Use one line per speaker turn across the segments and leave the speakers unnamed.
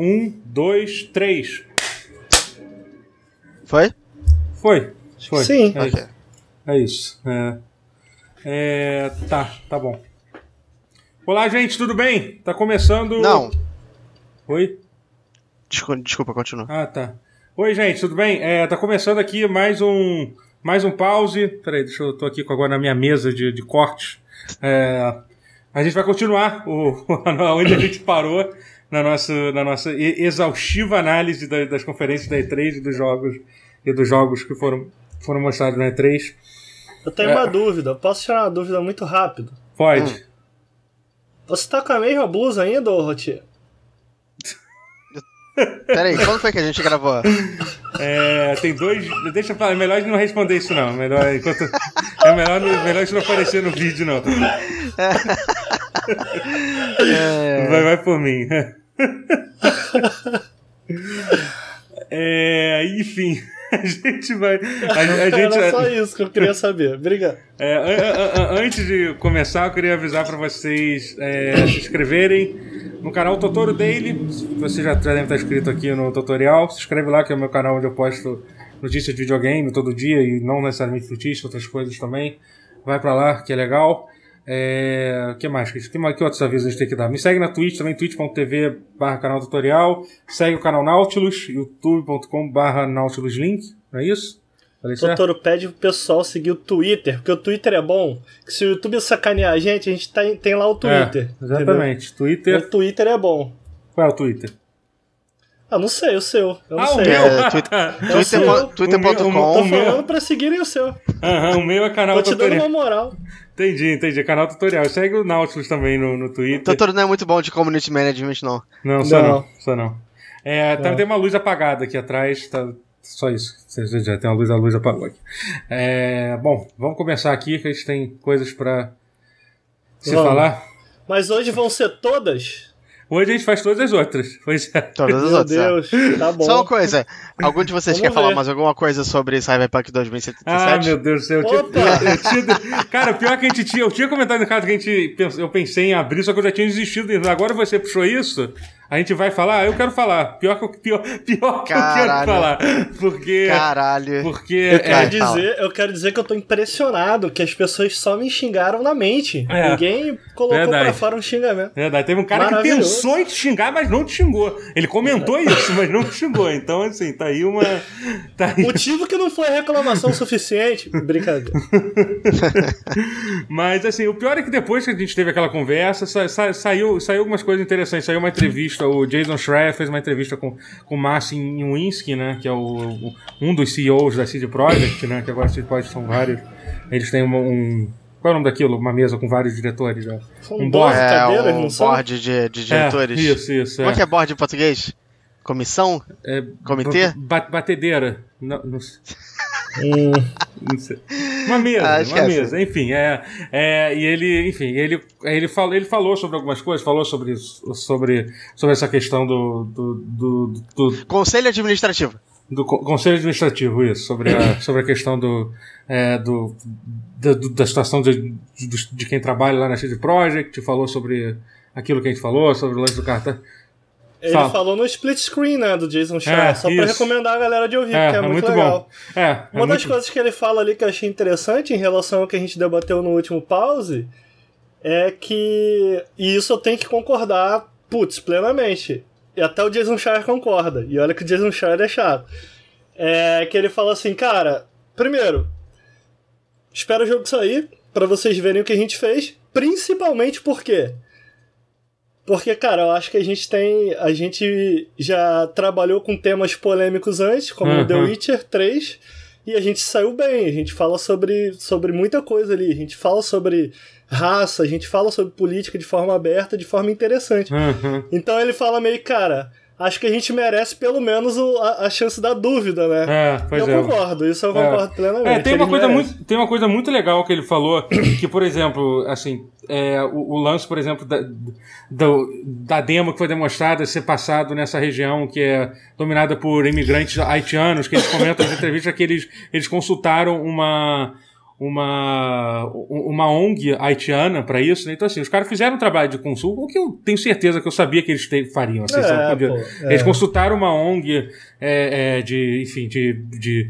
Um, dois, três. Foi? Foi. Foi. Sim. É, okay. é isso. É. é. Tá, tá bom. Olá, gente, tudo bem? Tá começando. Não. Oi? Desculpa, desculpa continua. Ah, tá. Oi, gente, tudo bem? É, tá começando aqui mais um. Mais um pause. Peraí, deixa eu. tô aqui agora na minha mesa de, de cortes. É, a gente vai continuar o, onde a gente parou na nossa, na nossa exaustiva análise das conferências da E3 e dos jogos e dos jogos que foram, foram mostrados na E3.
Eu tenho é. uma dúvida, posso tirar uma dúvida muito rápido? Pode. Hum. Você tá com a mesma blusa ainda, ô Peraí, quando
foi que a gente gravou? É, tem dois. Deixa eu falar, é melhor não responder isso não. Melhor, enquanto, é melhor, melhor isso não aparecer no vídeo, não. É.
é... vai, vai por mim.
é, enfim, a gente vai. A, a gente... Era só isso que eu queria
saber. Obrigado.
É, a, a, antes de começar, eu queria avisar para vocês é, se inscreverem no canal Totoro Daily. Você já deve estar inscrito aqui no tutorial. Se inscreve lá, que é o meu canal onde eu posto notícias de videogame todo dia e não necessariamente notícias, outras coisas também. Vai para lá, que é legal. É, que mais? Que, que, que outros avisos a gente tem que dar? Me segue na Twitch também, twitch.tv barra canal tutorial. Segue o canal Nautilus,
youtube.com barra nautiluslink, não é isso? Doutor, pede pro pessoal seguir o Twitter, porque o Twitter é bom. se o YouTube sacanear a gente, a gente tá, tem lá o é, Twitter. É, exatamente. Twitter. O Twitter é bom. Qual é o Twitter? Ah, não sei, o seu. Eu não ah, sei. É, é o meu? É, Twitter.com. Twitter. Twitter. Tô falando pra seguirem o seu. Aham,
o meu é canal Tô te tutorial. dando uma moral. Entendi, entendi. Canal tutorial. Segue o Nautilus também no, no Twitter. O Totoro não é muito bom de community management, não. Não, só não. não só não. É, tá, é, tem uma luz apagada aqui atrás. Tá, só isso. Já tem uma luz, a luz apagou aqui. É, bom, vamos começar aqui que a gente tem coisas para se vamos. falar.
Mas hoje vão ser todas
Hoje a gente faz todas as outras. Pois é. Todas
as Meu outras. Meu é. Deus, é. tá bom. Só uma
coisa. Algum de vocês Vamos quer ver. falar mais alguma coisa sobre Cyberpunk 2077? Ah, meu Deus do céu. Eu tinha,
eu tinha, cara, pior que a gente tinha. Eu tinha comentado no caso que a gente. Eu pensei em abrir, só que eu já tinha desistido. Agora você puxou isso a gente vai falar, eu quero falar. Pior que, pior, pior
que eu quero falar. Porque. Caralho. Porque. Eu é, quero, é, dizer, eu quero dizer que eu tô impressionado que as pessoas só me xingaram na mente. É. Ninguém colocou Verdade. pra fora um xingamento.
Verdade. Teve um cara que pensou em te xingar, mas não te xingou. Ele
comentou isso, mas não te xingou. Então, assim, tá aí uma. Tá aí... Motivo que não foi reclamação suficiente. Brincadeira. mas, assim, o
pior é que depois que a gente teve aquela conversa, sa sa saiu, saiu algumas coisas interessantes. Saiu uma entrevista entrevista, o Jason Schreier fez uma entrevista com, com o Marcin Winsky, né, que é o, o, um dos CEOs da CD Projekt, né, que agora CD Projekt são vários. Eles têm um, um qual é o nome daquilo? Uma mesa com vários diretores. Né? um board. É,
um board de, de é, diretores. É, isso, isso. Como é, é. que é board em
português? Comissão?
É,
Comitê?
batedeira. Não, não...
não sei. Uma mesa, ah, uma é mesa.
Assim. Enfim, é, é, e ele, enfim, ele, ele, falou, ele falou sobre algumas coisas, falou sobre, sobre, sobre essa questão do, do, do, do Conselho Administrativo. Do Conselho Administrativo, isso, sobre a, sobre a questão do, é, do, da, da situação de, de, de, quem trabalha lá na City Project, falou sobre aquilo que a gente falou, sobre o lance do cartão. Ele
falou no split screen, né, do Jason Shire, é, só isso. pra recomendar a galera de ouvir, é, porque é, é muito, legal. É, é, Uma das coisas que ele fala ali que eu achei interessante em relação ao que a gente debateu no último pause é que. E isso eu tenho que concordar, putz, plenamente. E até o Jason Shire concorda. E olha que o Jason Shire é chato. É que ele fala assim, cara, primeiro, espera o jogo sair para vocês verem o que a gente fez, principalmente porque. quê? Porque, cara, eu acho que a gente tem. A gente já trabalhou com temas polêmicos antes, como uhum. The Witcher 3, e a gente saiu bem. A gente fala sobre, sobre muita coisa ali. A gente fala sobre raça, a gente fala sobre política de forma aberta, de forma interessante. Uhum. Então ele fala meio, cara, acho que a gente merece pelo menos o, a, a, chance da dúvida, né? É, pois eu é. concordo, isso eu concordo é. plenamente. É, tem uma, coisa muito, tem uma
coisa muito legal que ele falou, que, por exemplo, assim, é, o, o, lance, por exemplo, da, do, da demo que foi demonstrada ser passado nessa região que é dominada por imigrantes haitianos, que eles comentam nas entrevistas que eles, eles consultaram uma uma, uma ONG haitiana para isso, né? Então, assim, os caras fizeram um trabalho de consulta, o que eu tenho certeza que eu sabia que eles te, fariam. Assim, é, pô, é. Eles consultaram uma ONG é, é, de, enfim, de, de,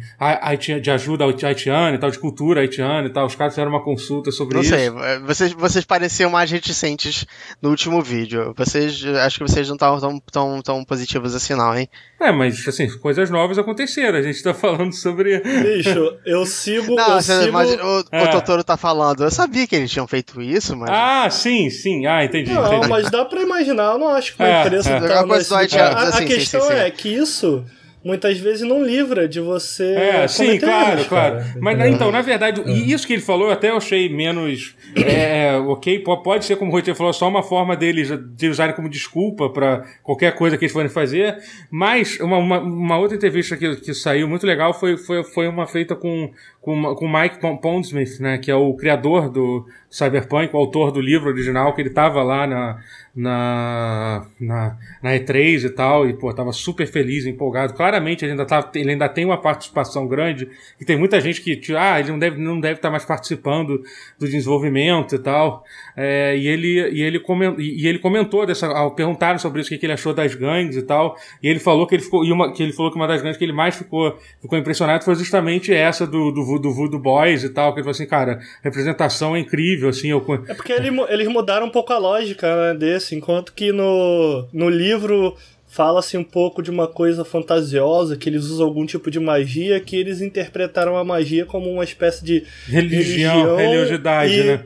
de, de ajuda haitiana e tal, de cultura haitiana e tal. Os caras fizeram uma consulta sobre não isso. Não é, sei, vocês, vocês pareciam mais reticentes no
último vídeo. Vocês, acho que vocês não estavam tão, tão, tão positivos assim, não, hein? É, mas, assim,
coisas novas aconteceram. A gente tá falando sobre.
Bicho,
eu sigo. Não, eu sigo... Mas
o, é. o Totoro tá falando. Eu sabia que eles tinham feito isso, mas.
Ah, sim, sim. Ah, entendi. Não,
entendi. mas dá pra imaginar. Eu não acho que uma é, empresa. É. Tá é. Assim, tipo, ah, a, sim, questão sim, sim, é que isso muitas vezes não livra de você. É, sim, claro, erros, claro. Cara. Mas então,
na verdade, é. isso que ele falou eu até achei menos é, é ok. Pode ser, como o roteiro falou, só uma forma deles de usarem como desculpa para qualquer coisa que eles forem fazer. Mas uma, uma, uma, outra entrevista que, que saiu muito legal foi, foi, foi uma feita com, com, Mike Pondsmith, né, que é o criador do Cyberpunk, o autor do livro original, que ele estava lá na na, na, na E3 e tal, e pô, tava super feliz, empolgado. Claramente ele ainda, tava tá, ele ainda tem uma participação grande, e tem muita gente que, tipo, ah, ele não deve não deve estar tá mais participando do desenvolvimento e tal. É, e, ele, e, ele comentou, e ele comentou dessa. Ao ah, perguntaram sobre isso, o que, ele achou das gangues e tal. E ele falou que ele ficou. E uma, que ele falou que uma das gangues que ele mais ficou, ficou impressionado foi justamente essa do, do, do Voodoo Boys e tal. Que ele falou assim, cara, representação é incrível, assim. Eu... É
porque ele, eles mudaram um pouco a lógica né, desse Assim, enquanto que no, no livro fala-se um pouco de uma coisa fantasiosa, que eles usam algum tipo de magia, que eles interpretaram a magia como uma espécie de religião, religiosidade, e, né?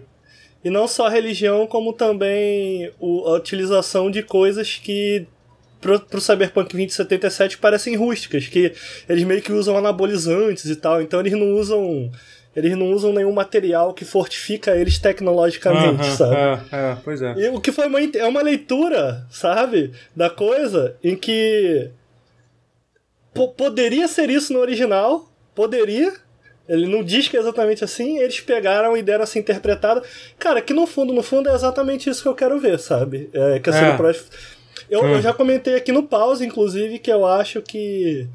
E não só religião, como também o, a utilização de coisas que pro, pro Cyberpunk 2077 parecem rústicas, que eles meio que usam anabolizantes e tal, então eles não usam eles não usam nenhum material que fortifica eles tecnologicamente, uhum, sabe?
É, é, pois é.
E o que foi uma, é uma leitura, sabe? Da coisa em que. poderia ser isso no original, poderia. Ele não diz que é exatamente assim, eles pegaram e deram essa interpretada. Cara, que no fundo, no fundo, é exatamente isso que eu quero ver, sabe? É, que a cena é. Eu, hum. eu já comentei aqui no pause, inclusive, que eu acho que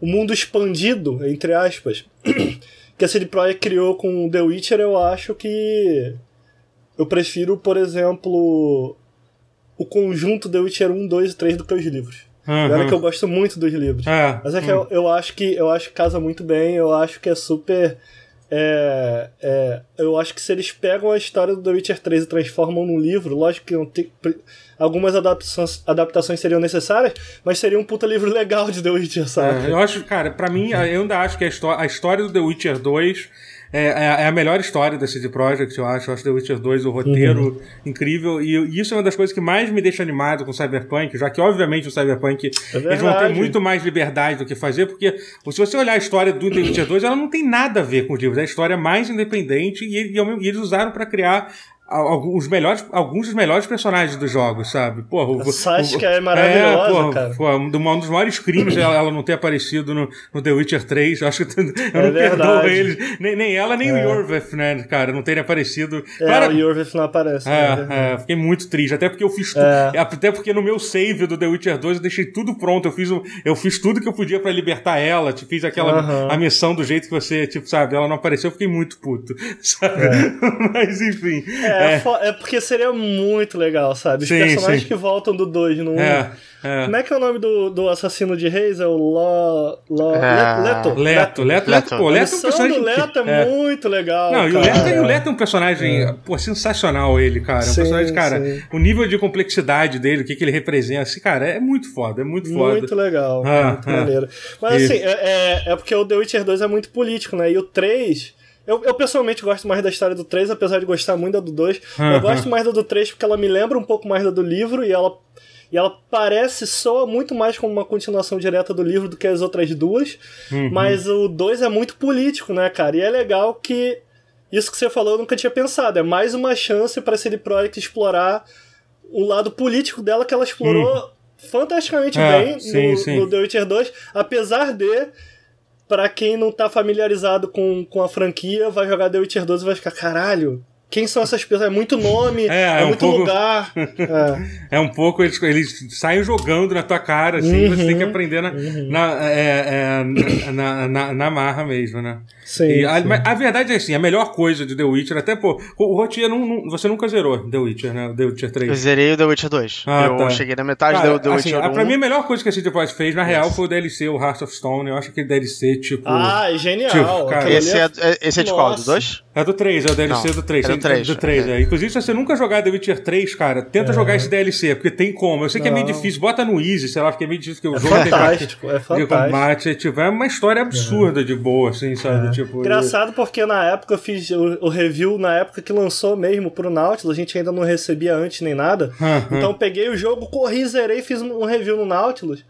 o mundo expandido, entre aspas. que a CD Projekt criou com The Witcher, eu acho que eu prefiro, por exemplo, o conjunto The Witcher 1, 2 e 3 do que os livros. Uhum. Olha que eu gosto muito dos livros. É, Mas é que uhum. eu, eu acho que eu acho que casa muito bem, eu acho que é super. É, é, eu acho que se eles pegam a história do The Witcher 3 e transformam num livro, lógico que não tem algumas adaptações, adaptações seriam necessárias, mas seria um puta livro legal de The Witcher, sabe? É, eu
acho, cara, para mim, eu ainda acho que a, a história do The Witcher 2 é, é, é, a melhor história da CD Projekt, eu acho. Eu acho The Witcher 2, o roteiro uhum. incrível. E isso é uma das coisas que mais me deixa animado com o Cyberpunk, já que, obviamente, o Cyberpunk é eles vão ter muito mais liberdade do que fazer, porque se você olhar a história do The Witcher 2, ela não tem nada a ver com os livros. É a história mais independente e, e, e eles usaram para criar alguns melhores alguns dos melhores personagens dos jogos sabe porra o, a que o, é maravilhosa é, porra, cara porra, é um dos maiores crimes ela, ela, não ter aparecido no, no The Witcher 3 eu acho que eu é não perdoo eles nem, nem ela nem é. o Yorveth né cara não terem aparecido
é, Para... o Yorveth não aparece é, né? É,
fiquei muito triste até porque eu fiz tu... até porque no meu save do The Witcher 2 eu deixei tudo pronto eu fiz eu fiz tudo que eu podia para libertar ela te fiz aquela uh -huh. a missão do jeito que você tipo sabe ela não apareceu eu fiquei muito
puto sabe
mas enfim é, é, é. é, porque seria muito legal, sabe? Os sim, personagens sim. que voltam do 2 no 1. É, é. Como é que é o nome do, do assassino de reis? É o Ló. Ló é. Leto. Leto. Leto. Leto. Leto. Pô, Leto é um personagem. do Leto é, é, muito legal. Não, e o, Leto, e o Leto
é um personagem pô, sensacional, ele, cara. Sim, um personagem, cara. O nível de complexidade dele, o que, que ele representa, assim, cara, é muito foda. É muito foda. Muito legal. Ah, muito ah, maneiro.
Mas assim, é, é porque o The Witcher 2 é muito político, né? E o 3 eu, eu, pessoalmente gosto mais da história do 3, apesar de gostar muito da do 2. Uhum. Eu gosto mais da do 3 porque ela me lembra um pouco mais da do livro e ela, e ela parece, soa muito mais como uma continuação direta do livro do que as outras duas. Uhum. Mas o 2 é muito político, né, cara? E é legal que isso que você falou eu nunca tinha pensado. É mais uma chance para CD Projekt explorar o lado político dela que ela explorou. Uhum fantasticamente é, bem sim, no, sim. no, The Witcher 2, apesar de para quem não tá familiarizado com, com a franquia, vai jogar The Witcher 12 e vai ficar, caralho, quem são essas pessoas? É muito nome, é, é, é um muito pouco... lugar.
é. é. um pouco, eles, eles saem jogando na tua cara, assim, uhum, você tem que uhum, aprender na, uhum. na, é, é na, na, na, marra mesmo, né?
Sim, e a, sim.
a, verdade é assim, a melhor coisa de The Witcher, até pô, o Rotier não, não, você nunca zerou The Witcher, né? The Witcher 3. Eu
zerei
o The Witcher 2. Ah, eu tá. cheguei na metade Cara, do The assim, Witcher 1. Pra mim, a
melhor coisa que a CD Projekt fez, na yes. real, foi o DLC, o Heart of Stone. Eu acho que ele DLC, tipo. Ah, é genial! Tipo, cara, é esse, é, esse é de qual? 2? É do 3, é o DLC não, do 3. É do 3. É do 3 é. É. Inclusive, se você nunca jogar The Witcher 3 cara, tenta é. jogar esse DLC, porque tem como. Eu sei não. que é meio difícil, bota no Easy, sei lá, porque é meio difícil, que o jogo fantástico, é fantástico. de combate tipo, é uma história uhum. absurda de boa, assim, sabe? É. Tipo, Engraçado
porque na época eu fiz o, review, na época que lançou mesmo pro Nautilus, a gente ainda não recebia antes nem nada. Então peguei o jogo, corri, zerei, fiz um review no Nautilus.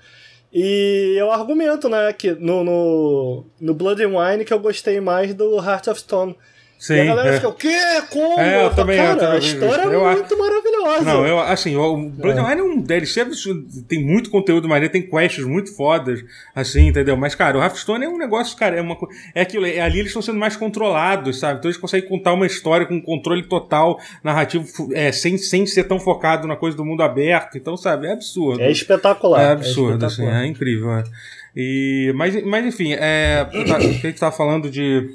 E eu argumento, né, que no, no, no Blood and Wine que eu gostei mais do Heart of Stone.
Sim, e a galera é. fica, o
quê? Como? É, eu também, cara, eu também, a história é eu é muito maravilhosa. Não, eu, assim,
o Blood é. Wine é um DLC é absurdo. Tem muito conteúdo maneiro, tem quests muito fodas, assim, entendeu? Mas, cara, o Hearthstone é um negócio, cara, é uma É aquilo, é, ali eles estão sendo mais controlados, sabe? Então eles conseguem contar uma história com um controle total narrativo, é, sem, sem ser tão focado na coisa do mundo aberto. Então, sabe, é absurdo. É espetacular. É, é absurdo, assim, é espetacular. assim, é incrível. E, mas, mas, enfim, é, tá, a gente tá falando de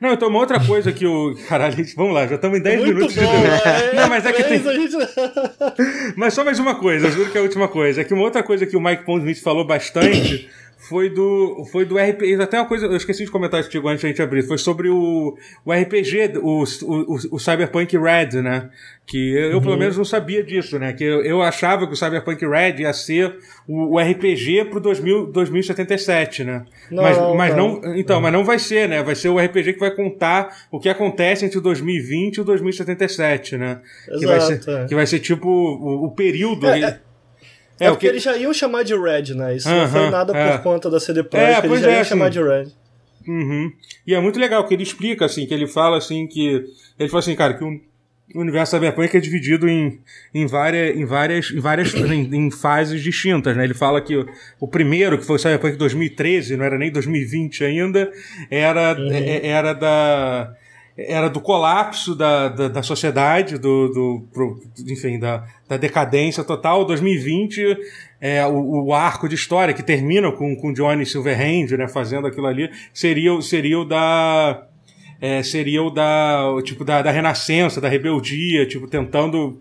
não, então uma outra coisa que o. Caralho, gente, vamos lá, já estamos em 10 Muito minutos bom, de é, Não, mas é que tem. Gente... mas só mais uma coisa, juro que é a última coisa. É que uma outra coisa que o Mike Pondsmith falou bastante foi do foi do RPG. Até uma coisa, eu esqueci de comentar isso antes de a gente abrir. Foi sobre o, o RPG, o, o, o Cyberpunk Red, né? Que eu, uhum. pelo menos não sabia disso, né? Que eu, eu achava que o Cyberpunk Red ia ser o, o RPG pro 2000, 2077, né? Não, mas não, mas tá. não, então, não. É. mas não vai ser, né? Vai ser o RPG que vai contar o que acontece entre 2020 e 2077, né? Exato, que vai ser é. que vai ser tipo o, o período é, é, é, é porque que... eles
já iam chamar de Red, né? Isso uh -huh, não foi nada é. por conta da CD Projekt, é, eles já iam é, assim. chamar de Red. Uhum.
E é muito legal que ele explica, assim, que ele fala, assim, que... Ele fala assim, cara, que o universo cyberpunk é dividido em, em várias, em várias, em várias em, em, fases distintas, né? Ele fala que o, o, primeiro, que foi o cyberpunk 2013, não era nem 2020 ainda, era, uhum. É, era da era do colapso da, da, da sociedade, do, do pro, enfim, da, da decadência total. 2020 é o, o, arco de história que termina com, com Johnny Silverhand né, fazendo aquilo ali, seria, seria o da. É, seria o da tipo da, da, renascença, da rebeldia, tipo tentando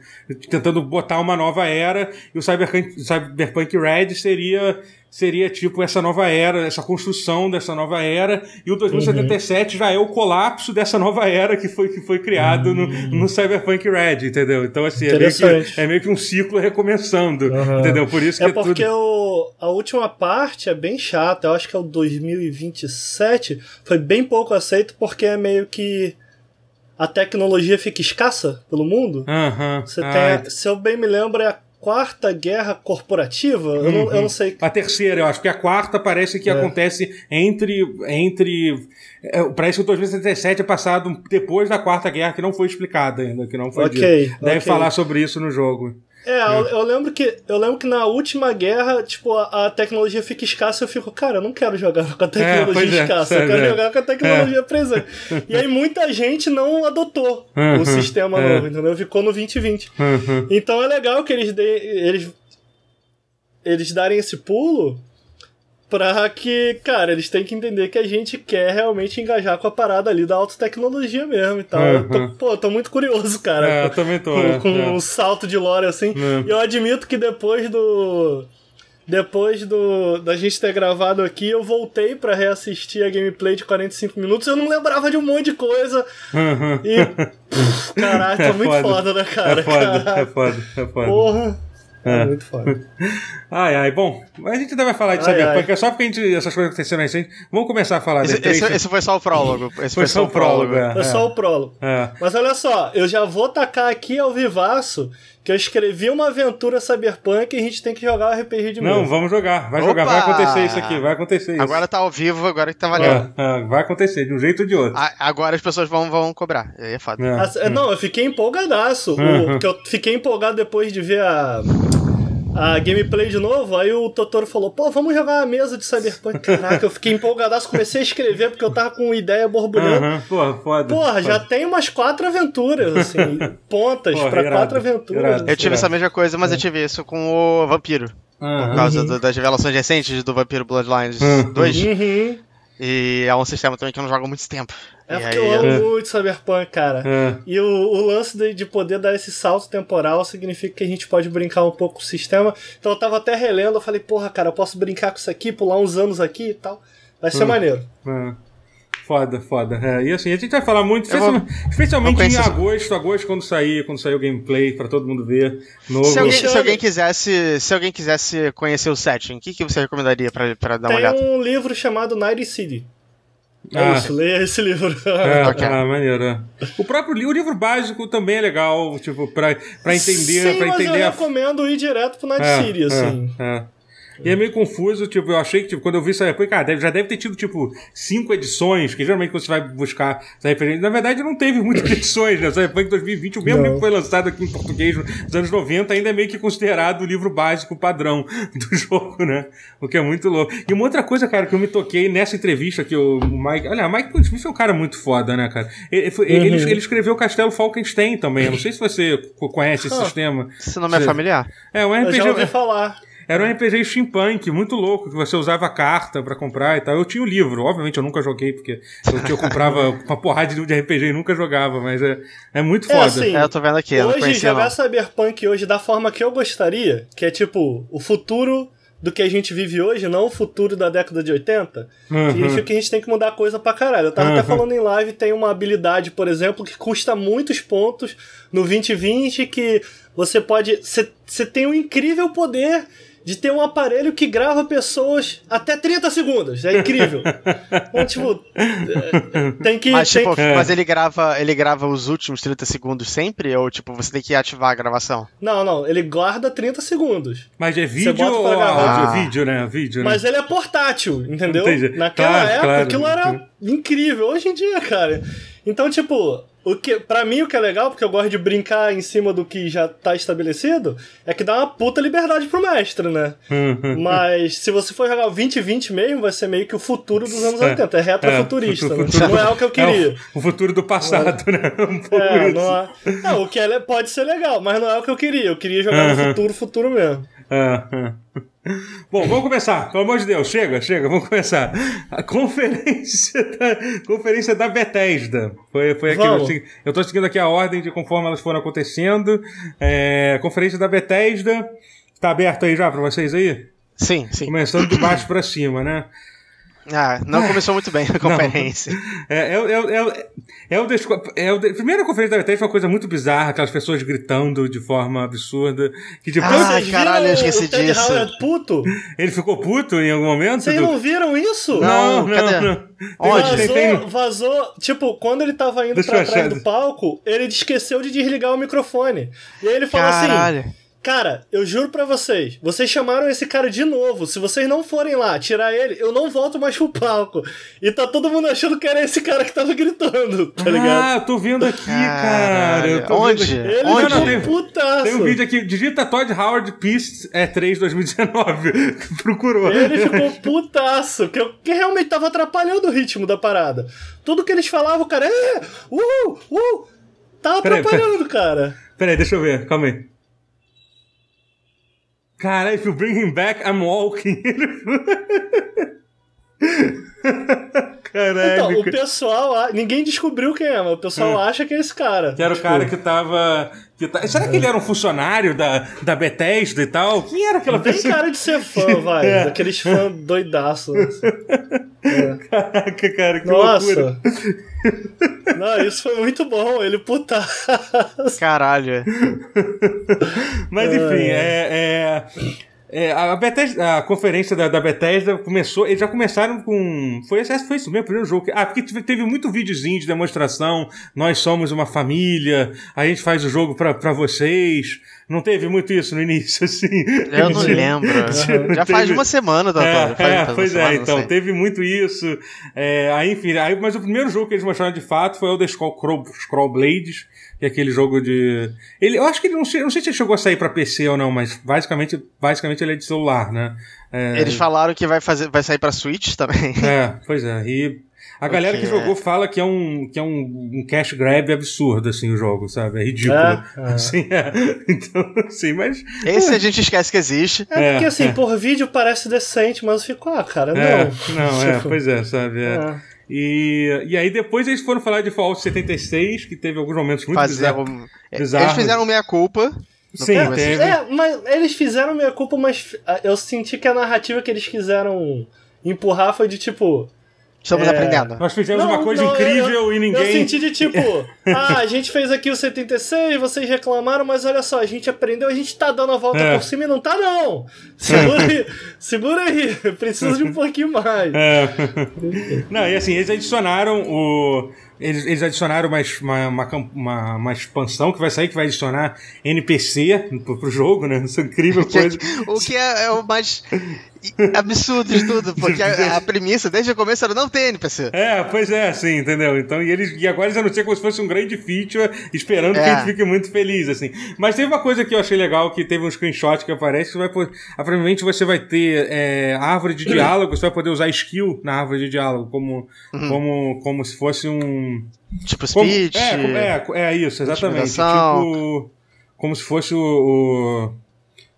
tentando botar uma nova era e o Cyberpunk, Cyberpunk Red seria seria tipo essa nova era, essa construção dessa nova era, e o 2077 uhum. já é o colapso dessa nova era que foi, que foi criado uhum. no, no Cyberpunk Red, entendeu? Então, assim, é meio, que, é meio que um ciclo recomeçando, uhum. entendeu? Por isso é, é porque tudo...
o, a última parte é bem chata, eu acho que é o 2027, foi bem pouco aceito porque é meio que a tecnologia fica escassa pelo mundo.
Você tem,
se eu bem me lembro, é a quarta guerra corporativa? Uhum. Eu, não, eu, uhum. não, sei.
A terceira, eu acho, que a quarta parece que é. acontece entre. entre é, parece que o 2017 é passado depois da quarta guerra, que não foi explicada ainda, que não foi. Dito. Deve okay. falar sobre isso no jogo.
É, eu, eu, lembro que eu lembro que na última guerra, tipo, a, a tecnologia fica escassa e eu fico, cara, eu não quero jogar com a é, é, tecnologia é, escassa, é, eu quero é. jogar com a tecnologia é. presente. E aí muita gente não adotou uhum, o sistema novo, entendeu? Ficou no 2020. Uhum. Então é legal que eles, de, eles eles darem esse pulo pra que, cara, eles têm que entender que a gente quer realmente engajar com a parada ali da alta tecnologia mesmo e tal. Uhum. Tô, pô, tô muito curioso, cara. É, com, também tô. Com, é, é. um salto de lore assim. É. E eu admito que depois do. Depois do da gente ter gravado aqui, eu voltei para reassistir a gameplay de 45 minutos. Eu não lembrava de um monte de coisa.
Uhum.
E. caraca, é muito foda. foda, né, cara? É foda, é foda, é foda. Porra.
É. É muito foda. ai, ai. Bom, a gente ainda vai falar de ai, Cyberpunk. É só porque a gente,
essas coisas aconteceram
recente. Vamos começar a falar esse, esse, esse, foi só o prólogo. Esse foi, foi só o prólogo. prólogo. É, só é. o
prólogo. Mas olha só, eu já vou tacar aqui ao vivaço que eu escrevi uma aventura cyberpunk e a gente tem que jogar o RPG de novo. Não, vamos
jogar, vai Opa! jogar, vai acontecer isso aqui, vai
acontecer isso. Agora tá ao vivo, agora que tá valendo.
É, é, vai acontecer, de um jeito ou de outro.
A, agora as pessoas vão, vão
cobrar, aí é fato. É, não, eu fiquei empolgadaço. O, eu fiquei empolgado depois de ver a a gameplay de novo, aí o Totoro falou, pô, vamos jogar a mesa de Cyberpunk. Caraca, eu fiquei empolgadaço, comecei a escrever porque eu tava com ideia borbulhando. Uhum, porra,
foda. Porra, foda. já
tem umas quatro aventuras, assim, pontas porra, pra irado, quatro aventuras. Irado, eu tive essa mesma coisa,
mas eu é. tive isso com o Vampiro.
Uhum. Por causa
do, das revelações recentes do Vampiro Bloodlines uhum. 2. Uhum. E é um sistema também que eu não jogo há muito tempo. É porque aí... eu amo
muito Cyberpunk, cara. É. E o, o lance de, de, poder dar esse salto temporal significa que a gente pode brincar um pouco com o sistema. Então eu tava até relendo, eu falei, porra, cara, eu posso brincar com isso aqui, pular uns anos aqui e tal. Vai ser hum. maneiro.
É. Foda, foda. É, e assim, a gente vai falar muito, especialmente,
vou, especialmente em
agosto, agosto, quando sair, quando sair o gameplay, pra todo mundo ver. Novo. Se, alguém,
se alguém quisesse, se alguém quisesse conhecer o setting, o que, que você recomendaria pra, pra dar Tem uma olhada? Tem
um livro chamado Night City. É ah. isso, leia esse livro. É, okay. Ah,
maneiro. É. O próprio livro, o livro básico também é legal, tipo, pra, pra entender. Sim, pra entender mas eu a...
recomendo ir direto pro Night é, City, é, assim.
É, é. E é meio confuso, tipo, eu achei que, tipo, quando eu vi isso aí, cara, já deve ter tido, tipo, cinco edições, que geralmente quando você vai buscar essa referência. Na verdade, não teve muitas edições, né? Cyberpunk 2020, o mesmo livro foi lançado aqui em português nos anos 90, ainda é meio que considerado o livro básico padrão do jogo, né? O que é muito louco. E uma outra coisa, cara, que eu me toquei nessa entrevista que o Mike. Olha, o Mike Smith é um cara muito foda, né, cara? Ele, ele, uhum. ele escreveu o Castelo Falkenstein também. Eu não sei se você conhece esse ah, sistema. Esse nome é familiar? É, um RPG. Eu já ouvi falar. Era um RPG steampunk, muito louco, que você usava carta para comprar e tal. Eu tinha o livro, obviamente eu nunca joguei, porque eu, eu comprava uma porrada de RPG e nunca jogava, mas é, é muito é foda. É, assim, é, eu tô vendo aqui, eu Hoje, jogar
Cyberpunk hoje da forma que eu gostaria, que é tipo, o futuro do que a gente vive hoje, não o futuro da década de 80. Uhum. que a gente tem que mudar coisa pra caralho. Eu tava uhum. até falando em live, tem uma habilidade, por exemplo, que custa muitos pontos no 2020, que você pode. Você tem um incrível poder de ter um aparelho que grava pessoas até 30 segundos. É incrível. então, tipo,
é, tipo, tem que. Mas, tem... Tipo, mas ele grava ele grava os últimos 30 segundos sempre? Ou tipo, você tem que ativar a gravação?
Não, não. Ele guarda 30 segundos.
Mas é vídeo ou ah. vídeo, né? Vídeo,
né?
Mas ele é portátil, entendeu? Entendi. Naquela claro, época claro, aquilo era incrível. Hoje em dia, cara. Então, tipo, o que, pra mim, o que é legal, porque eu gosto de brincar em cima do que já tá estabelecido, é que dá uma puta liberdade pro mestre, né? Uhum. Mas se você for jogar o 2020 mesmo, vai ser meio que o futuro dos anos 80. É. É, é retrofuturista, é, futuro, né? futuro Não é o que eu é queria. É o, futuro do passado,
mas... né? Um é, isso.
não é. o que é, pode ser legal, mas não é o que eu queria. Eu queria jogar no uhum. futuro, futuro mesmo.
Uhum. Bom, vamos começar. Pelo amor de Deus, chega, chega, vamos começar. A conferência da, conferência da Bethesda. Foi, foi aquilo. Eu estou seguindo aqui a ordem de conforme elas foram acontecendo. É, conferência da Bethesda. Está aberto aí já para vocês aí? Sim, sim. Começando de baixo para cima, né? Ah, não é. começou muito bem a conferência. É, é, é o eu, eu, Primeira conferência da e foi uma coisa muito bizarra, aquelas pessoas gritando de forma absurda. Que tipo, ah, caralho, eu esqueci o disso. Howard puto? Ele ficou puto em algum momento? Vocês do... não
viram isso? Não, não, não, não. Onde? Vazou, tem... vazou, tipo, quando ele tava indo Deixa pra trás do palco, ele esqueceu de desligar o microfone. E aí ele falou assim, caralho. assim Cara, eu juro para vocês, vocês chamaram esse cara de novo. Se vocês não forem lá tirar ele, eu não volto mais pro palco. E tá todo mundo achando que era esse cara que tava gritando, tá ah, ligado? Ah, eu tô vendo aqui,
cara. Onde? Vendo aqui. Ele Onde? Não, é tem, putaço. tem um vídeo aqui, digita Todd Howard Peace é 3 2019.
Procurou. Ele ficou putaço, que, que realmente tava atrapalhando o ritmo da parada. Tudo que eles falavam, o cara, é, uh, uh, tá atrapalhando,
peraí. cara. Peraí, deixa eu ver, calma aí. Cara, if you bring him back, I'm walking.
Caralho. Então, o pessoal. Ninguém descobriu quem é, mas o pessoal hum. acha que é esse cara.
Que era tipo... o cara que tava que tá... Será que ele era um funcionário da, da
Bethesda e tal? Quem era aquela Bem pessoa? cara de ser fã, vai. é. Daqueles fãs doidaços. Né? É. Caraca, cara, que Nossa. loucura. Não, isso foi muito bom, ele putar. Caralho. É. Mas enfim,
é... é... É, a, Bethesda, a conferência da, da, Bethesda começou, eles já começaram com. Foi, foi isso mesmo, primeiro jogo. Ah, porque teve muito videozinho de demonstração. Nós somos uma família, a gente faz o jogo pra, pra vocês. Não teve muito isso no início, assim. Eu não lembro. Uhum. Já faz uma semana, tá? É, é, pois é, semana, é, então, teve muito isso. É, aí, enfim, aí, mas o primeiro jogo que eles mostraram de fato foi o The Scroll, Scroll Blades, é aquele jogo de. Ele, eu acho que ele não sei, não sei se ele chegou a sair para PC ou não, mas basicamente, basicamente ele é de celular, né? É... Eles falaram que vai, fazer, vai sair para Switch também. É, pois é. E a galera okay, que jogou é. fala que é um, que é um, um, cash grab absurdo, assim, o jogo, sabe? É ridículo. É, é. Assim, é. Então, assim, mas. Esse é. a gente esquece que existe. É, porque, é, assim,
por vídeo parece decente, mas eu fico, ah, cara, não.
não, é, tipo, pois é, sabe? É. E, e aí depois eles foram falar de Fallout 76, que teve alguns momentos muito bizarros. É, eles fizeram meia-culpa. Sim, teve. É,
mas eles fizeram meia-culpa, mas ah, eu senti que a narrativa que eles quiseram empurrar foi de tipo Estamos é... aprendendo. Nós fizemos não, uma coisa não, incrível eu, e ninguém. Eu senti de tipo, ah, a gente fez aqui o 76, vocês reclamaram, mas olha só, a gente aprendeu, a gente tá dando a volta é. por cima e não tá, não. Segura aí, segura aí, precisa de um pouquinho mais.
É. Não, e assim, eles adicionaram o. Eles, eles adicionaram uma, uma, uma, uma, expansão que vai sair, que vai adicionar NPC pro, pro jogo, né? Isso é incrível coisa.
o que é, é o mais absurdo de tudo, porque a, a,
premissa desde o começo era não ter NPC. É, pois é, assim, entendeu? Então, e, eles, e agora eles anunciam como se fosse um grande feature, esperando é. que a é. gente fique muito feliz, assim. Mas teve uma coisa que eu achei legal, que teve um screenshot que aparece, que vai, aparentemente ah, você vai ter é, árvore de diálogo, você vai poder usar skill na árvore de diálogo, como, uhum. como, como se fosse um... Tipo speed... Como, é, é, é, isso, exatamente. Tipo como se fosse o, o,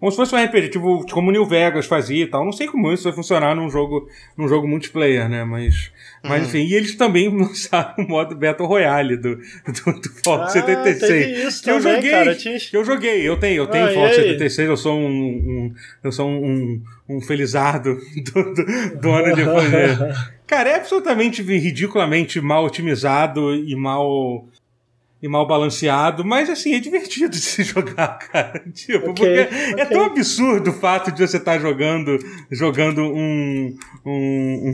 como se fosse um RPG, tipo, como New Vegas fazia e tal. Não sei como isso vai funcionar num jogo, num jogo multiplayer, né? Mas, uhum. mas enfim, e eles também lançaram o modo Battle Royale do, do, do Fallout ah, 76. Isso que também, eu joguei. Cara, Que eu joguei, eu tenho, eu tenho ah, Fallout 76, eu sou um, um. eu sou um, um felizardo do, do, do ano de fazer. Cara, é absolutamente ridiculamente mal otimizado e mal e mal balanceado, mas assim, é divertido de se jogar, cara. Tipo, okay, porque é okay. é tão absurdo o fato de você estar tá jogando jogando um, um,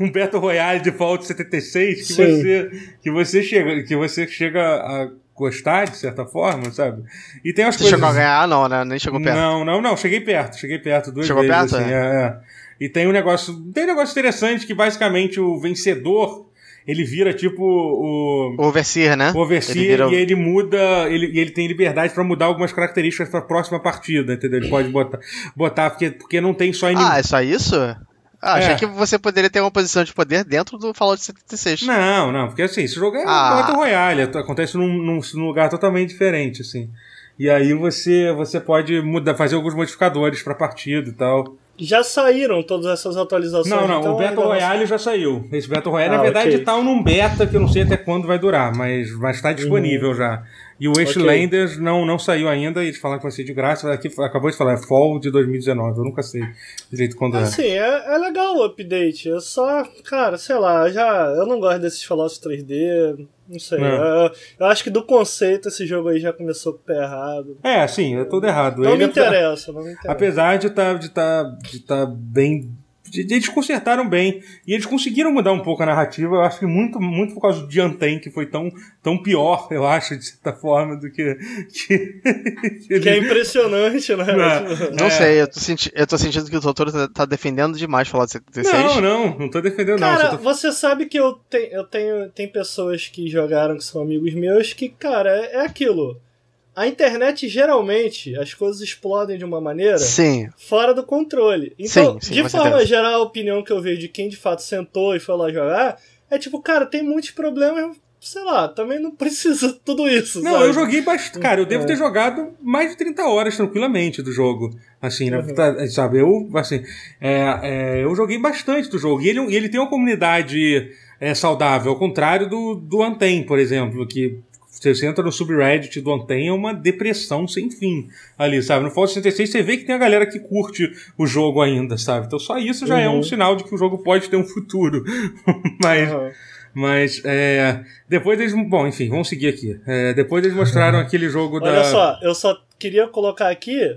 um, um Battle Royale de Fallout 76 que você, que você chega que você chega a gostar de certa forma, sabe? E tem as coisas. chegou a ganhar, não, né? Nem chegou perto. Não, não, não, cheguei perto, cheguei perto duas chegou vezes. Chegou perto? Assim, é. É, é. E tem um negócio. Tem um negócio interessante que basicamente o vencedor ele vira tipo o. O Overseer, né? O Overseer ele vira... e ele muda. Ele, ele tem liberdade para mudar algumas características pra próxima partida, entendeu? Ele pode botar, botar porque, porque não tem só inimigo. Ah, é só isso? Ah, achei é. que você
poderia ter uma posição de poder dentro do Fallout 76. Não, não, porque assim, esse jogo é ah. Battle Royale,
é, acontece num, num, num lugar totalmente diferente, assim. E aí você, você pode mudar, fazer alguns modificadores para partida e tal
já saíram todas essas atualizações. Não, não, então o Battle Royale já saiu. Esse Battle Royale, ah, na verdade, okay. tá
num beta que eu não sei até quando vai durar, mas está disponível uhum. já. E o Wastelanders okay. não, não saiu ainda, eles falaram que vai ser de graça. Aqui acabou de falar, é Fall de 2019, eu nunca sei direito quando é. assim,
é. Sim, é, é legal o update. Eu só, cara, sei lá, já. Eu não gosto desses Fallout 3D. Não sei. É. Eu, eu, acho que do conceito esse jogo aí já começou com o pé errado.
É, sim, é todo errado. Não Ele me é interessa, não me interessa. Apesar de estar tá, de tá, de tá bem eles consertaram bem. E eles conseguiram mudar um pouco a narrativa. Eu acho que muito, muito por causa do diantem que foi tão, tão pior, eu acho, de certa forma, do que. Que,
que é impressionante, né? Não, não é. sei,
eu tô, senti eu tô sentindo que o doutor tá, tá defendendo demais falar de 76. Não,
não,
não tô defendendo,
cara, não. Tô...
Você sabe que eu, te, eu tenho. Tem pessoas que jogaram que são amigos meus que, cara, é, é aquilo. A internet, geralmente, as coisas explodem de uma maneira sim. fora do controle. Então, sim, sim, de forma certeza. geral, a opinião que eu vejo de quem de fato sentou e foi lá jogar é tipo, cara, tem muitos problemas, sei lá, também não precisa tudo isso. Não, sabe? eu joguei
bastante. Cara, eu devo é. ter jogado mais de 30 horas tranquilamente do jogo. Assim, né? uhum. né, sabe? Eu, assim, é, é, eu joguei bastante do jogo. E ele, ele tem uma comunidade é, saudável, ao contrário do, do Anten, por exemplo, que você entra no subreddit do Anten, é uma depressão sem fim ali, sabe? No Fallout 66 você vê que tem a galera que curte o jogo ainda, sabe? Então só isso já uhum. é um uhum. sinal de que o jogo pode ter um futuro. Mas. Uhum. Mas é, depois eles. Bom, enfim, vamos seguir aqui. É, depois eles mostraram aquele jogo Olha da. Olha só,
eu só queria colocar aqui.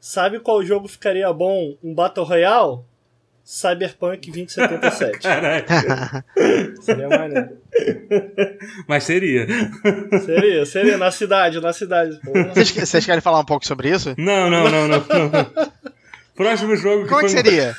Sabe qual jogo ficaria bom? Um Battle Royale? Cyberpunk 2077. Caraca. Seria né?
Mas seria.
Seria, seria. Na cidade, na cidade.
Vocês, vocês, querem falar um pouco sobre isso? Não, não,
não, não. não. Próximo jogo
que é foi... que seria?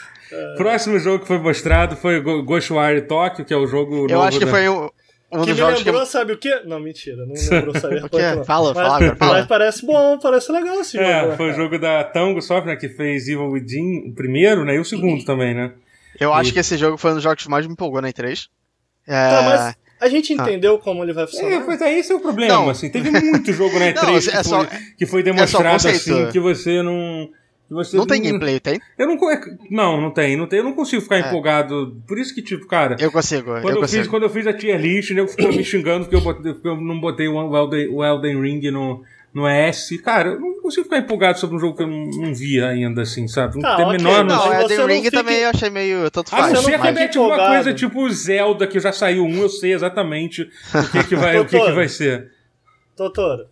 Próximo jogo que foi mostrado foi Ghostwire Tokyo, que é o jogo Eu acho que da... foi o, um que me lembrou, que...
sabe o quê? Não, mentira, não lembrou saber o Fala, mas, fala agora, fala. Mas parece bom, parece legal esse jogo. É, agora, né, foi o jogo
da Tango Software, né, que fez Evil Within o primeiro, né, e o segundo também, né? Eu e... acho que esse jogo foi um dos jogos que mais me empolgou na E3. É...
Tá, mas a gente tá.
entendeu ah. como ele vai funcionar. É, mas é, esse é o problema, não. assim. Teve muito jogo na E3 não, é que, foi, que, foi, é demonstrado
é assim que
você não você não tem gameplay, tem? Eu não, é não, não tem, não tem. Eu não consigo ficar é. empolgado. Por isso que, tipo, cara. Eu consigo, quando eu, eu consigo. Fiz, quando eu fiz a tier list, eu ficou me xingando porque eu, botei, porque eu, não botei o Elden, o Elden Ring no, no S. Cara, eu não consigo ficar empolgado sobre um jogo que eu não, não vi ainda, assim, sabe? Não, tá, tem okay, menor não, é não, Elden Ring também
eu achei meio. Tanto ah, faz. Ah, não, você tipo
uma coisa tipo Zelda, que já saiu um, eu sei exatamente o que, que vai, o que, que vai
ser. Doutor,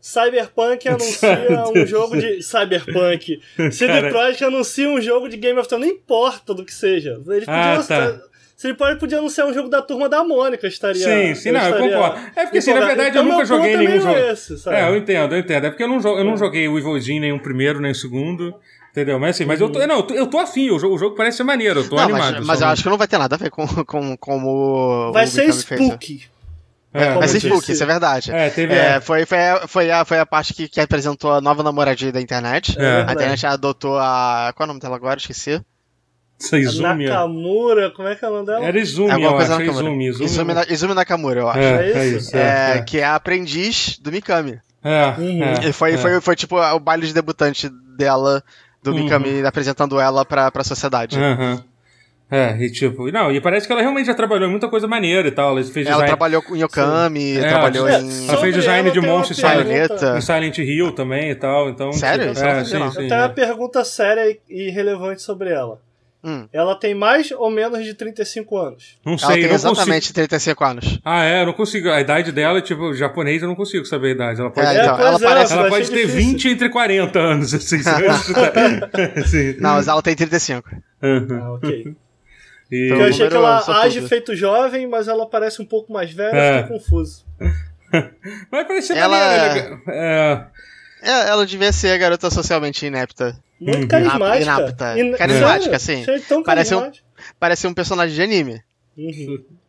Cyberpunk anuncia um jogo de. Cyberpunk. CD Projekt anuncia um jogo de Game of Thrones, não importa do que seja. Eles ah, tá. Se ele pode, podia anunciar um jogo da turma da Mônica, estaria. Sim, sim, não, eu concordo. É porque, assim, na verdade, então, eu nunca joguei é nenhum jogo. Esse, é, eu
entendo, eu entendo. É porque eu não, eu não é. joguei o Evil Jean nenhum primeiro, nem o segundo. Entendeu? Mas assim, mas eu tô, não, eu tô afim, o jogo, o jogo parece ser maneiro, eu tô não, animado. Mas, mas eu acho que não vai ter nada a ver com, com, com o. Vai o ser Spooky. Fez. É, é, mas Facebook,
isso é verdade. É, teve, é, foi, foi, foi, a, foi a parte que, que apresentou a nova namoradinha da internet. É, a internet adotou a. Qual é o nome dela agora? Esqueci. Izumi. Nakamura,
como é que é o nome dela? Era Izumi, Alguma eu coisa acho. É Nakamura. Izumi, Izumi. Izumi, na,
Izumi Nakamura, eu acho. É, é isso. É, Que é a aprendiz do Mikami.
É. Uhum. E foi, foi,
foi tipo o baile de debutante dela, do uhum. Mikami apresentando ela pra, pra sociedade. Uhum.
É, e tipo, não, e parece que ela realmente já trabalhou em muita coisa maneira e tal. Ela, fez ela trabalhou com Yokami, é, trabalhou é, em. Ela fez design de monstro em, Silent Hill também e tal. Então, tipo, Sério? Tipo, é,
sim, sim, sim, eu tenho uma é. pergunta séria e relevante sobre ela. Hum. Ela tem mais ou menos de 35 anos? Não sei, ela tem não exatamente
consigo... 35 anos.
Ah, é, eu não consigo. A idade dela, tipo, japonês, eu não consigo saber a idade. Ela pode, é, então, ela, é, ela pode ter difícil. 20 entre 40 anos, assim.
assim. Não, mas ela
tem 35. Uhum. Ah,
ok. Então,
eu achei que ela age feito jovem, mas ela parece um pouco mais velha, é. fiquei confuso. mas parecia
ela... maneira, é-, é, é... Ela devia ser a garota socialmente inepta. Muito uhum. carismática. Inapta. In... Carismática, é. sim. parece, um, parece um personagem de anime. Uhum.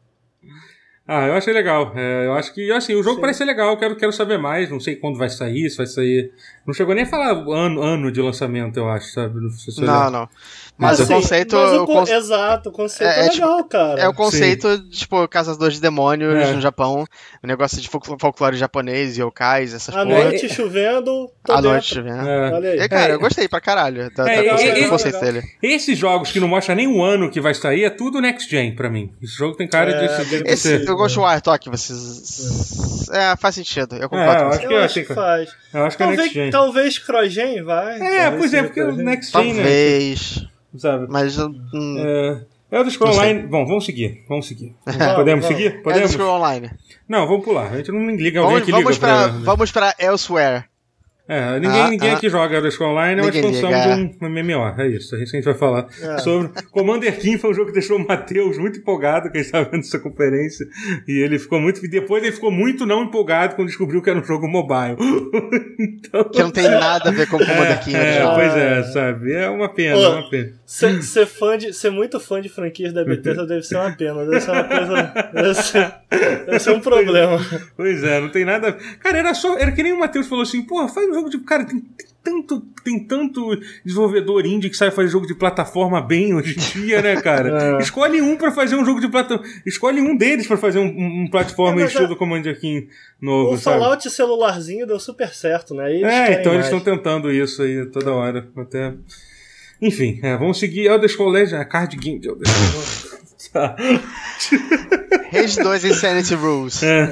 Ah, eu achei legal. É, eu acho que, assim, o jogo Sim. parece legal, quero, quero saber mais. Não sei quando vai sair, se vai sair. Não chegou nem a falar ano, ano de lançamento, eu acho, sabe? Não, é
não, não.
Mas, mas o assim, conceito. Mas o, é con...
Exato, o conceito é, é, é tipo legal, tipo, cara. É o conceito,
Sim. tipo, caçadores de demônios é. no Japão. O negócio de folclore japonês, yokais, essas coisas. À noite chovendo. A noite chovendo. É. E, cara, eu é. gostei pra caralho da, é, da, da, é, do conceito dele.
Esses jogos que não mostra nem um ano que vai sair é tudo next gen pra mim. Esse jogo tem cara de. de esse, ser. eu gosto do Art Talk, vocês.
É, faz sentido. Eu concordo com você. Eu acho que faz. Eu acho que é next gen.
Talvez CrossGen vai. É, pois é, porque o next gen, né?
Talvez sabe? Mas. Hum... Eh, é... Elder Scrolls Online. Bom, vamos seguir. Vamos seguir. Vamos, podemos seguir? É podemos? Elder Scroll Online. Não, vamos pular. A gente não liga alguém vamos, que vamos liga pra, Vamos pra Elsewhere. É, ninguém, ah, ninguém ah, aqui joga LSQ Online, é uma expansão liga. de um MMO, é isso. É isso que a gente vai falar é. sobre. Commander King foi um jogo que deixou o Matheus muito empolgado, que a gente estava vendo essa conferência, e ele ficou muito. E depois ele ficou muito
não empolgado quando descobriu que era um jogo mobile. então... Que não tem nada a ver com Commander King. É, né? pois é, sabe? É uma pena, Ô, é uma pena. Ser, ser, fã de, ser é muito fã de franquias da Bethesda então deve ser uma pena, deve ser uma coisa. Deve ser, deve ser um é. problema. Pois,
pois é, não tem nada. Cara, era só. Era que nem o Matheus falou assim, pô, faz um jogo jogo de. Cara, tem, tem, tanto, tem tanto desenvolvedor indie que sabe fazer jogo de plataforma bem hoje em dia, né, cara? é. Escolhe um para fazer um jogo de plataforma. Escolhe um deles para fazer um, um, plataforma é, estilo é- Commander aqui novo. O sabe?
Fallout celularzinho deu super certo, né? Eles é, então mais. eles estão
tentando isso aí toda hora. Até. Enfim, é, vamos seguir Elder Scrolls a card game de Elder Scrolls tá. Rage 2 Insanity Rules. É.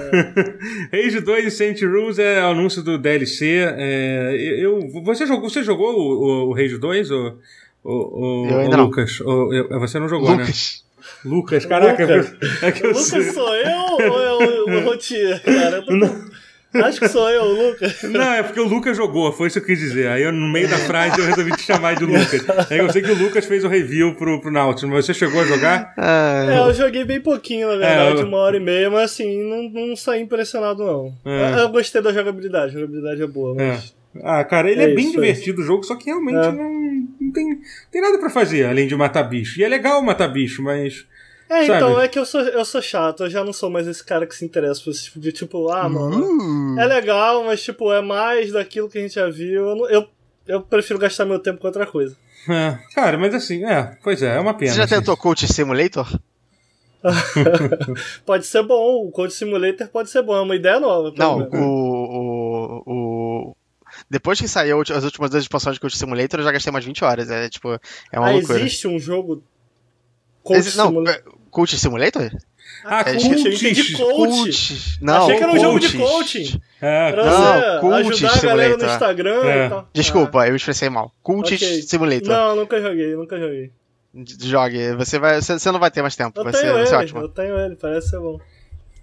Rage 2 Insanity Rules é o anúncio do DLC. É, eu, você jogou, você jogou o, o, o Rage 2? Ou, o, eu ainda ou não. Lucas? eu, é, você não jogou, Lucas. né? Lucas, caraca. É Lucas, é que eu Lucas sou
eu ou é o Rotier, cara? Eu tô não. Acho que sou eu, o Lucas.
Não, é porque o Lucas jogou, foi isso que eu quis dizer. Aí eu, no meio da frase eu resolvi te chamar de Lucas. Aí eu sei que o Lucas fez o review pro, pro Nautilus, mas você chegou a jogar?
É, é eu joguei
bem pouquinho, na é, verdade, é, eu... uma hora e meia, mas assim, não, não saí impressionado não. É. Eu, eu, gostei da jogabilidade, a jogabilidade é boa, é. mas... É. Ah, cara, ele é, é bem isso, divertido é. o jogo, só que realmente não, não tem,
tem nada para fazer além de matar bicho. E é legal matar bicho,
mas
é, então, Sabe? então, é que eu sou, eu sou chato, eu já não sou mais esse cara que se interessa por esse tipo de tipo, ah, mano, hum. é legal, mas tipo, é mais daquilo que a gente já viu. Eu, eu, eu prefiro gastar meu tempo com outra coisa.
É, cara, mas assim, é, pois é, é uma pena. Você já assim. tentou Coach Simulator?
pode ser bom, o Coach Simulator pode ser bom, é uma ideia nova. Não, o, o, o, Depois que saiu as últimas duas expansões
de Coach Simulator, eu já gastei mais 20 horas. É tipo, é uma ah, loucura. Existe um jogo. Coach Exi... Não, Coach Simulator?
Ah, é, coach, de coach. coach. Não, Achei que era um coach. jogo de coaching. É, pra não, coach ajudar Simulator. a galera no Instagram é. e tal.
Desculpa, ah. eu expressei mal. Coach okay. Simulator. Não,
nunca joguei, nunca joguei.
Jogue, você, vai, você não
vai ter mais tempo.
Eu vai, tenho ser, ele, ser ótimo. Eu
tenho ele, parece ser bom.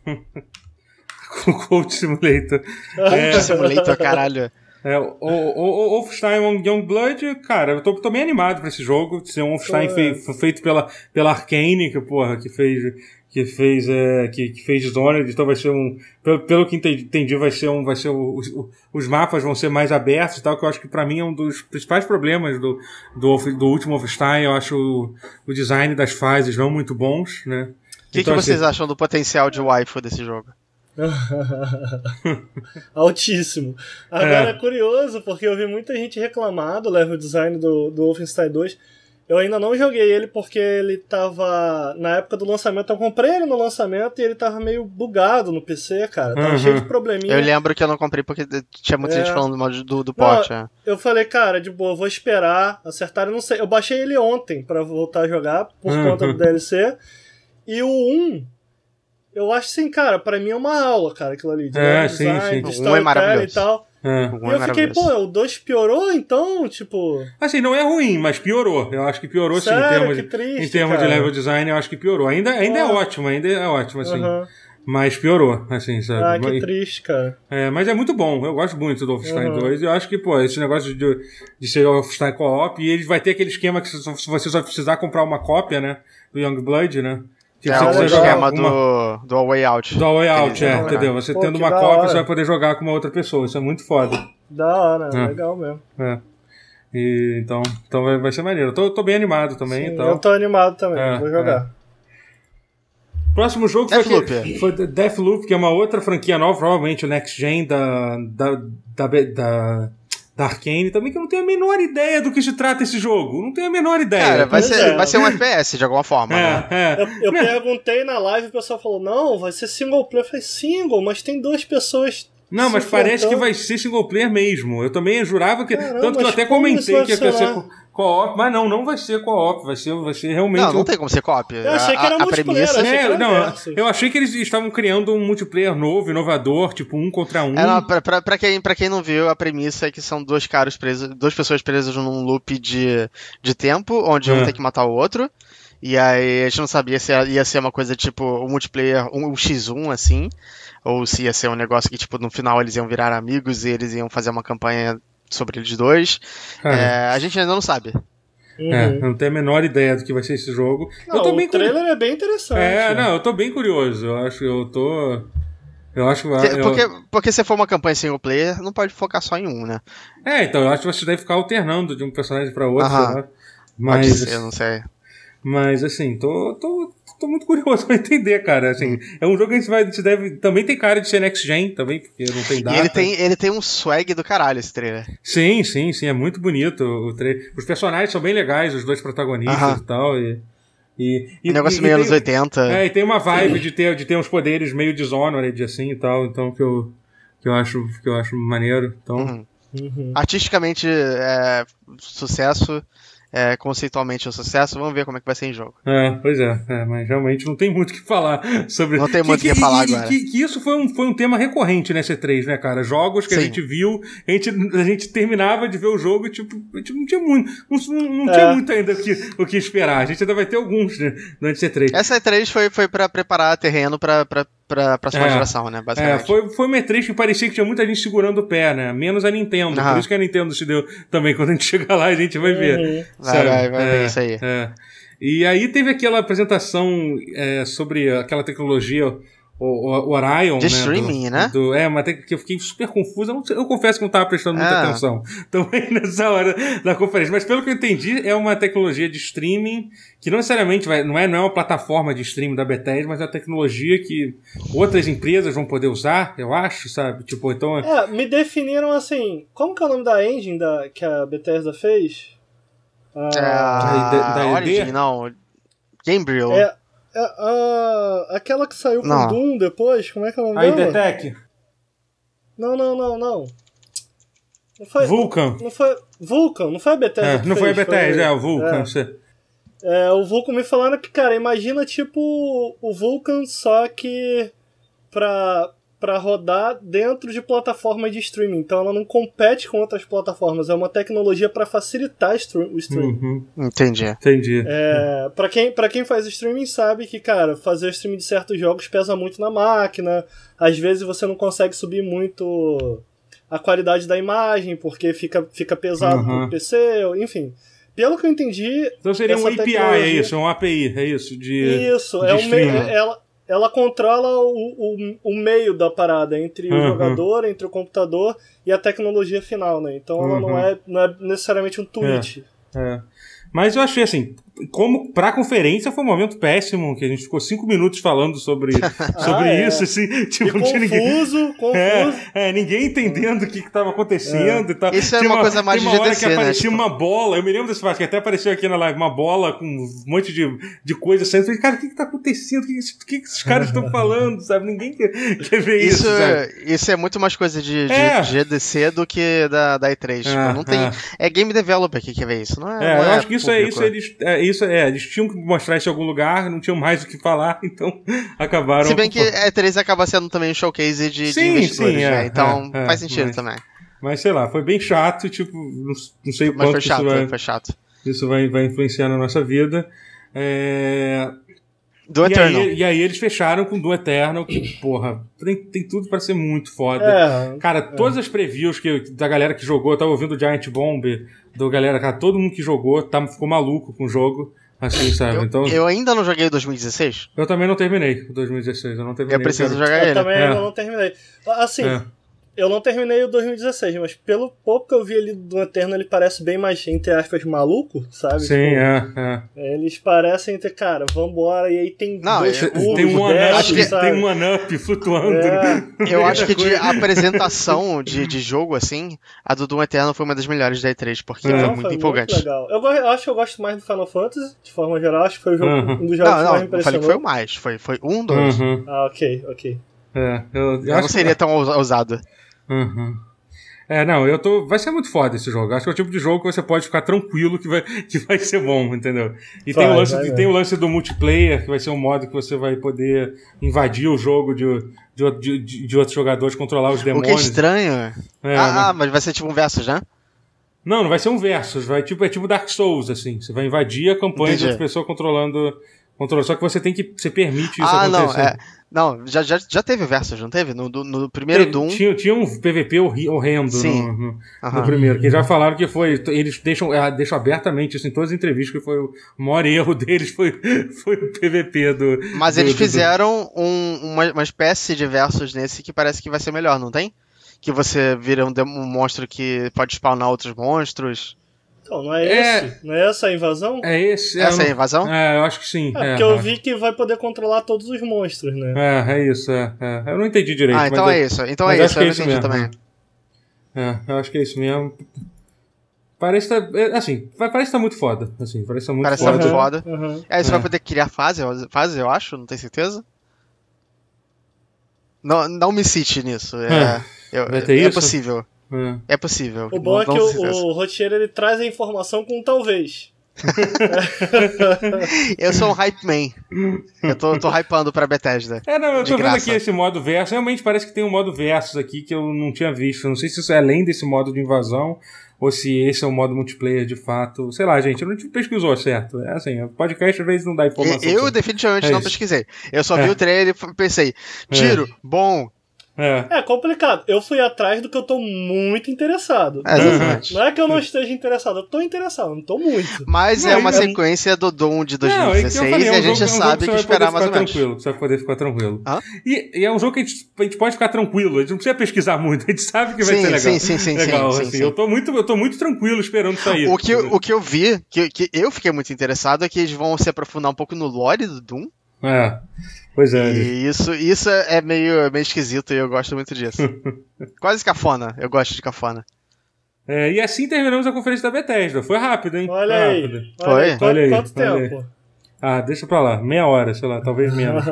coach Simulator. Coach é. Simulator, caralho. É,
o, o, o Wolfenstein
Youngblood, cara, eu tô, tô bem animado pra esse jogo, ser um Wolfenstein fei, feito pela, pela Arkane, que, porra, que fez que fez é, que, que fez Dishonored, então vai ser um pelo, pelo que entendi vai ser um vai ser um, os, os mapas vão ser mais abertos e tal que eu acho que para mim é um dos principais problemas do, do, do último Wolfenstein eu acho o, o design das fases não muito bons né o que, então, que assim, vocês assim,
acham do potencial de waifu desse jogo
Altíssimo. Agora é. curioso, porque eu vi muita gente reclamar do level design do, do Wolfenstein 2. Eu ainda não joguei ele porque ele tava. Na época do lançamento, eu comprei ele no lançamento e ele tava meio bugado no PC, cara. Tava uhum. cheio de probleminha. Eu lembro
que eu não comprei porque tinha muita é... gente falando mal do, do pote. É.
Eu falei, cara, de boa, vou esperar, acertar. Eu não sei. Eu baixei ele ontem para voltar a jogar por uhum. conta do DLC. E o 1, eu acho assim, cara, para mim é uma aula, cara, aquilo ali. De é, design, sim, sim. De é e tal. É. é. E eu fiquei, pô, o 2 piorou, então, tipo.
Assim, não é ruim, mas piorou. Eu acho que piorou, Sério? sim, em termos, que triste, de, em termos de level design, eu acho que piorou. Ainda, ainda é ótimo, ainda é ótimo, assim. Mas piorou, assim, sabe? Ah, que
triste, cara.
É, mas é muito bom. Eu gosto muito do Wolfenstein uhum. 2. Eu acho que, pô, esse negócio de, de ser Wolfenstein Co-op, e ele vai ter aquele esquema que se você só precisar comprar uma cópia, né? Do Youngblood, né? Que tipo, é o esquema do,
uma... do Away
Out. Do Away Out, é, né? entendeu? Você Pô, tendo uma cópia, você vai poder jogar com uma outra pessoa. Isso é muito foda.
Da hora, é. legal mesmo.
É. E, então, então vai, ser maneiro. Eu tô, tô bem animado também. Sim, então. Eu tô animado também, é, vou jogar. É. Próximo jogo Death foi, Loop. foi Deathloop, que é uma outra franquia nova, provavelmente o Next Gen da, da, da, da da Arkane também, que eu não tenho a menor ideia do que se trata esse jogo. Não
tenho a menor ideia.
Cara, vai, ser, é. vai ser um
FPS de alguma forma, é, né? É.
Eu, eu né? perguntei na live e o pessoal falou: não, vai ser single player. Eu falei, single, mas tem duas pessoas não, mas parece que vai
ser single player mesmo. Eu também jurava que. Caramba, tanto que eu até comentei que ia ser co-op, mas não, não vai ser co-op, vai ser, vai ser realmente. Não, não tem como ser co-op. Eu achei que era a, a premissa... Achei é, não, eu achei que eles estavam criando um multiplayer novo, inovador,
tipo um contra um. É, não, pra, pra, pra, quem, pra quem não viu, a premissa é que são dois caras presos, duas pessoas presas num loop de, de tempo, onde é. um tem que matar o outro. E aí a gente não sabia se ia ser uma coisa tipo um multiplayer, um, um X1 assim, ou se ia ser um negócio que tipo no final eles iam virar amigos e eles iam fazer uma campanha sobre eles dois. É. é, a gente ainda não sabe.
É, uhum. É,
não tem a menor ideia do que vai ser esse jogo.
Não, eu tô o bem trailer curi... é bem interessante. É, né? não, eu
tô bem curioso. Eu acho, eu tô. Eu acho que. Porque, eu... porque se for uma campanha single player, não pode focar só em um, né? É, então, eu acho que você deve ficar alternando de um personagem pra outro. Uhum. Mas. Ser, não sei. Mas assim, tô, tô, tô muito curioso pra entender, cara. Assim, é um jogo que a gente vai. A gente deve, também tem cara de ser next gen também, porque não tem data. E ele tem, ele tem um swag do caralho esse trailer. Sim, sim, sim. É muito bonito o trailer. Os personagens são bem legais, os dois protagonistas uh -huh. e tal. E... E, e, um negócio e, meio e anos tem, 80. É, e tem uma vibe de ter, de ter uns poderes meio Dishonored, assim e tal, então que eu, que eu, acho, que eu acho maneiro. Então, Uhum. uhum.
Artisticamente, é, sucesso é, conceitualmente um sucesso. Vamos ver como é que vai ser em jogo.
É, pois é, é mas realmente não tem muito o que falar sobre Não tem muito o que, que, falar e, agora. Que, que, isso foi um, foi um tema recorrente nessa E3, né, cara? Jogos que Sim. a gente viu, a gente, a gente terminava de ver o jogo e, tipo, a gente não tinha muito, não, não tinha é. muito ainda o que, o que esperar. A gente ainda vai ter alguns né, durante
E3. Essa E3 foi, foi para preparar terreno para pra próxima é. geração, né? É, basicamente. É,
foi, foi uma E3 que parecia que tinha muita gente segurando o pé, né? Menos a Nintendo. Por isso que a Nintendo se deu também. Quando a gente chegar lá, a gente vai ver. Uhum. Vai, vai, vai, ver é, isso aí. É. E aí teve aquela apresentação é, sobre aquela tecnologia o, o Orion, de né, streaming, do, né? Do, é, mas que eu fiquei super confuso. Eu, eu, confesso que não estava prestando muita ah. atenção também nessa hora da conferência. Mas pelo que eu entendi, é uma tecnologia de streaming que não necessariamente vai, não, é, não é uma plataforma de streaming da Bethesda, mas é uma tecnologia que outras empresas vão poder usar, eu acho, sabe? Tipo, então.
É, é me definiram assim. Como que é o nome da engine da, que a Bethesda fez? Ah, é, da, da, Origin,
não. Gabriel. É,
a, é, a, aquela que saiu com o Doom depois, como é que é o nome a dela? Idetec. Não, não, não, não. Não foi, Vulcan. Não foi, Vulcan, não foi a Bethesda. É, não fez, foi a Bethesda, foi, é, o Vulcan. É. é. o Vulcan me falando que, cara, imagina tipo o Vulcan só que pra, para rodar dentro de plataforma de streaming. Então ela não compete com outras plataformas. É uma tecnologia para facilitar o streaming. Uhum.
Entendi. Entendi.
É, para quem, pra quem faz streaming sabe que, cara, fazer streaming de certos jogos pesa muito na máquina. Às vezes você não consegue subir muito a qualidade da imagem porque fica, fica pesado uhum. no PC, enfim pelo que eu entendi. Então seria um API, é isso?
É um API, é isso? De, isso, de é um meio, ela,
ela controla o, o, o, meio da parada, entre uhum. o jogador, entre o computador e a tecnologia final, né? Então ela uhum. não, é, não é necessariamente um tweet.
É, é. Mas eu achei assim, como pra conferência foi um momento péssimo, que a gente ficou cinco minutos falando sobre, ah, sobre ah, é. isso, assim, tipo, e confuso, ninguém... confuso.
É,
é, ninguém entendendo o que que tava acontecendo é. e tal. Isso era uma, uma, coisa mais de hora que né, aparecia né, uma bola, eu me lembro desse fato, que até apareceu aqui na live, uma bola com um monte de, de coisa saindo, eu falei, cara, o que que tá acontecendo? O que que, que, esses caras estão falando, sabe? Ninguém quer, quer ver isso, isso, sabe?
Isso é muito mais coisa de, de é. GDC do que da, da E3, tipo, não tem... É game developer
que quer ver isso, não é... É, não eu é acho que isso é, isso isso, é, eles tinham que mostrar isso em algum lugar, não tinham mais o que falar, então acabaram. Se bem que a E3 acaba sendo também um showcase de, sim, de investidores, sim, né? é, né? Então é, é, faz sentido mas, também. Mas sei lá, foi bem chato, tipo, não, não sei mas quanto foi chato, isso vai, foi chato. Isso vai, vai influenciar na nossa vida. É. Do e Eternal. Aí, e aí eles fecharam com Do Eternal, que, porra, tem, tem tudo para ser muito foda. É, cara, é. todas as previews que, da galera que jogou, eu tava ouvindo o Giant Bomb, do galera, cara, todo mundo que jogou tá, ficou maluco com o jogo. Assim, sabe? Eu, então, eu ainda não joguei 2016. Eu também não terminei 2016, eu não terminei. Eu preciso jogar eu ele. Eu também é. não
terminei. Assim, é. Eu não terminei o 2016, mas pelo pouco que eu vi ali do Eterno, ele parece bem mais, entre aspas, maluco, sabe? Sim, tipo, é, é, Eles parecem ter, cara, vambora, e aí tem não, dois é, tem um one-up Tem um
one-up flutuando.
É. Eu acho que de apresentação
de, de jogo, assim, a do Doom Eterno foi uma das melhores da E3, porque é. não, foi muito foi empolgante. Muito legal.
Eu, eu, acho que eu gosto mais do Final Fantasy, de forma geral, acho que foi jogo, uhum. um dos jogos não, não, mais impressionantes. Não, falei que foi o mais, foi, foi um, dois. Uhum. Ah, ok, ok.
É, eu, eu, eu não seria que... É. tão ousado. Uhum. É, não, eu tô. Vai ser muito foda esse jogo. Acho que é o tipo de jogo que você pode ficar tranquilo que vai, que vai ser bom, entendeu? E vai, tem, o lance, vai, vai. tem o lance do multiplayer, que vai ser um modo que você vai poder invadir o jogo de, de, de, de outros jogadores, controlar os demônios. O que é estranho. É, ah, mas... Né? Ah, mas vai ser tipo um versus, né? Não, não vai ser um versus, vai tipo, é tipo Dark Souls, assim. Você vai invadir a campanha Entendi. de outra pessoa controlando. Controle. Só que você tem que. Você permite isso ah, acontecer. Não, é,
não, já, já, já teve o Versus, não teve? No, no primeiro Te, Doom.
Tinha, tinha um PVP horrendo Sim. No, no, no, primeiro, que já falaram que foi. Eles deixam, é, deixam abertamente isso em todas as entrevistas, que foi o maior erro deles foi, foi o PVP do. Mas do, eles fizeram
do... um, uma, uma espécie de Versus nesse que parece que vai ser melhor, não tem? Que você vira um, um monstro que pode spawnar outros monstros.
Então, não é, é, esse? Não é essa a invasão? É esse. É, essa é, a
invasão? É, eu acho que sim. É, é porque eu é. vi
que vai poder controlar todos os monstros, né? É,
é isso, é. Eu não entendi direito. Ah, então é isso. Então é isso, eu não entendi também. É, eu acho que é isso mesmo. Parece tá, assim, parece tá muito foda, assim, parece tá muito parece tá foda. Parece tá muito foda. Uhum. É, você vai
poder criar fase, fase, eu acho, não tenho certeza. Não, não me cite nisso, é, eu, é isso? possível. É. é, possível. O bom é que o,
o roteiro ele traz a informação com talvez. eu sou um hype
man. Eu tô, tô hypando pra Bethesda. É, não, eu tô vendo aqui
esse modo versus. Realmente parece que tem um modo versus aqui que eu não tinha visto. Não sei se isso é além desse modo de invasão ou se esse é o modo multiplayer de fato. Sei lá, gente, eu não pesquisou certo. É assim, o podcast às vezes não dá informação. Eu, eu definitivamente é não pesquisei. Eu só
vi é. o trailer e pensei,
tiro, é. bom, é.
é. complicado. Eu fui atrás do que eu tô muito interessado. É, exatamente. Não é que eu não esteja interessado, eu tô interessado, não tô muito. Mas é não, é uma
sequência do Doom de
2016
falei, é um e a gente já é sabe que,
que
esperar mais ou menos. Tranquilo, você vai poder ficar tranquilo. E, e é um jogo que a gente, a gente, pode ficar tranquilo, a gente não precisa pesquisar muito, a gente sabe que vai sim, ser legal. Sim, sim, sim. Legal, sim, assim, sim, Eu, tô muito, eu tô muito tranquilo esperando sair. O que, o
que eu vi, que, que eu fiquei muito interessado, é que eles vão se aprofundar um pouco no lore do Doom.
É. Pois é. E né?
isso, isso é, é meio, é meio esquisito e eu gosto muito disso. Quase cafona. Eu gosto de cafona.
É, e assim terminamos a conferência da Bethesda. Foi rápido, hein? Olha Foi aí. Rápido. Olha Foi? Olha aí. Quanto tempo? Aí. Ah, deixa pra lá. Meia hora, sei lá, talvez menos.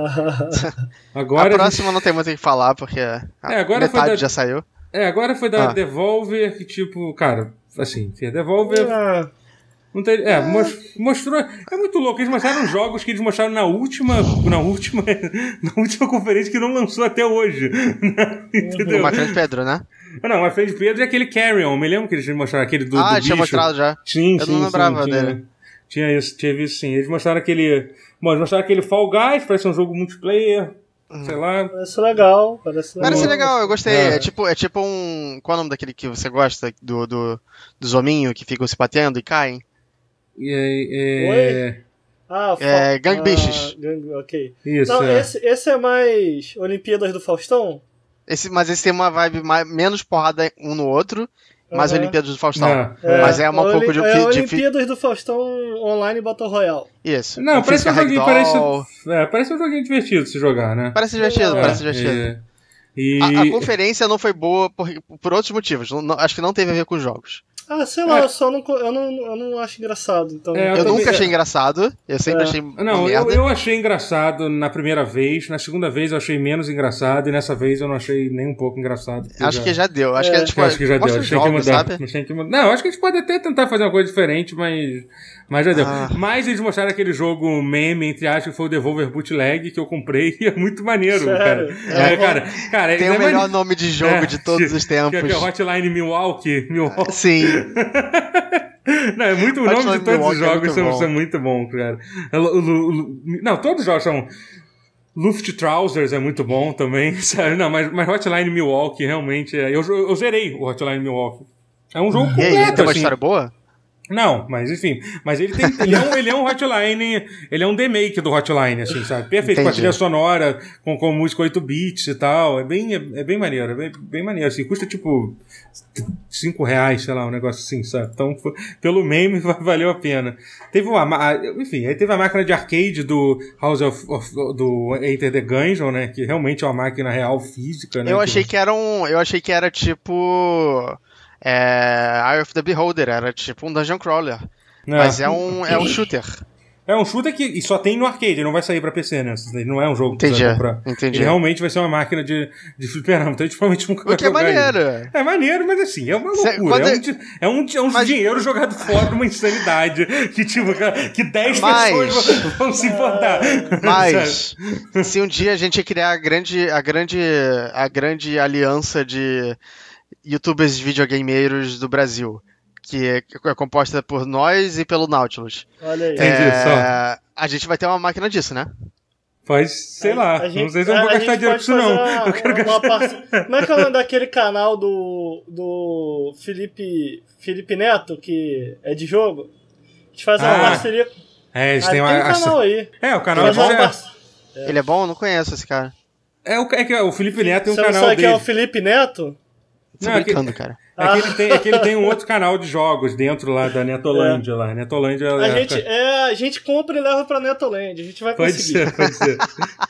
agora a próxima
gente... não tem muito o que falar, porque a
é, agora metade
da... já
saiu. É, agora foi da ah. Devolver, que tipo, cara, assim, a é Devolver... Ah não tem, é, é. mostrou. É muito louco. Eles mostraram jogos que eles mostraram na última. Na última. Na última conferência que não lançou até hoje. Entendeu? O Matheus Pedro, né? Ah, não, o Matheus Pedro é aquele Carry On. Me lembro que eles mostraram aquele do. Ah, do tinha bicho. mostrado já. Sim, Eu sim, não lembrava sim, dele. Tinha, tinha isso, teve isso sim. Eles mostraram aquele. Bom, eles mostraram aquele Fall Guys, parece um jogo multiplayer. Hum. Sei lá. Parece legal. Parece legal. Parece legal, eu gostei. É.
é. tipo, é tipo um. Qual é o nome daquele que você gosta? Do, do, dos hominhos que ficam se batendo e caem?
É,
Oi? Ah, é, Gang ah, Bichos. Ah, gang, ok. Isso. Não, é. Esse, esse é mais Olimpíadas do Faustão? Esse, mas esse tem
uma vibe mais, menos porrada um no outro, mais uhum. Olimpíadas do Faustão. É. Mas é uma pouco de. É, Olimpíadas
do Faustão online Battle Royale. Isso. Não, parece é um joguinho. Parece,
é, parece um joguinho divertido se jogar, né? Parece divertido, é, parece divertido. É. E...
A, a, conferência não foi boa por, por outros motivos. Não, acho que não teve a ver com os jogos.
Ah, sei lá, é. eu só não eu, não, eu não acho engraçado. Então... É, eu, eu também... nunca achei
engraçado, eu sempre é. achei. Não, eu, eu,
achei engraçado na primeira vez, na segunda vez eu achei menos engraçado, e nessa vez eu não achei nem um pouco engraçado. Acho já... que já deu, acho que a é. gente pode. Acho que já deu, acho que mudar. que Não, acho que a gente pode até tentar fazer uma coisa diferente, mas mas já deu. Ah. Mas eles mostraram aquele jogo meme, entre aspas, que foi o Devolver Bootleg, que eu comprei, e é muito maneiro, Sério? cara. É. É, cara, cara Tem é o melhor nome de jogo é, de todos os tempos. Que é Hotline Milwaukee. Milwaukee. Sim. Não, é muito. O nome de todos os é jogos são, são muito bons, cara. É, não, todos os jogos são. Luft Trousers é muito bom também, sabe? Não, mas, mas Hotline Milwaukee realmente é. Eu, eu zerei o Hotline Milwaukee. É um jogo completo. Uhum. E aí, tem uma assim. história boa? Não, mas enfim. Mas ele tem. Ele é um, ele é um hotline. Ele é um demake do hotline, assim, sabe? Perfeito, Entendi. com a trilha sonora, com, com música 8 bits e tal. É bem, é, é bem maneiro, é bem, bem, maneiro. Assim, custa tipo 5 reais, sei lá, um negócio assim, sabe? Então, pelo meme, valeu a pena. Teve uma. Enfim, aí teve a máquina de arcade do House of, of do Enter the Gungeon, né? Que realmente é uma máquina real física, né? Eu achei
que, era um. Eu achei que era tipo é, Eye of the Beholder era tipo um dungeon crawler. É. Mas é um, é um
shooter. É um shooter que só tem no arcade, não vai sair pra PC, né? não é um jogo entendi, que você Entendi. Ele realmente vai ser uma máquina de, de fliperama, então a é gente provavelmente nunca vai O que é maneiro. Ele. É maneiro, mas assim, é uma loucura. Cê, é, é, um, é, um, é um mas... dinheiro jogado fora numa insanidade que, tipo, que 10 mas... pessoas vão se importar.
Mas, se um dia a gente criar a grande, a grande, a grande aliança de youtubers videogameiros do Brasil, que é, é, composta por nós e pelo Nautilus.
Olha aí. É,
a gente vai ter uma máquina disso, né? Faz, sei a, lá, a
gente, não sei se eu é, vou gastar dinheiro com isso não. Uma, eu quero uma, gastar... Uma Como é que é o nome
daquele canal do, do Felipe, Felipe Neto, que é de jogo? A gente faz ah, uma parceria... É, eles ah, têm Tem um canal aí. É, o canal de é... Ele
é bom?
Eu não conheço esse cara. É,
o, é que é, o Felipe Neto tem um canal dele. Você não sabe que é o Felipe Neto? Tô não, brincando, é que, cara. É que, ele tem, é que ele tem
um outro canal de jogos dentro lá da Netolândia. É. Lá. Netolândia é a, é, gente,
é, a gente compra e leva pra Netolândia. A gente vai pode conseguir. Ser, pode
ser,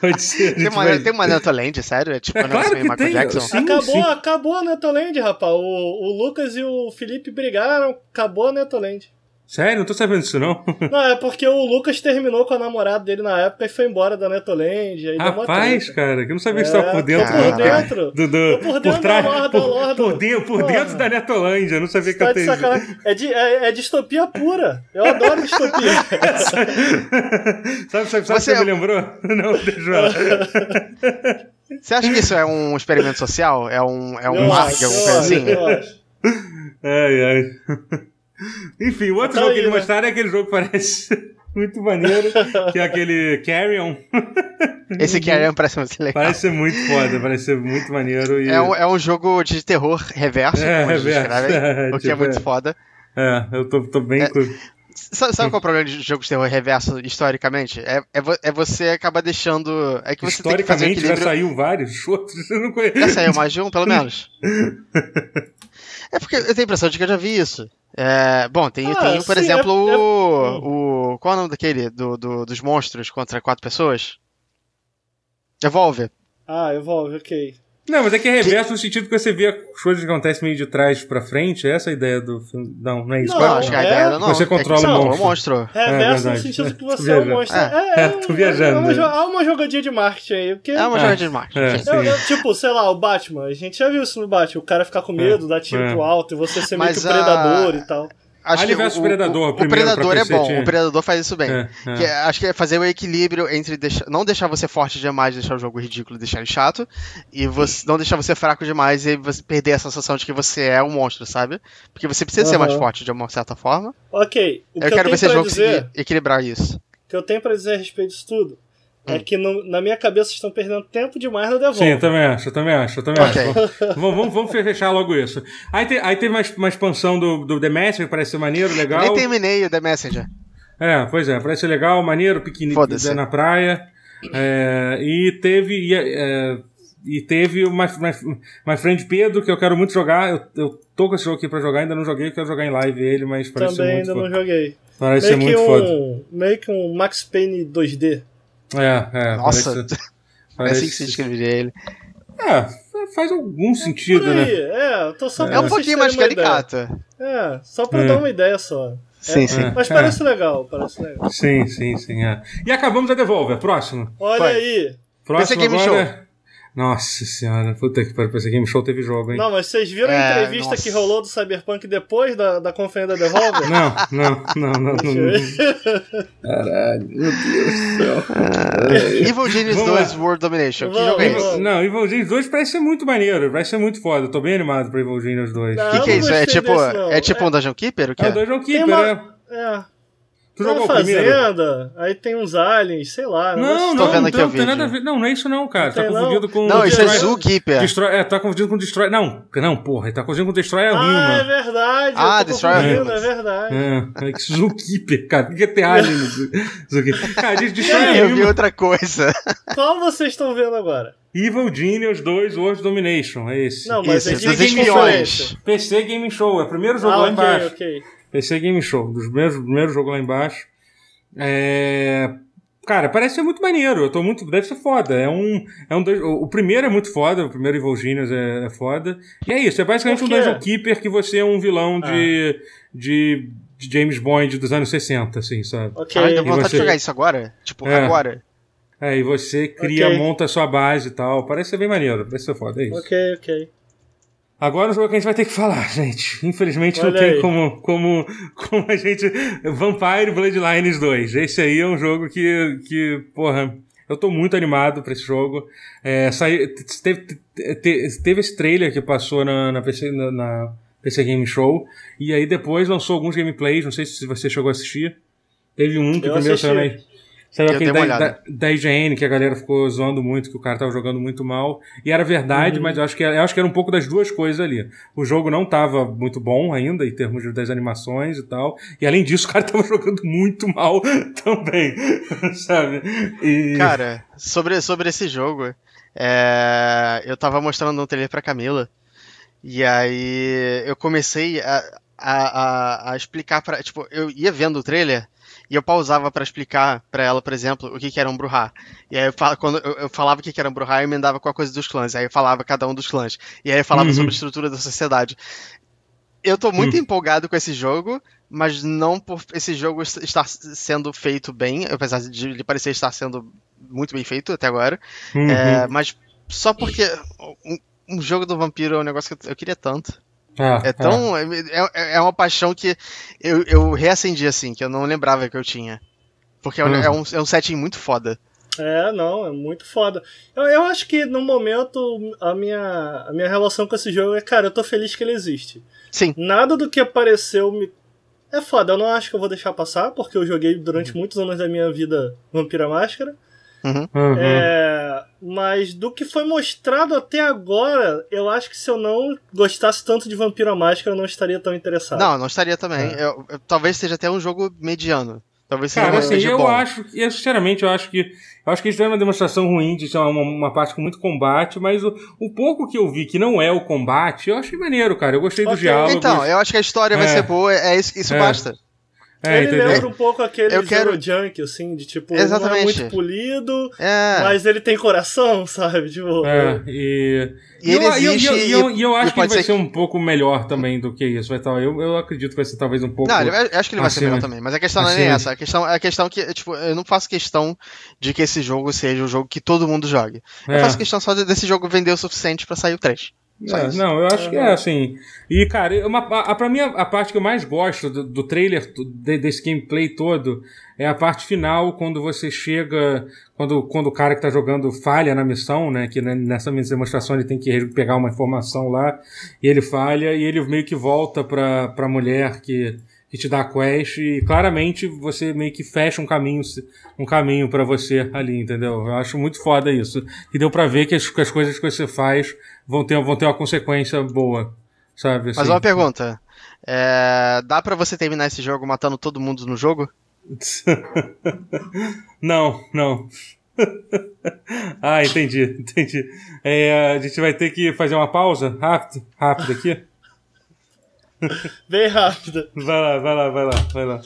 pode ser. Tem uma, vai... tem uma Netolândia, sério? É tipo é, claro que tem. Jackson. Sim,
acabou, sim.
acabou a Netolândia, rapaz. O, o Lucas e o Felipe brigaram. Acabou a Netolândia.
Sério? Não tô sabendo disso, não?
Não, é porque o Lucas terminou com a namorada dele na época e foi embora da Netoland. Rapaz,
cara, que eu não sabia que é, estava por dentro. por dentro. por dentro da Netolândia por, Lorda. Por, dentro, por dentro da Netolândia, não sabia que eu tá tenho...
É, de, é, é, distopia pura. Eu adoro distopia.
sabe sabe, sabe Você me é lembrou?
Não, deixa eu
Você acha que isso é um experimento social? É um, é um marketing, alguma coisa assim?
Ai, ai.
Enfim, o outro tá jogo aí, que ele né? mostraram é aquele jogo que parece muito maneiro, que é aquele Carrion. Esse Carrion parece muito legal. Parece ser muito foda, parece ser muito maneiro. E... É, um, é um
jogo de terror reverso, é, reverso. É, o que é tipo, muito é.
foda. É, eu tô, tô bem... É.
Sabe, qual é o problema de jogos de terror reverso historicamente? É, é, é você acaba deixando. É que você historicamente tem que fazer já saiu
vários outros, eu não conheço. Já saiu mais de um, pelo menos.
É porque eu tenho a impressão de que eu já vi isso. É, bom, tem, ah, tem por sim, é exemplo, é... o, o. Qual é o nome daquele? Do, do, dos monstros contra quatro pessoas?
Evolve.
Ah, Evolve, ok. Não, mas é que é reverso que... no sentido
que você vê as coisas que acontecem meio de trás pra frente. É essa é a ideia do filme. Não, não é isso. Não, acho que é a ideia não. Você controla é o monstro. É reverso é, no sentido que você é um monstro. É. é, é, tô viajando. Há é,
uma, uma, jogadinha de marketing aí. Porque... É uma jogadinha de marketing. tipo, sei lá, o Batman. A gente já viu isso no Batman. O cara ficar com medo, dar tiro pro alto e você ser meio que o predador e tal. Acho Alien o, Predador, o, o Predador é bom, é. o
Predador faz isso bem. É, é. Que, acho que é fazer o equilíbrio entre deixar, não deixar você forte demais, deixar o jogo ridículo, deixar ele chato, e você, não deixar você fraco demais e você perder a sensação de que você é um monstro, sabe? Porque você precisa uhum. ser mais forte de uma certa forma. Ok. O eu que quero eu ver se eles dizer, equilibrar isso.
O que eu tenho para dizer a respeito disso tudo é que no, na minha cabeça estão perdendo tempo demais no Devon. Sim, eu também acho, eu também acho, eu também okay. acho. Vamos,
vamos, vamos, fechar logo isso. Aí, te, aí teve uma, uma, expansão do, do The Messenger, parece ser maneiro, legal. Eu nem
terminei o The Messenger.
É, pois é, parece ser legal, maneiro, piquenique né, na praia. É, e teve. E, é, é e teve o My, My, My, Friend Pedro, que eu quero muito jogar. Eu, eu tô com esse jogo aqui pra jogar, ainda não joguei, eu quero jogar em live ele, mas parece Também ser muito
ainda foda. não joguei. Parece meio ser muito um, foda. Meio que um Max Payne 2D.
É, é. Nossa, parece, parece... é assim que se escreveria ele. É, faz algum é sentido, é aí, né? É, tô só é, é um pouquinho mais caricata.
É, só pra é. dar uma ideia só. Sim, é, sim. Mas é. parece legal, parece legal. Sim,
sim, sim. E acabamos a Devolver, próximo.
Olha Vai. aí. Próximo Esse Game agora... Show.
Nossa senhora, puta que pariu, esse Game Show teve jogo,
hein? Não,
mas vocês viram é, a entrevista nossa. que rolou do Cyberpunk depois da, da conferência da Devolver? Não,
não, não, não. não,
não.
Caralho, meu Deus do céu. É,
Evil Genius 2 World Domination, vamos, que jogo
é esse? Não, Evil Genius 2 parece ser muito maneiro, vai ser muito foda, eu tô bem animado pra Evil Genius 2. O que, que é isso? É tipo, é tipo é-, é... um Dungeon Keeper? O que é? é um Dungeon
Keeper, uma... é. É. Tu é jogou fazenda,
aí tem uns aliens, sei lá. Não, não, não, não, tem, tem nada a
ver. Não, não é isso não, cara. Não tá confundido com. Não, isso é Zookeeper. Destroy... É, tá confundido com Destroy. Não, não, porra, tá confundido com Destroy a Human. Ah, é
verdade. Ah, Destroy a Human. É verdade.
É, é Zookeeper, cara. Por que tem alien no Zookeeper? Cara, Destroy Human. Eu vi outra coisa.
Qual vocês estão vendo agora?
Evil Genius 2 World Domination, é esse. Não, mas Isso, é Game, Game Show. PC Game Show, é o primeiro jogo ah, lá okay, embaixo. ok. PC é Game Show, dos primeiros, jogo lá embaixo. É... Cara, parece ser muito maneiro. Eu tô muito. Deve ser foda. É um. É um o primeiro é muito foda, o primeiro Evil Genius é, é foda. E é isso, é basicamente um Dungeon Keeper que você é um vilão ah. de, de. de James Bond dos anos 60, assim, sabe? Ok, ah, eu vou você... jogar isso agora? Tipo, é. agora. É, e você cria, okay. monta a sua base e tal. Parece ser bem maneiro, parece ser foda, é isso. Ok, ok. Agora o é jogo que a gente vai ter que falar, gente. Infelizmente Olha não tem como, como, como a gente. Vampire Bloodlines 2. Esse aí é um jogo que, que porra, eu tô muito animado para esse jogo. É, saiu, teve, teve esse trailer que passou na, na, PC, na, na PC Game Show. E aí depois lançou alguns gameplays, não sei se você chegou a assistir. Teve um que eu primeiro assisti. Saiu aquele da, da, da, IGN que a galera ficou zoando muito, que o cara tava jogando muito mal. E era verdade, uhum. mas eu acho, que, eu acho que era um pouco das duas coisas ali. O jogo não tava muito bom ainda, em termos de das animações e tal. E além disso, o cara tava jogando muito mal também, sabe? E...
Cara, sobre, sobre esse jogo, é... eu tava mostrando um trailer pra Camila. E aí eu comecei a, a, a, a explicar pra. Tipo, eu ia vendo o trailer e eu pausava para explicar para ela, por exemplo, o que, que era um Bruhá. E aí, eu falava, quando eu falava o que, que era um Bruhá, eu emendava com a coisa dos clãs. Aí eu falava cada um dos clãs. E aí eu falava uhum. sobre a estrutura da sociedade. Eu tô muito uhum. empolgado com esse jogo, mas não por esse jogo estar sendo feito bem, apesar de ele parecer estar sendo muito bem feito até agora. Uhum. É, mas só porque um, um jogo do vampiro é um negócio que eu queria tanto.
É, é, é tão.
É. é. É, uma paixão que eu, eu reacendi, assim, que eu não lembrava que eu tinha. Porque é é uhum. é, um, é um setting muito foda.
É, não, é muito foda. Eu, eu acho que no momento a minha, a minha relação com esse jogo é, cara, eu tô feliz que ele existe. Sim. Nada do que apareceu me. É foda, eu não acho que eu vou deixar passar, porque eu joguei durante uhum. muitos anos da minha vida Vampira Máscara. Uhum. uhum. É, mas do que foi mostrado até agora, eu acho que se eu não gostasse tanto de Vampiro à Máscara, eu não estaria tão interessado. Não, não estaria também. É. Eu, eu, talvez seja até um jogo mediano. Talvez seja Cara, assim, eu bom.
acho, eu, sinceramente, eu acho que eu acho que isso é uma demonstração ruim de uma, uma parte com muito combate, mas o, o pouco que eu vi que não é o combate, eu achei maneiro, cara. Eu gostei okay. do diálogo. Então, eu
acho que a história é. vai ser boa, é isso, isso é. basta.
É, ele entendeu? lembra
um pouco aquele eu quero... Junk, assim, de tipo, é Exatamente. é muito polido, é. mas ele tem coração, sabe? Tipo, é, é. e... E, eu, existe, eu, eu, eu, acho que ele vai ser, ser
que... um pouco melhor também do que isso. Vai estar, tá, eu, eu acredito que vai ser talvez um pouco. Não, acho que ele vai assim, ser melhor também, mas a questão assim. não é essa.
A questão, a questão que, tipo, eu não faço questão de que esse jogo seja
um jogo que todo mundo jogue. Eu é. faço
questão só desse jogo vender o suficiente para sair o 3. É, mas não, eu acho que é
assim. E, cara, uma, a, a, pra mim, a, parte que eu mais gosto do, do trailer, de, desse gameplay todo, é a parte final, quando você chega. Quando, quando o cara que tá jogando falha na missão, né? Que nessa demonstração ele tem que pegar uma informação lá, e ele falha, e ele meio que volta pra, pra mulher que que te dá a quest e claramente você meio que fecha um caminho um caminho para você ali, entendeu? Eu acho muito foda isso. E deu para ver que as, que as coisas que você faz vão ter, vão ter uma consequência boa, sabe? Assim. Mas uma pergunta.
É, dá para você terminar esse jogo matando
todo mundo no jogo? não, não. ah, entendi, entendi. É, a gente vai ter que fazer uma pausa rápido, rápido aqui. Bem rápida. Vai lá, vai lá, vai lá, vai lá.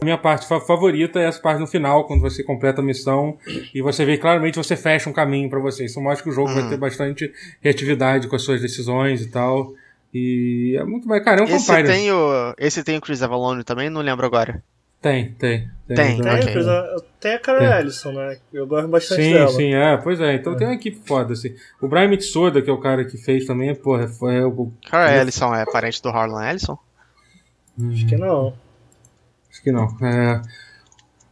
A minha parte favorita é essa parte no final, quando você completa a missão e você vê claramente você fecha um caminho para você. Isso mostra que o jogo uhum. vai ter hum. bastante reatividade com as suas decisões e tal. E é muito
mais. Cara, é um esse Tem o, esse tem o Chris Avalone também, não lembro
agora. Tem, tem. Tem,
tem. tem, okay. a Cara Ellison, né? Eu gosto bastante sim, dela. Sim, sim,
é, pois é. Então é. tem uma equipe foda, assim. O Brian Mitsoda, que é o cara que fez também, porra, foi. É o... Cara Ellison é parente do Harlan Ellison?
Acho que não.
Acho que não. É.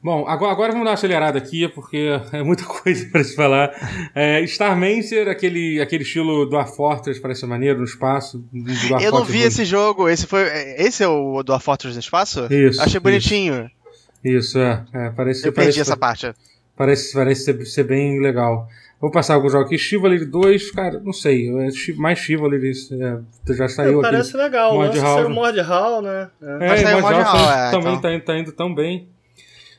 Bom, agora, agora vamos dar uma acelerada aqui, porque é muita coisa para te falar. É, Star Mancer, aquele, aquele estilo do Ar Fortress, parece maneiro, no espaço. eu não vi esse
jogo, esse foi. Esse é o do Fortress no espaço? Isso. Achei bonitinho.
Isso, isso é, é. parece, eu parece, perdi essa parte. Parece, parece ser, ser bem legal. Vou passar alguns jogos aqui. Chivalry 2, cara, não sei. É mais Chivalry, é, já saiu é, parece aqui. Parece legal, Mod né? Hall. Saiu
Mod Hall, né? É, é Mas Mod Hall, Hall tá, é, também
então. tá, tá indo tão bem.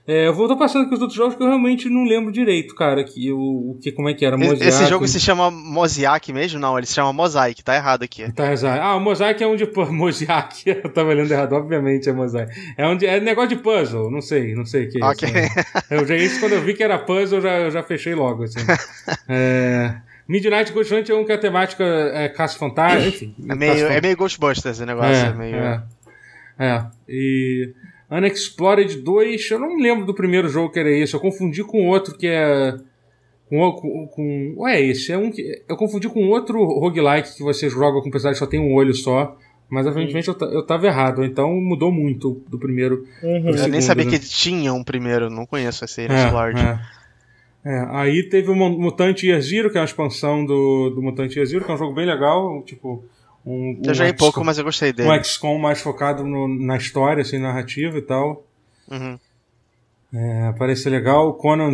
É, eu vou estar passando aqui os outros jogos que eu realmente não lembro direito, cara, que, o, que, como é que era, Mosaic. Esse jogo se
chama Mosaic mesmo? Não, ele se chama Mosaic, tá errado aqui.
Tá errado. Ah, o Mosaic é onde... Pô, Mosaic, eu tava lendo errado, obviamente é Mosaic. É, de é negócio de puzzle, não sei, não sei o que é okay. isso. Né? Eu já, isso quando eu vi que era puzzle, eu já, eu já fechei logo, assim.
é...
Midnight Ghost Hunt é um que a temática é caça fantasma, enfim.
É meio, é meio Ghostbusters esse negócio, é, é meio... É,
é. e... Unexplored 2, eu não lembro do primeiro jogo que era esse, eu confundi com outro que é. Com, com, com, ué, esse é um que. Eu confundi com outro roguelike que você joga com pesadelo personagem que só tem um olho só. Mas uhum. aparentemente eu, eu tava errado, então mudou muito do primeiro. Uhum. segundo, eu nem sabia né? que tinha um primeiro, não conheço esse é, Unexplored. É, é. é, aí teve o Mutante Year Zero, que é uma expansão do, do Mutante Year Zero, que é um jogo bem legal, tipo, um, eu um joguei pouco, mas eu gostei dele. Um XCOM mais focado no, na história, assim, narrativa e tal. Uhum. É, parece legal. Conan.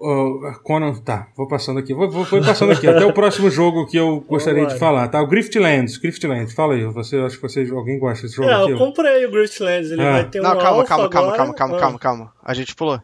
Uh, Conan. Tá, vou passando aqui. Vou, vou, vou passando aqui. Até o próximo jogo que eu gostaria de falar, tá? O Griftlands. Griftlands, fala aí. Você, acho que você, alguém gosta desse jogo? É, aqui, eu
comprei o Griftlands. Ele ah. vai ter um. Não, calma, calma, calma, calma, calma, calma, ah. calma,
calma. A gente pulou.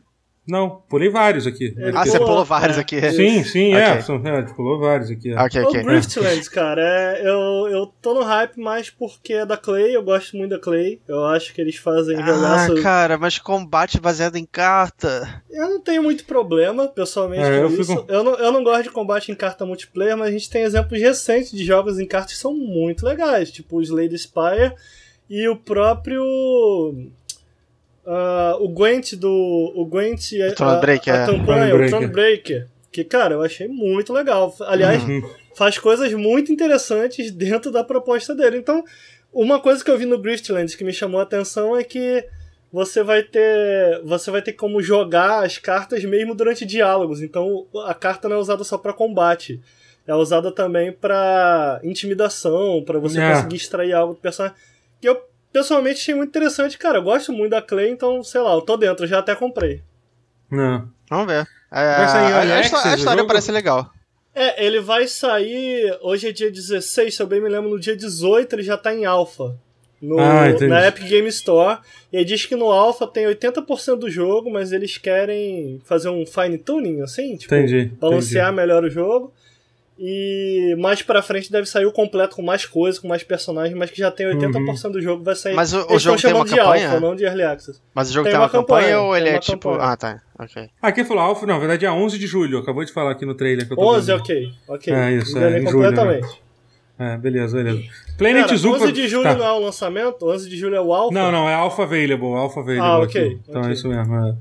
Não, pulei vários aqui. É, ah, você pulou vários é. aqui. Sim, sim, é, okay. é. São, é. Tipo, pulou vários aqui. É. Okay, okay. O Driftlands,
cara, é, eu, eu tô no hype mais porque é da Clay, eu gosto muito da Clay. Eu acho que eles fazem ah, cara, mas
combate baseado em
carta. Eu não tenho muito problema, pessoalmente, é, eu isso. Fico... Eu, não, eu não gosto de combate em carta multiplayer, mas a gente tem exemplos recentes de jogos em cartas que são muito legais, tipo os Slade Spire e o próprio Uh, o Gwent do. O Gwent. O Tron Breaker. a campanha, o Thronebreaker. Que, cara, eu achei muito legal. Aliás, uhum. faz coisas muito interessantes dentro da proposta dele. Então, uma coisa que eu vi no Griftlands que me chamou a atenção é que você vai ter você vai ter como jogar as cartas mesmo durante diálogos. Então, a carta não é usada só para combate. É usada também para intimidação, para você é. conseguir extrair algo do personagem. Que eu pessoalmente achei muito interessante, cara. Eu gosto muito da Clay, então, sei lá, eu tô dentro, eu já até comprei.
Não. É. Vamos ver. É, a, a, a, história parece legal.
É, ele vai sair. Hoje é dia 16, se eu bem me lembro, no dia 18 ele já tá em alpha. No, ah, na Epic Game Store. E diz que no Alpha tem 80% do jogo, mas eles querem fazer um fine tuning, assim, tipo, entendi, balancear entendi. melhor o jogo. E mais pra frente deve sair o completo com mais coisas, com mais personagens, mas que já tem 80% uhum. do jogo, vai sair. Mas o, o jogo tem uma de campanha? Alpha, não de Early Access. Mas o jogo tem, tem uma, uma campanha, campanha, ou ele é tipo. Campanha. Ah, tá.
Ok. Ah, quem falou Alpha? Não, na verdade é 11 de julho, acabou de falar aqui no trailer que eu tô 11, vendo. ok. Ok. É isso, Enganei é, completamente. Julho, né? É, beleza, beleza. Planet Cara, Zuko... 11 de julho tá. não
é o lançamento? 11 de julho é o Alpha? Não, não,
é Alpha Available. Alpha ah, Available. Ah, ok. Então é isso mesmo. É.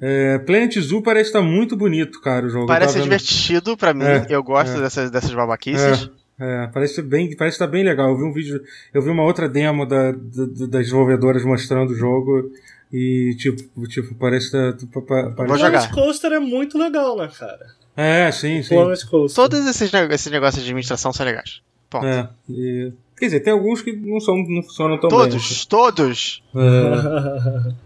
É, Planet Zoo parece estar tá muito bonito, cara, o jogo. Parece tá divertido para mim, é, eu
gosto é. dessas, dessas babaquices.
É, é, parece bem, parece tá bem legal. Eu vi um vídeo, eu vi uma outra demo da, da das desenvolvedoras mostrando o jogo e tipo, tipo parece tá, tá, tá, tá parece... Vou jogar.
Coaster é muito legal, né, cara?
É, sim, sim.
Todos esses, esses negócios de administração são legais. Ponto. É,
e...
Quer dizer, tem alguns que não, são, não funcionam tão todos, bem. Todos, assim. todos! É.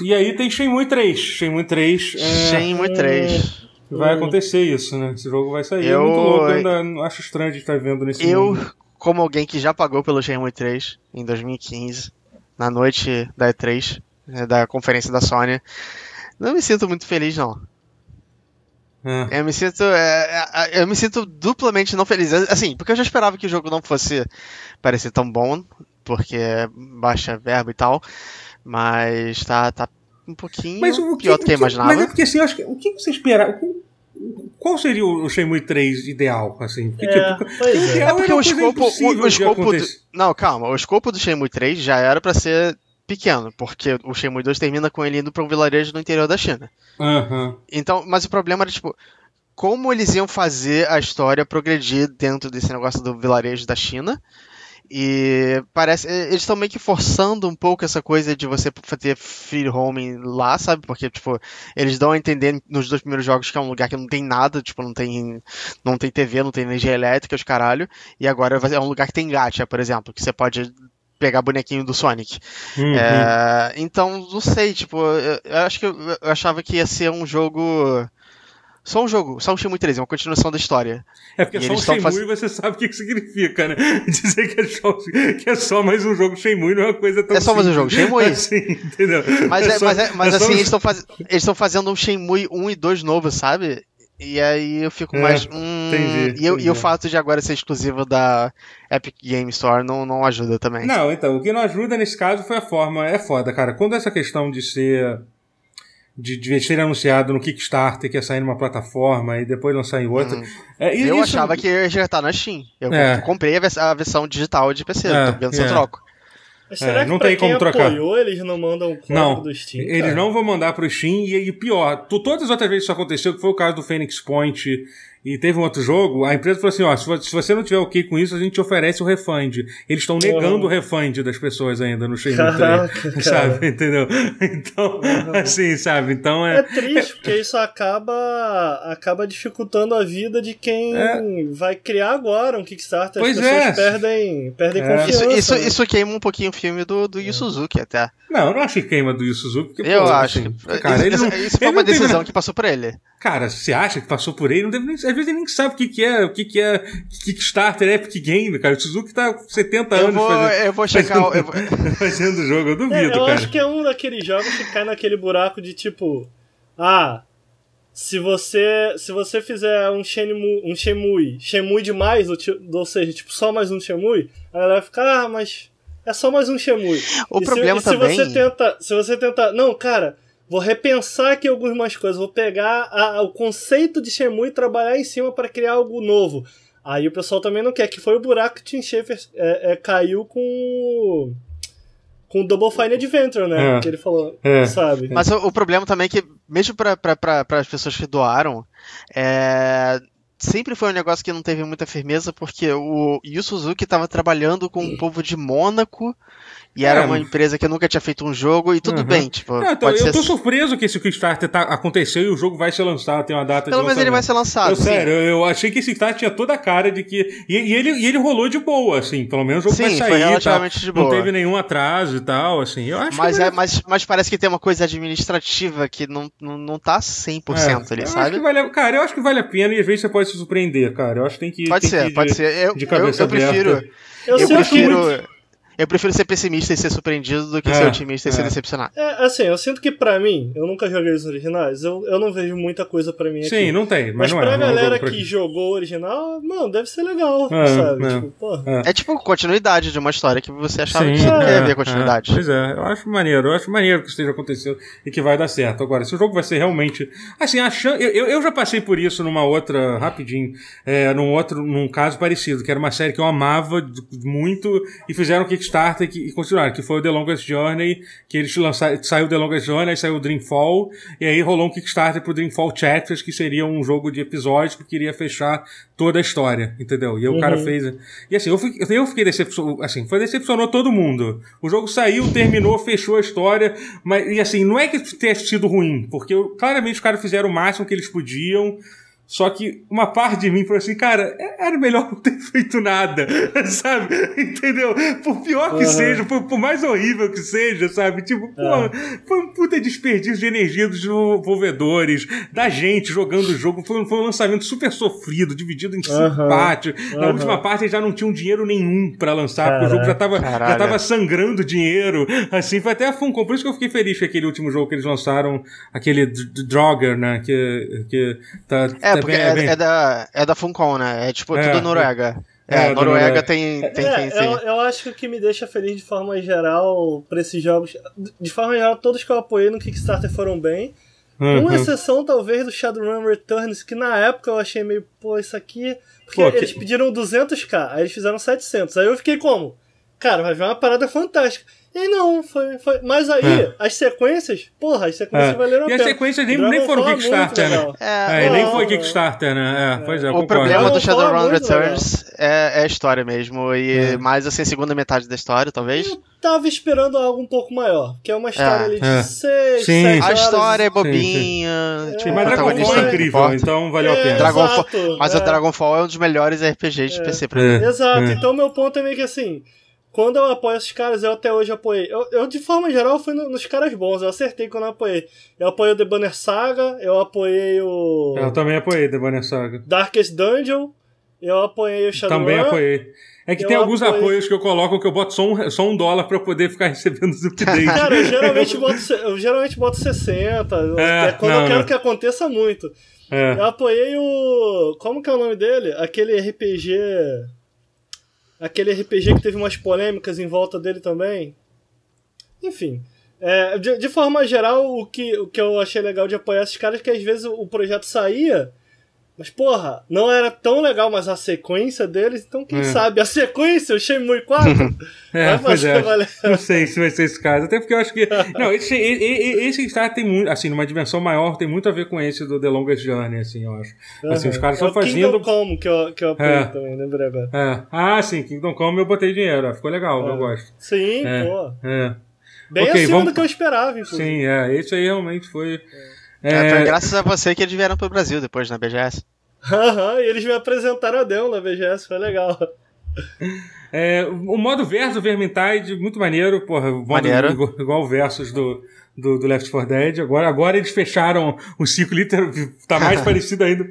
E aí tem Shenmue 3. Shenmue 3. É... Shenmue 3. Vai acontecer isso, né? Esse jogo vai sair. É eu... É muito louco, ainda acho estranho de estar vendo nesse Eu, mundo.
como alguém que já pagou pelo Shenmue 3 em 2015, na noite da E3, né, da conferência da Sony, não me sinto muito feliz, não. É. Eu me sinto. É, é eu me sinto duplamente não feliz. Assim, porque eu já esperava que o jogo não fosse parecer tão bom, porque baixa verba e tal. Mas tá, tá um
pouquinho mas o que, do que eu imaginava. Mas é porque assim, eu acho que, o que você esperava? Qual seria o
Shenmue 3 ideal, assim? Porque,
é, tipo, é. o ideal é porque o escopo, o, o escopo do,
Não, calma. O escopo do Shenmue 3 já era para ser pequeno, porque o Shenmue 2 termina com ele indo para um vilarejo no interior da China. Uhum. Então, mas o problema era, tipo, como eles iam fazer a história progredir dentro desse negócio do vilarejo da China e parece. Eles estão meio que forçando um pouco essa coisa de você fazer free roaming lá, sabe? Porque, tipo, eles dão a entender nos dois primeiros jogos que é um lugar que não tem nada, tipo, não tem. Não tem TV, não tem energia elétrica, os caralho. E agora é um lugar que tem gacha, por exemplo, que você pode pegar bonequinho do Sonic.
Uhum. É,
então, não sei, tipo, eu, eu acho que eu, eu achava que ia ser um jogo só um jogo, só um Shenmue 3, é uma continuação da história. É porque e é só um Shenmue faz...
você sabe o que, significa, né? Dizer que é, só, que é só mais um jogo Shenmue não é uma coisa tão É só mais um jogo Shenmue? Assim,
entendeu? Mas, é é, só, mas, é, mas é assim, eles estão
faz... fazendo um Shenmue 1 e 2 novo, sabe?
E aí eu fico
mais. Hum, entendi, e, eu, entendi. e, o fato de agora ser exclusivo da Epic Game Store não, não ajuda também. Não,
então, o que não ajuda nesse caso foi a forma. É foda, cara. Quando essa questão de ser de, de ter anunciado no Kickstarter que ia sair numa plataforma e depois lançar em outra. Uhum.
É, eu isso... achava que ia injetar na Steam. Eu é. comprei a, a, versão digital de PC, é, tô vendo se eu é. troco.
Mas será é, que não tem como trocar.
Apoiou, eles não mandam o código não, do Steam? Cara? Eles
não vão mandar pro Steam e, e pior, tu, todas as outras vezes isso aconteceu, que foi o caso do Phoenix Point e teve um outro jogo, a empresa falou assim: ó, se você não tiver o que com isso, a gente oferece o refund. Eles estão negando uhum. o refund das pessoas ainda no Shenmue 3, Caraca, sabe? Cara. Entendeu? Então, uhum. assim, sabe? Então é. É triste,
porque isso acaba, acaba dificultando a vida de quem é. vai criar agora um Kickstarter. Pois as pessoas é. perdem, perdem é. confiança. Isso, isso, né?
isso, queima um pouquinho o filme do, do Yu é. Suzuki até. Não, eu não acho que queima do
Yu Suzuki. Porque, eu pô, acho. Assim, que... cara, isso, ele não, é, isso foi uma decisão teve... que passou por ele. Cara, você acha que passou por ele? Não deve nem vezes ele nem sabe o que, que é, o que, que é Kickstarter, Epic Game, cara. O Suzuki tá 70 eu anos vou, fazendo, eu vou checar, fazendo, eu vou... fazendo jogo, eu duvido, é, eu cara. acho que
é um daqueles jogos que cai naquele buraco de tipo, ah, se você se você fizer um Shenmue, um Shenmue, Shenmue demais, ou, ou seja, tipo só mais um Shenmue, a galera vai ficar, ah, mas é só mais um Shenmue. O e problema se, e também. Se você tenta, se você tenta, não, cara, Vou repensar aqui algumas coisas, vou pegar a, o conceito de Shenmue e trabalhar em cima para criar algo novo. Aí o pessoal também não quer, que foi o buraco que Tim Schafer é, é, caiu com o, Double Fine Adventure, né? É. Que ele falou, é. sabe? É. Mas
o, o, problema também é que, mesmo para as pessoas que doaram, é, sempre foi um negócio que não teve muita firmeza, porque o Yu Suzuki estava trabalhando com o povo de Mônaco e era é. uma empresa que nunca tinha feito um jogo, e tudo uhum.
bem,
tipo. Não, então, eu tô assim. surpreso que esse Kickstarter tá, aconteceu e o jogo vai ser lançado, tem uma data Pelo de menos ele vai ser lançado. Eu, sério, eu achei que esse Kickstarter tinha toda a cara de que. E, e, ele, e ele rolou de boa, assim. Pelo menos o jogo sim, vai sair. Foi relativamente tá, de boa. Não teve nenhum atraso e tal, assim. Eu acho mas, que... é,
mas, mas parece que tem uma coisa administrativa que não, não, não tá 100% é, ali, sabe?
Vale, cara, eu acho que vale a pena e às vezes você pode se surpreender, cara. Eu acho que tem que. Pode tem ser, que pode de, ser. Eu, eu, eu prefiro. Eu, eu prefiro. Muito... Eu prefiro ser pessimista e ser surpreendido do que é, ser otimista é. e ser é.
decepcionado.
É, assim, eu sinto que para mim, eu nunca joguei os originais, eu, eu não vejo muita coisa para mim Sim, aqui. Sim, não tem. Mas, mas não pra é, é galera que jogou o original, mano, deve ser legal, sabe? Tipo, porra.
É. tipo continuidade de uma história que você achava Sim, que não ia ver continuidade. Pois é, eu acho maneiro, eu acho maneiro que esteja acontecendo e que vai dar certo. Agora, se o jogo vai ser realmente. Assim, achando. Eu, eu, eu já passei por isso numa outra, rapidinho, é, num outro, num caso parecido, que era uma série que eu amava muito e fizeram que Kickstarter que, e continuaram, que foi o The Longest Journey, que eles lançaram, saiu o The Longest Journey, aí saiu o Dreamfall, e aí rolou um Kickstarter pro Dreamfall Chapters, que seria um jogo de episódios que queria fechar toda a história, entendeu? E aí uhum. o cara uhum. fez. E assim, eu fiquei, eu fiquei decepcionado, assim, foi decepcionou todo mundo. O jogo saiu, terminou, fechou a história, mas, e assim, não é que tenha sido ruim, porque claramente os caras fizeram o máximo que eles podiam, só que uma parte de mim falou assim, cara, é, era melhor não ter feito nada, sabe? Entendeu? Por pior que uhum. seja, por, por, mais horrível que seja, sabe? Tipo, uhum. foi um puta desperdício de energia dos desenvolvedores, da gente jogando o jogo. Foi, foi um lançamento super sofrido, dividido em cinco uhum. partes. Na última parte eles já não tinham dinheiro nenhum para lançar, porque o jogo já tava, já tava sangrando dinheiro. Assim, foi até a Funcom. Por isso que eu fiquei feliz com aquele último jogo que eles lançaram, aquele Drogger, né? Que, que tá. É, é, porque é, bem... é,
da, é da Funcom, né? É tipo é. tudo Noruega. É, é Noruega, Noruega tem, tem, é, tem, tem. Eu,
eu, acho que o que me deixa feliz de forma geral pra esses jogos. De forma geral, todos que eu apoiei no Kickstarter foram bem. Uhum. exceção, talvez, do Shadowrun Returns, que na época eu achei meio, pô, isso aqui. Porque pô, eles que... pediram 200k, aí eles fizeram 700. Aí eu fiquei como? cara, vai vir uma parada fantástica. E não, foi. foi. Mas aí, é. as sequências, porra, as sequências é. valeram a pena. E as sequências nem, nem foram é né? É. É, Kickstarter, né? É, é, nem foi
Kickstarter, né? É, Pois é, o problema do Shadowrun Returns é, a história mesmo. E mais assim, segunda metade da história, talvez. Eu
tava esperando algo um pouco maior, que é uma história ali de seis, sim. Sete A história
é bobinha. Sim, sim. Tipo, mas é incrível, então valeu a pena. Dragonfall, mas o Dragonfall é um dos melhores RPGs de PC pra mim. Exato, então
meu ponto é meio que assim quando eu apoio esses caras, eu até hoje apoiei. Eu, eu de forma geral, fui no, nos caras bons. Eu acertei quando eu apoiei. Eu apoiei o The Banner Saga, eu apoiei o. Eu também
apoiei The Banner Saga.
Darkest Dungeon, eu apoiei o Shadowrun. Também Run, apoiei.
É que tem alguns apoio... apoios que eu coloco que eu boto só um, só um dólar pra poder ficar recebendo os updates. Cara, eu geralmente
boto, eu geralmente boto 60. É, é quando não, eu quero não. que aconteça muito. É. Eu apoiei o. Como que é o nome dele? Aquele RPG. Aquele RPG que teve umas polêmicas em volta dele também. Enfim. É, de, de, forma geral, o que, o que eu achei legal de apoiar esses caras é que às vezes o, o projeto saía mas, porra, não era tão legal, mas a sequência deles, então quem é. sabe a sequência, o Shenmue 4 é, vai é. valer.
Não sei se vai ser esse caso, até porque eu acho que. não, esse, esse, esse tem muito, assim, numa dimensão maior, tem muito a ver com esse do The Longest Journey, assim, eu acho. Uhum. Assim, os caras estão é fazendo. Kingdom
Come que eu, que eu é. também, lembrei agora. É.
Ah, sim, Kingdom Come eu botei dinheiro, ficou legal, eu é. gosto. Sim, é, pô. É. Bem okay, acima vamos... do que eu esperava,
inclusive. Sim, é, esse
aí realmente foi. É.
É, é... foi é. graças
a você que eles vieram pro Brasil depois na BGS.
Aham, e eles me apresentaram a Dell na BGS, foi legal.
É, o modo verso Vermintide, muito maneiro, porra. Maneiro. Igual, igual versos do, do, do, Left 4 Dead. Agora, agora eles fecharam o ciclo, literal, tá mais parecido ainda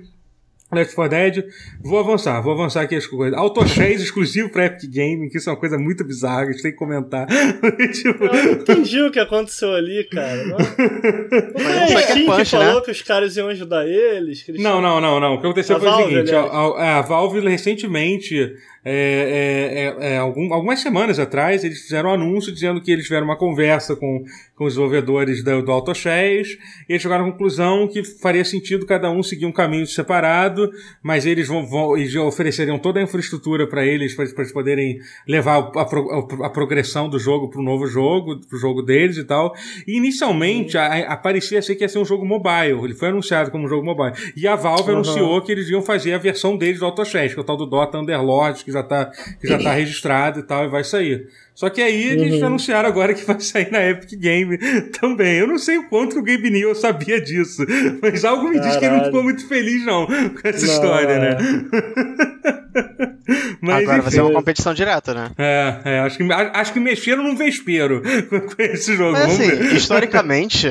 Left 4 Dead. Vou avançar, vou avançar aqui as coisas. Autochess exclusivo pra Epic Gaming, que isso é uma coisa muito bizarra, a gente tem que comentar.
tipo... Eu entendi o que aconteceu ali, cara. Não, é, foi o é Punch, né? falou né? que os caras iam ajudar eles? Não, não, não, não. O que aconteceu a foi Valve, o seguinte: a,
a, é, a Valve recentemente é, é, é, é, algum, algumas semanas atrás, eles fizeram um anúncio dizendo que eles tiveram uma conversa com, com os desenvolvedores do, do AutoShares e eles chegaram à conclusão que faria sentido cada um seguir um caminho separado, mas eles vão, vão ofereceriam toda a infraestrutura para eles, para eles poderem levar a, a progressão do jogo para o novo jogo, para o jogo deles e tal. E inicialmente a, a, parecia ser que ia ser um jogo mobile, ele foi anunciado como um jogo mobile. E a Valve uhum. anunciou que eles iam fazer a versão deles do AutoShares, que é o tal do Dota Underlords, que já tá, que já tá registrado e tal, e vai sair. Só que aí uhum. eles anunciaram agora que vai sair na Epic Game também. Eu não sei o quanto o Gabe Newell sabia disso, mas algo me Caralho. diz que ele não ficou muito feliz, não, com essa não, história, né? É. mas, agora enfim. vai ser uma competição direta, né? É, é acho, que, acho que mexeram num vespeiro com, com esse jogo. Mas, assim, historicamente,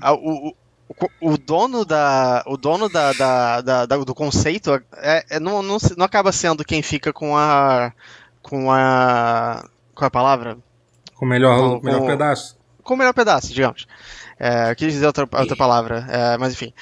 o, o dono da o dono da, da,
da, da do conceito é, é não, não, não, acaba sendo quem fica com a com a com é a palavra
com o melhor com, melhor com,
pedaço com o melhor pedaço digamos é, eu quis dizer outra, outra palavra é, mas enfim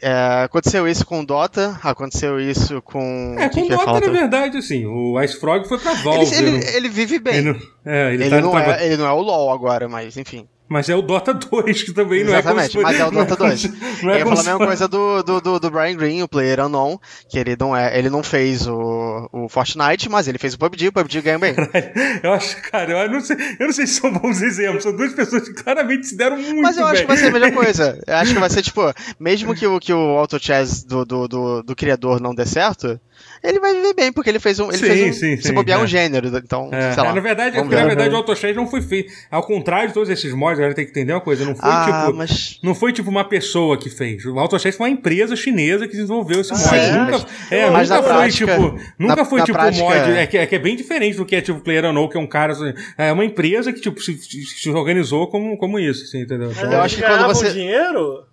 é, aconteceu isso com o Dota aconteceu isso com é com o é Dota que na verdade assim o Ice Frog foi pra Valve ele, ele, ele vive bem ele, não,
ele, ele tá não é,
ele não é o LoL agora mas enfim
mas é o Dota 2, que também
Exatamente, não é exatamente. mas é o Dota 2. não é eu ia falar a mesma coisa do, do, do, Brian Green, o Player anon, que ele não, é, ele não fez o, o Fortnite, mas ele fez o PUBG, o PUBG ganha bem.
Caralho, eu acho, cara, eu não, sei, eu não sei se são bons exemplos, são duas pessoas que claramente
se deram muito bem. Mas eu bem. acho que vai ser a mesma
coisa. Eu acho que vai ser, tipo, mesmo que o, que o Auto Chess do, do, do, do criador não dê certo, ele vai viver bem, porque ele fez um. Ele sim, fez um, sim, se bobear é. um gênero.
Então,
é.
sei lá. É, na verdade, na verdade, o
Autoshade não foi feito. Ao contrário de todos esses mods, a gente tem que entender uma coisa. Não foi, ah, tipo, mas... não foi tipo uma pessoa que fez. O Autoshade foi uma empresa chinesa que desenvolveu esse mod. É, nunca, é, mas nunca foi, prática, tipo. Nunca na, foi, na tipo, prática... mod. É. é que, é que é bem diferente do que é, tipo, Player Unknown, que é um cara. É uma empresa que, tipo, se, se organizou como, como isso, assim, entendeu? Então, eu acho que quando você.
dinheiro?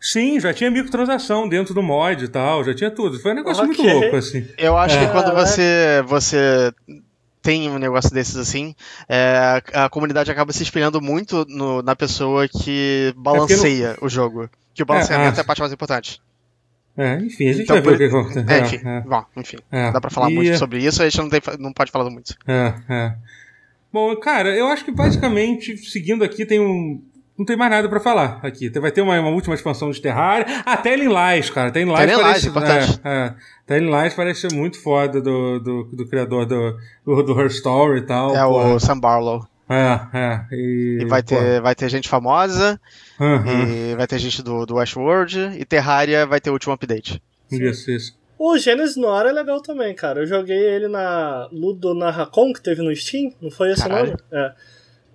Sim, já tinha microtransação dentro do mod e tal, já tinha tudo. Foi um negócio okay. muito louco, assim. Eu acho é. que quando
você, você tem um negócio desses assim, é, a comunidade acaba se espelhando muito no, na pessoa que balanceia é o jogo. Que o é, balanceamento ah. é a parte mais importante. É, enfim, a gente então, vai por... ver o que acontece. É, enfim, é, é. Bom, enfim é. dá pra falar e... muito sobre isso, a gente não, tem, não pode falar muito. É,
é. Bom, cara, eu acho que basicamente, seguindo aqui, tem um, não tem mais nada para falar aqui. Vai ter uma, uma última expansão de Terraria. Até ah, Alien Lies, cara. tem Alien Lies parece... Lies, é, é. Até Lies parece ser muito foda do, do, do criador do, do, do Her Story e tal.
É, o
Sam Barlow. É, é. E, e vai, ter, vai ter gente famosa, uhum. e vai ter gente do, do Westworld, e Terraria vai ter o último update.
Isso, isso.
O Genesis Noir é legal também, cara. Eu joguei ele na Ludo na Racon, que teve no Steam, não foi esse Caralho. nome? É.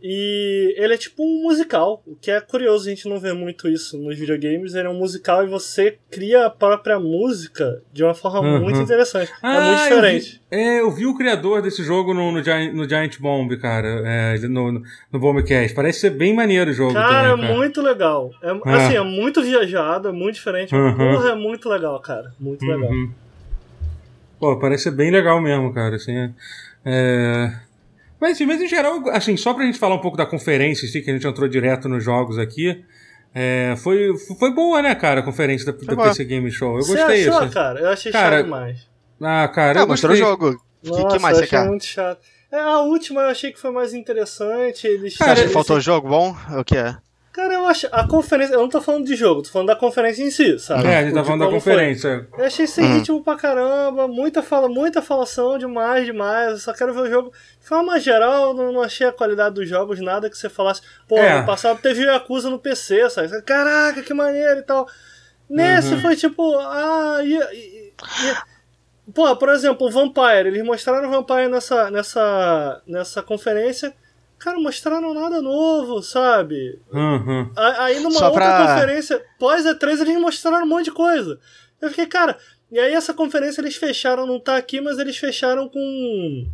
E ele é tipo um musical, o que é curioso, a gente não vê muito isso nos videogames. Ele é um musical e você cria a própria música de uma forma uhum. muito interessante. É ah, é muito diferente.
Eu vi, é, eu vi o criador desse jogo no, no, Giant, no Giant Bomb, cara. É, no, no, no Bombcast. Parece ser bem maneiro o jogo. Cara, também, é cara. é
muito legal. É, ah. Assim, é muito viajado, é muito diferente. Uhum. Porra, é muito legal, cara. Muito
uhum. legal. Pô, parece ser bem legal mesmo, cara. Assim, é... é mas, mas em geral, assim, só pra gente falar um pouco da conferência, assim, que a gente entrou direto nos jogos aqui. É, foi, foi boa, né, cara, a conferência da, da PC Game Show. Eu gostei achou,
isso. Assim. cara? Eu achei cara, chato demais.
Ah, cara,
eu mostrou gostei. o jogo. Nossa, que, que mais eu achei muito
chato. É, a última eu achei que foi mais interessante. Eles Cara, eles... que faltou
jogo bom? O que é?
Cara, eu acho. A conferência. Eu não tô falando de jogo, tô falando da conferência em si, sabe? É, a gente tá falando da tipo, conferência. Foi. Eu achei sem uhum. ritmo pra caramba, muita fala, muita falação, demais, demais. Eu só quero ver o jogo. De forma geral, não, não achei a qualidade dos jogos, nada que você falasse. Pô, é. no passado teve Yakuza no PC, sabe? Caraca, que maneiro e tal. Nesse uhum. foi tipo. Ah, e, e, Pô, por exemplo, o Vampire. Eles mostraram o Vampire nessa, nessa, nessa conferência cara, mostraram nada novo, sabe? Uhum. Aí numa Só outra pra... conferência, pós E3, eles mostraram um monte de coisa. Eu fiquei, cara. E aí essa conferência eles fecharam, não tá aqui, mas eles fecharam com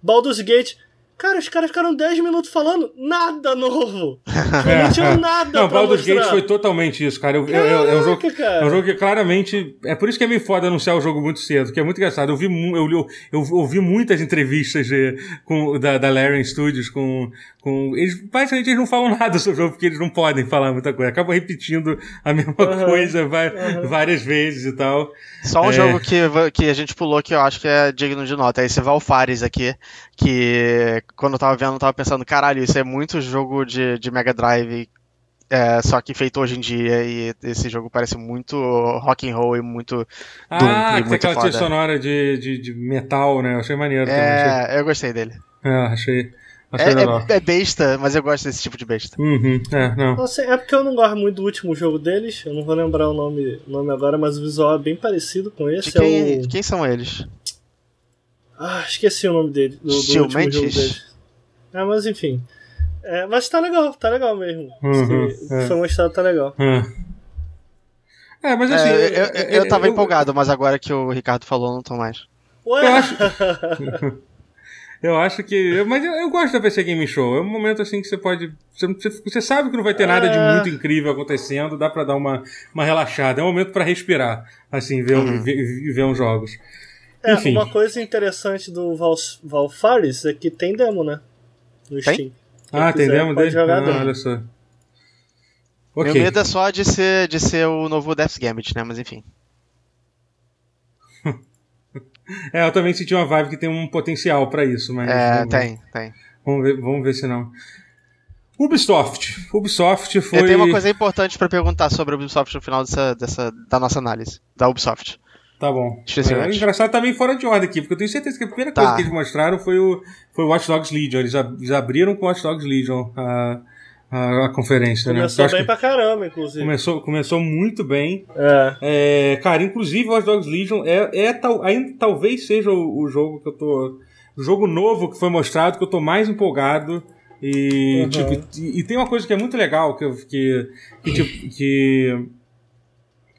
Baldur's Gate. Cara, os caras ficaram 10 minutos falando nada novo.
Não tinha
é. nada Não, Baldur's Gate foi
totalmente isso, cara. Eu, Caraca, eu, eu, é, um jogo, cara. é um jogo que claramente... É por isso que é meio foda anunciar o jogo muito cedo, que é muito engraçado. Eu vi, eu, eu, eu ouvi muitas entrevistas de, com, da, da Larian Studios com, com... Eles, basicamente, eles não falam nada sobre o jogo, porque eles não podem falar muita coisa. Acabam repetindo a mesma uhum, coisa vai, uhum. várias vezes e tal.
Só um é. jogo que, que a gente pulou que eu acho que é digno de nota. É esse Valfares aqui, que quando eu tava vendo, eu tava pensando, caralho, isso é muito jogo de, de Mega Drive, é, só que feito hoje em dia, e esse jogo parece muito rock and roll e muito
ah, Doom, e muito aquela foda. trilha sonora de, de, de, metal, né? Eu achei maneiro. É, também, achei... É, eu gostei dele. É, achei. É, é,
é, besta, mas eu gosto desse tipo de
besta. Uhum, é, não.
assim, é porque eu não gosto muito do último jogo deles, eu não vou lembrar o nome, nome agora, mas o visual é bem parecido com esse. É de quem, é o... quem são eles? Ah, esqueci o nome dele. Do, do último jogo deles. Ah, mas enfim. É, mas tá legal, tá legal mesmo. Uhum, é. Foi mostrado, tá legal. É, é mas assim. É, eu, eu, eu, eu tava
empolgado, mas agora que o Ricardo falou, não tô mais.
Ué? Eu acho...
Eu acho que. Mas eu, eu, gosto da PC Game Show. É um momento assim que você pode. Você, você sabe que não vai ter nada de é. muito incrível acontecendo, dá para dar uma, uma relaxada. É um momento para respirar, assim, ver, uhum. ver, ver uns jogos. É, Enfim. uma
coisa interessante do Val, Valfaris é que tem demo, né? No tem? Steam. Quem ah, tem demo dele? Jogar ah, demo. olha só.
Okay. Meu medo é só de ser, de ser o novo Death Gambit, né? Mas enfim.
É, eu também senti uma vibe que tem um potencial para isso, mas. É, tem, tem. Vamos ver, vamos ver se não. Ubisoft. Ubisoft foi. Eu tenho uma coisa
importante para perguntar sobre o Ubisoft no final dessa, dessa, da nossa análise, da Ubisoft.
Tá bom. É, o engraçado tá meio fora de ordem aqui, porque eu tenho certeza que a primeira tá. coisa que eles mostraram foi o, foi o Watch Dogs Legion. Eles, ab, eles abriram com Watch Dogs Legion. Uh, a, a conferência, começou né? Começou bem pra caramba, inclusive. Começou, começou muito bem. É. é cara, inclusive Watch Dogs Legion é, é tal, ainda talvez seja o, o jogo que eu tô. O jogo novo que foi mostrado, que eu tô mais empolgado. E, uhum. tipo, e, e, tem uma coisa que é muito legal que, que, que, tipo, que,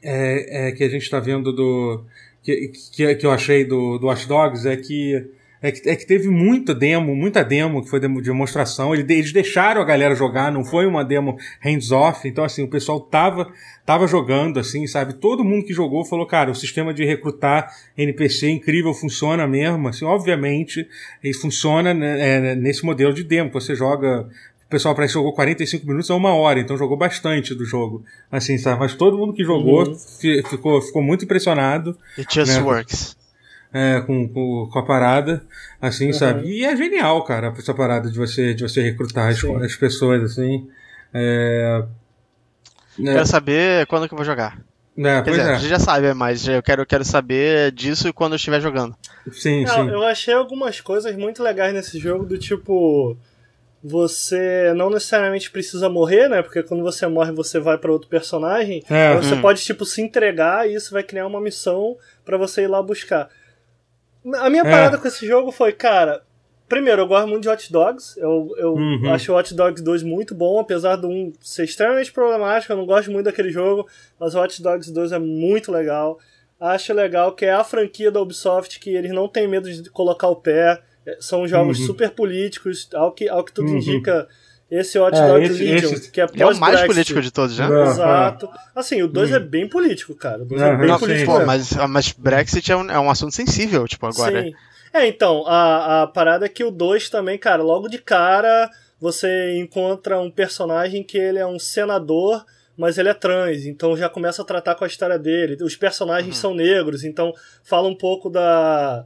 é, é, que a gente está vendo do. Que, que, que, eu achei do, do Watch Dogs é que é que, é que teve muita demo, muita demo que foi demonstração. Eles deixaram a galera jogar, não foi uma demo hands-off. Então, assim, o pessoal tava, tava jogando, assim, sabe? Todo mundo que jogou falou, cara, o sistema de recrutar NPC é incrível, funciona mesmo. Assim, obviamente, ele funciona né, é, né, nesse modelo de demo, que você joga o pessoal parece que jogou 45 minutos a uma hora, então jogou bastante do jogo. Assim, sabe? Mas todo mundo que jogou uhum. ficou, ficou muito impressionado. It just né? works é, com, com, com, a parada, assim, uhum. sabe? E é genial, cara, essa parada de você, de você recrutar as, as, pessoas, assim. É, né? Quero saber quando que eu vou jogar. É, Quer dizer, é. A gente
já sabe, mas eu quero, quero saber disso quando eu estiver jogando. Sim, não, sim.
Eu achei algumas coisas muito legais nesse jogo, do tipo. Você não necessariamente precisa morrer, né? Porque quando você morre, você vai para outro personagem. É, então você hum. pode, tipo, se entregar e isso vai criar uma missão para você ir lá buscar. A minha é. parada com esse jogo foi, cara. Primeiro, eu gosto muito de hot dogs. Eu, eu uhum. acho o Hot Dogs 2 muito bom, apesar do 1 ser extremamente problemático. Eu não gosto muito daquele jogo, mas o Hot Dogs 2 é muito legal. Acho legal que é a franquia da Ubisoft que eles não têm medo de colocar o pé. É, são jogos uhum. super políticos, ao que, ao que tudo uhum. indica esse Hot é, Dogs esse, Legion, esse... que é, é o mais político de todos, já. Né? Exato. Assim, o 2 hum. é bem político, cara. O 2 é bem não, político. Pô, mas,
ah, mas Brexit é um, é um assunto sensível, tipo, agora. Sim.
É, então, a, a parada é que o 2 também, cara, logo de cara você encontra um personagem que ele é um senador mas ele é trans, então já começa a tratar com a história dele. Os personagens uhum. são negros, então fala um pouco da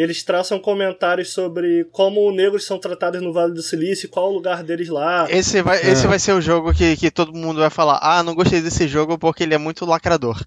eles traçam comentários sobre como negros são tratados no Vale do Silício, qual o lugar deles lá. Esse vai, é. esse vai
ser o jogo que, que todo mundo vai falar: ah, não gostei desse jogo porque ele é muito lacrador.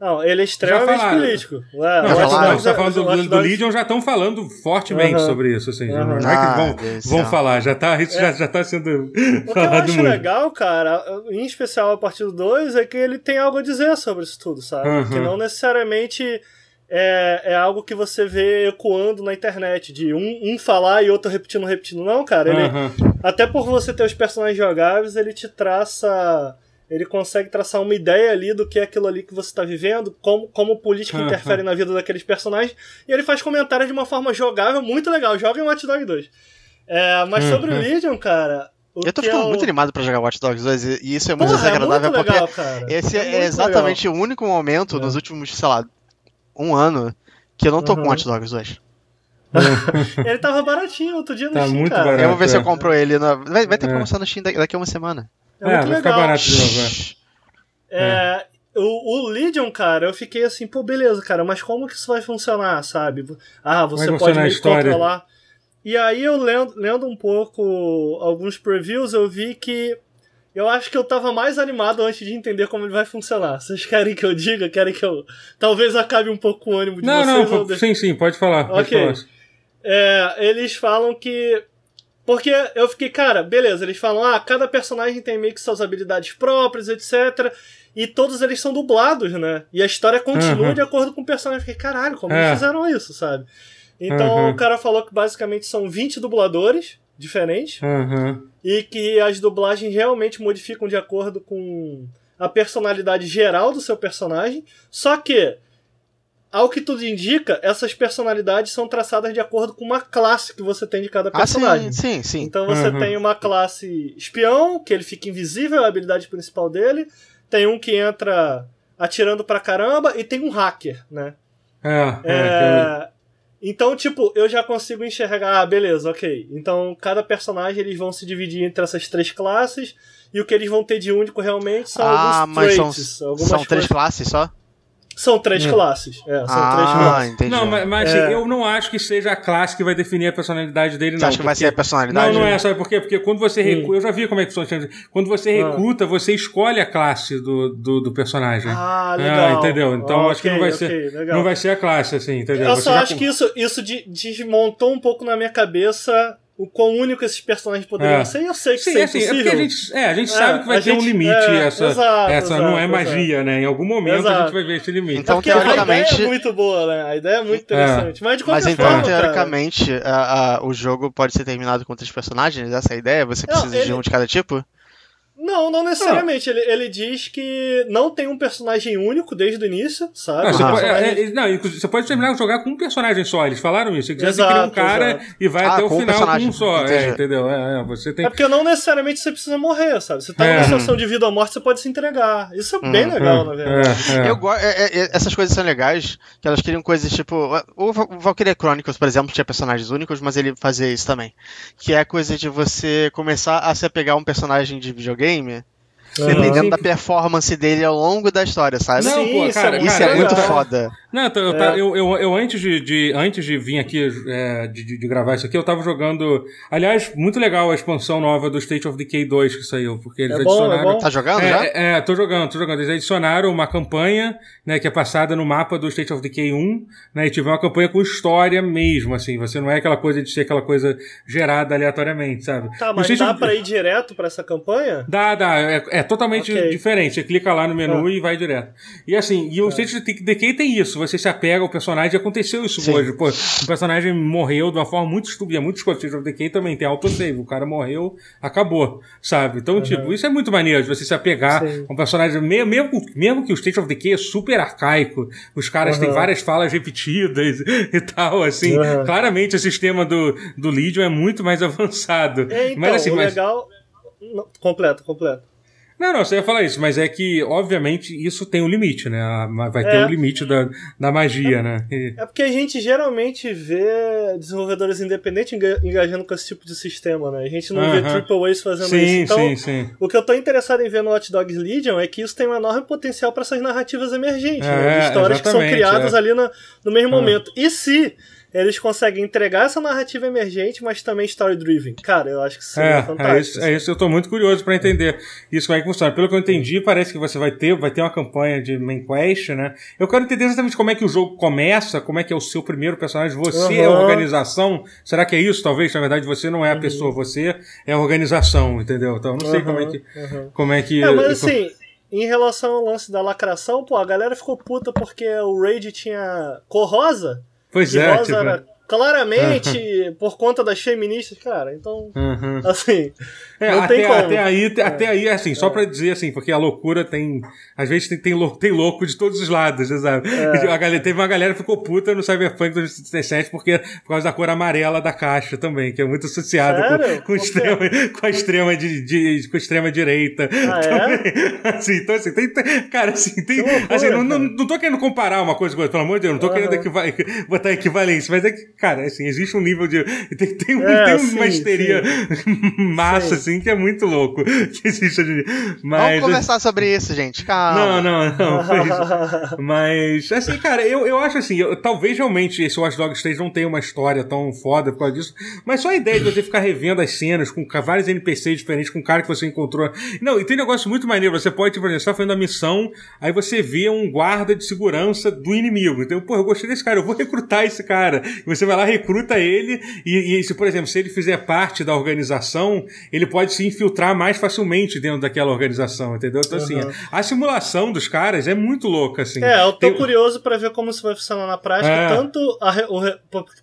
Não, ele é extremamente político. Ué, não, já falaram, tá é falando do, Dogs... do Legion,
já estão falando fortemente uhum. sobre isso, assim. Uhum. Não é que vão, ah, vão falar, já tá, isso é. já, já tá sendo o que eu acho muito.
legal, cara, em especial a partir do 2, é que ele tem algo a dizer sobre isso tudo, sabe? Uhum. Que não necessariamente é, é algo que você vê ecoando na internet, de um, um falar e outro repetindo, repetindo. Não, cara, ele, uhum. até por você ter os personagens jogáveis, ele te traça. Ele consegue traçar uma ideia ali do que é aquilo ali que você está vivendo, como, como política interfere na vida daqueles personagens, e ele faz comentários de uma forma jogável, muito legal. Joga em Watch Dogs 2. É, mas uhum. sobre o Legion, cara, eu tô ficando é o... muito
animado pra jogar Watch Dogs 2 e isso é muito Porra, é desagradável é muito legal, porque cara. esse é, é exatamente legal. o único momento é. nos últimos, sei lá, um ano que eu não tô uhum. com Watch Dogs 2.
ele tava baratinho outro dia no tá Steam, muito cara. Barato, eu vou ver se eu é.
compro ele. Na... Vai, vai ter é. promoção no Steam daqui a uma semana. É, é muito vai legal. ficar
barato de novo. É. é, o, o Legion, cara, eu fiquei assim, pô, beleza, cara, mas como que isso vai funcionar, sabe? Ah, você vai pode me controlar. E aí eu lendo, lendo um pouco alguns previews, eu vi que eu acho que eu tava mais animado antes de entender como ele vai funcionar. Vocês querem que eu diga? Querem que eu. Talvez acabe um pouco o ânimo de não, vocês. Não, não, sim, sim, pode falar. Pode ok. Falar. É, eles falam que. Porque eu fiquei, cara, beleza, eles falam, ah, cada personagem tem meio que suas habilidades próprias, etc. E todos eles são dublados, né? E a história continua uhum. de acordo com o personagem. Eu fiquei, caralho, como é. eles fizeram isso, sabe? Então uhum. o cara falou que basicamente são 20 dubladores diferente. Uhum. E que as dublagens realmente modificam de acordo com a personalidade geral do seu personagem. Só que, ao que tudo indica, essas personalidades são traçadas de acordo com uma classe que você tem de cada personagem. Ah, sim, sim, sim. Então você uhum. tem uma classe espião, que ele fica invisível, é a habilidade principal dele. Tem um que entra atirando pra caramba, e tem um hacker, né?
Ah, é, é,
então, tipo, eu já consigo enxergar, ah, beleza, ok. Então, cada personagem eles vão se dividir entre essas três classes e o que eles vão ter de único realmente são ah, alguns mas são, são três classes só? São três é. classes. É, são ah, três classes. Entendi. Não, mas, mas é. eu
não acho que seja a classe que vai definir a personalidade dele, não. Você acha porque... que vai ser a personalidade? Não, não é, sabe por quê? Porque quando você recruta. Hum. Eu já vi como é que funciona. Quando você recruta, ah. você escolhe a classe do, do, do personagem. Ah, ah legal. Ah, entendeu? Então acho que não vai okay, ser. Legal. Não vai ser a classe, assim, entendeu? Eu você só acho com... que
isso, isso desmontou um pouco na minha cabeça o quão único esses personagens poderiam é. ser, eu sei que Sim, isso é, assim, é porque a gente, é, a gente é, sabe que vai ter gente, um limite, é, essa, exato, essa exato, não é magia,
né? Em algum
momento exato. a gente
vai
ver esse limite. Então, teoricamente... A ideia é muito boa, né? A ideia é muito é. interessante. Mas, de qualquer Mas então, forma, teoricamente,
a, a, o jogo pode ser terminado com três personagens? Essa é a ideia? Você precisa não, ele... de um de cada tipo?
Não, não necessariamente. Ah. Ele, ele diz que não tem um personagem único desde o início, sabe? Não, você, ah.
pode,
é,
é, não, você pode terminar de jogar com um personagem só, eles falaram isso. Você é exato, um cara exato. e vai ah, até o final um com um só. É, entendeu? É, é, você tem... é
porque não necessariamente você precisa morrer, sabe? Você tá é. numa situação de vida ou morte, você pode se entregar. Isso é bem uhum. legal, na
verdade.
Eu
gosto. essas coisas são legais,
que elas queriam coisas tipo. O Valkyrie Chronicles, por exemplo, tinha personagens únicos, mas ele fazia isso também. Que é a coisa de você começar a se apegar a um personagem de videogame gaming Dependendo uhum. da performance dele ao longo da história, sabe? Não, Sim, pô, é cara, isso cara, é muito foda.
Não, eu, tá- é. eu, eu, eu, antes, de, de, antes de vir aqui, é, de, de, de, gravar isso aqui, eu tava jogando. Aliás, muito legal a expansão nova do State of Decay 2 que saiu, porque eles é, é adicionaram. Tá jogando é, já? É, tô jogando, tô jogando. Eles adicionaram uma campanha, né, que é passada no mapa do State of Decay 1, né, e tiver uma campanha com história mesmo, assim. Você não é aquela coisa de ser aquela coisa gerada aleatoriamente, sabe? Tá, mas dá of... pra ir
direto pra essa campanha?
Dá, dá. É, totalmente okay. diferente. Você clica lá no menu ah. e vai direto. E assim, e o State of Decay tem isso. Você se apega ao personagem. Aconteceu isso Sim. hoje. Pô, o personagem morreu de uma forma muito estúpida. É muito Scott State of Decay também tem autosave. O cara morreu, acabou, sabe? Então, uhum. tipo, isso é muito maneiro de você se apegar Sim. a um personagem. Mesmo, mesmo que o State of Decay é super arcaico. Os caras uhum. têm várias falas repetidas e tal, assim. Uhum. Claramente o sistema do, do Legion é muito mais avançado. É, então, mas assim, mas...
legal... Não, completo, completo. Não,
não, você ia falar isso, mas é que, obviamente, isso tem um limite, né? Ah, vai ter é. um limite da, da magia, é, né? É
porque a gente geralmente vê desenvolvedores independentes engajando com esse tipo de sistema, né? A gente não uh -huh. vê Triple A's fazendo sim, isso. Então, sim, sim. o que eu tô interessado em ver no Hot Dogs Legion é que isso tem um enorme potencial para essas narrativas emergentes, né? é, né? De histórias que são criadas é. ali no, no mesmo ah. momento. E se eles conseguem entregar essa narrativa emergente, mas também story-driven. Cara, eu acho que isso é, é fantástico. É isso, assim.
é isso, eu tô muito curioso para entender isso, como é que funciona. Pelo que eu entendi, parece que você vai ter, vai ter uma campanha de main quest, né? Eu quero entender exatamente como é que o jogo começa, como é que é o seu primeiro personagem, você uhum. é a organização, será que é isso, talvez? Na verdade, você não é a uhum. pessoa, você é a organização, entendeu? Então, não sei uhum. como é que... Como é, que é, mas assim...
Em relação ao lance da lacração, pô, a galera ficou puta porque o Raid tinha cor rosa Pois que é. Nós tipo... era claramente uhum. por conta das feministas, cara. Então, uhum. assim, é, não até, tem como. Até aí,
é. até aí, assim, só é. para dizer assim, porque a loucura tem, às vezes tem, tem, tem louco de todos os lados, né, sabe? É. A galera, teve uma galera que ficou puta no Cyberpunk 2077 porque por causa da cor amarela da caixa também, que é muito associada com, com, extrema, com a extrema de, de, com a extrema direita. Ah, é? Então, assim, então assim, tem, tem cara, assim, tem, loucura, assim, não, não, não, tô querendo comparar uma coisa com outra, pelo amor de Deus, não tô uhum. querendo botar equivalência, mas é que cara, assim, existe um nível de. Tem, tem, é, tem sim, uma histeria sim. massa, sim. assim, que é muito louco. Que existe hoje Mas, Vamos conversar
sobre isso, gente. Calma. Não, não, não.
Mas, assim, cara, eu, eu acho assim, eu, talvez realmente esse Watch Dogs 3 não tenha uma história tão foda por causa disso. Mas só a ideia de você ficar revendo as cenas com vários NPCs diferentes, com um cara que você encontrou. Não, e tem um negócio muito maneiro. Você pode, tipo, você estar tá fazendo a missão, aí você vê um guarda de segurança do inimigo. Então, pô, eu gostei desse cara, eu vou recrutar esse cara. E você vai lá, recruta ele, e, e, se, por exemplo, se ele fizer parte da organização, ele pode se infiltrar mais facilmente dentro daquela organização, entendeu? Então, uhum. assim, a simulação dos caras é muito louca, assim. É, eu tô Tem...
curioso para ver como isso vai funcionar na prática, é. tanto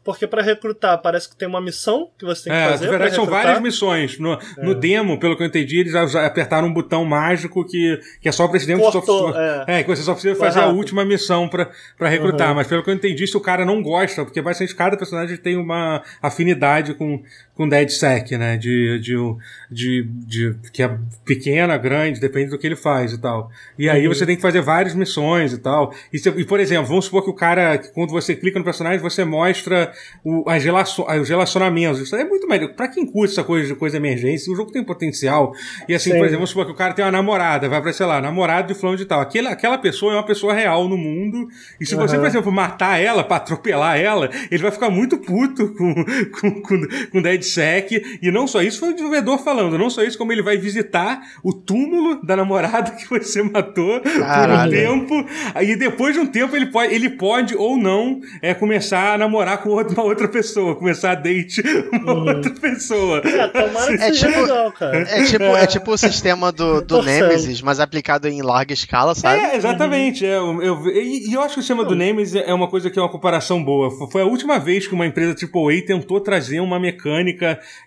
porque para recrutar parece que tem uma missão que você tem que é, fazer. Na verdade, são várias
missões. No, é. no, demo, pelo que eu entendi, eles apertaram um botão mágico que, que é só pra esse demo Cortou, que, só, é. é. que você só precisa Foi fazer rápido. a última missão para recrutar. Uhum. Mas pelo que eu entendi, se o cara não gosta, porque vai ser os caras cada personagem tem uma afinidade com com DedSec, né? De, de, de, de, que é pequena, grande, depende do que ele faz e tal. E aí uhum. você tem que fazer várias missões e tal. E, se, e, por exemplo, vamos supor que o cara, quando você clica no personagem, você mostra o, as relaço, os relacionamentos. Isso é muito melhor. Pra quem curte essa coisa de coisa emergência, o jogo tem potencial. E assim, Sim. por exemplo, vamos supor que o cara tem uma namorada, vai pra, sei lá, namorado de fulano de tal. Aquela, aquela pessoa é uma pessoa real no mundo. E se uhum. você, por exemplo, matar ela, pra atropelar ela, ele vai ficar muito puto com, com, com, com Dead sec E não só isso, foi o desenvolvedor falando. Não só isso, como ele vai visitar o túmulo da namorada que você matou Caralho. por um tempo. E depois de um tempo ele pode, ele pode ou não é, começar a namorar com uma outra pessoa, começar a date uma hum. outra pessoa. É, tomara que é
tipo, legal,
cara. É tipo, é tipo
o sistema
do, do Nemesis,
mas aplicado em larga escala, sabe? É,
exatamente. É, eu, eu, e eu acho que o sistema do hum. Nemesis é, é uma coisa que é uma comparação boa. Foi a última vez que uma empresa AAA tipo tentou trazer uma mecânica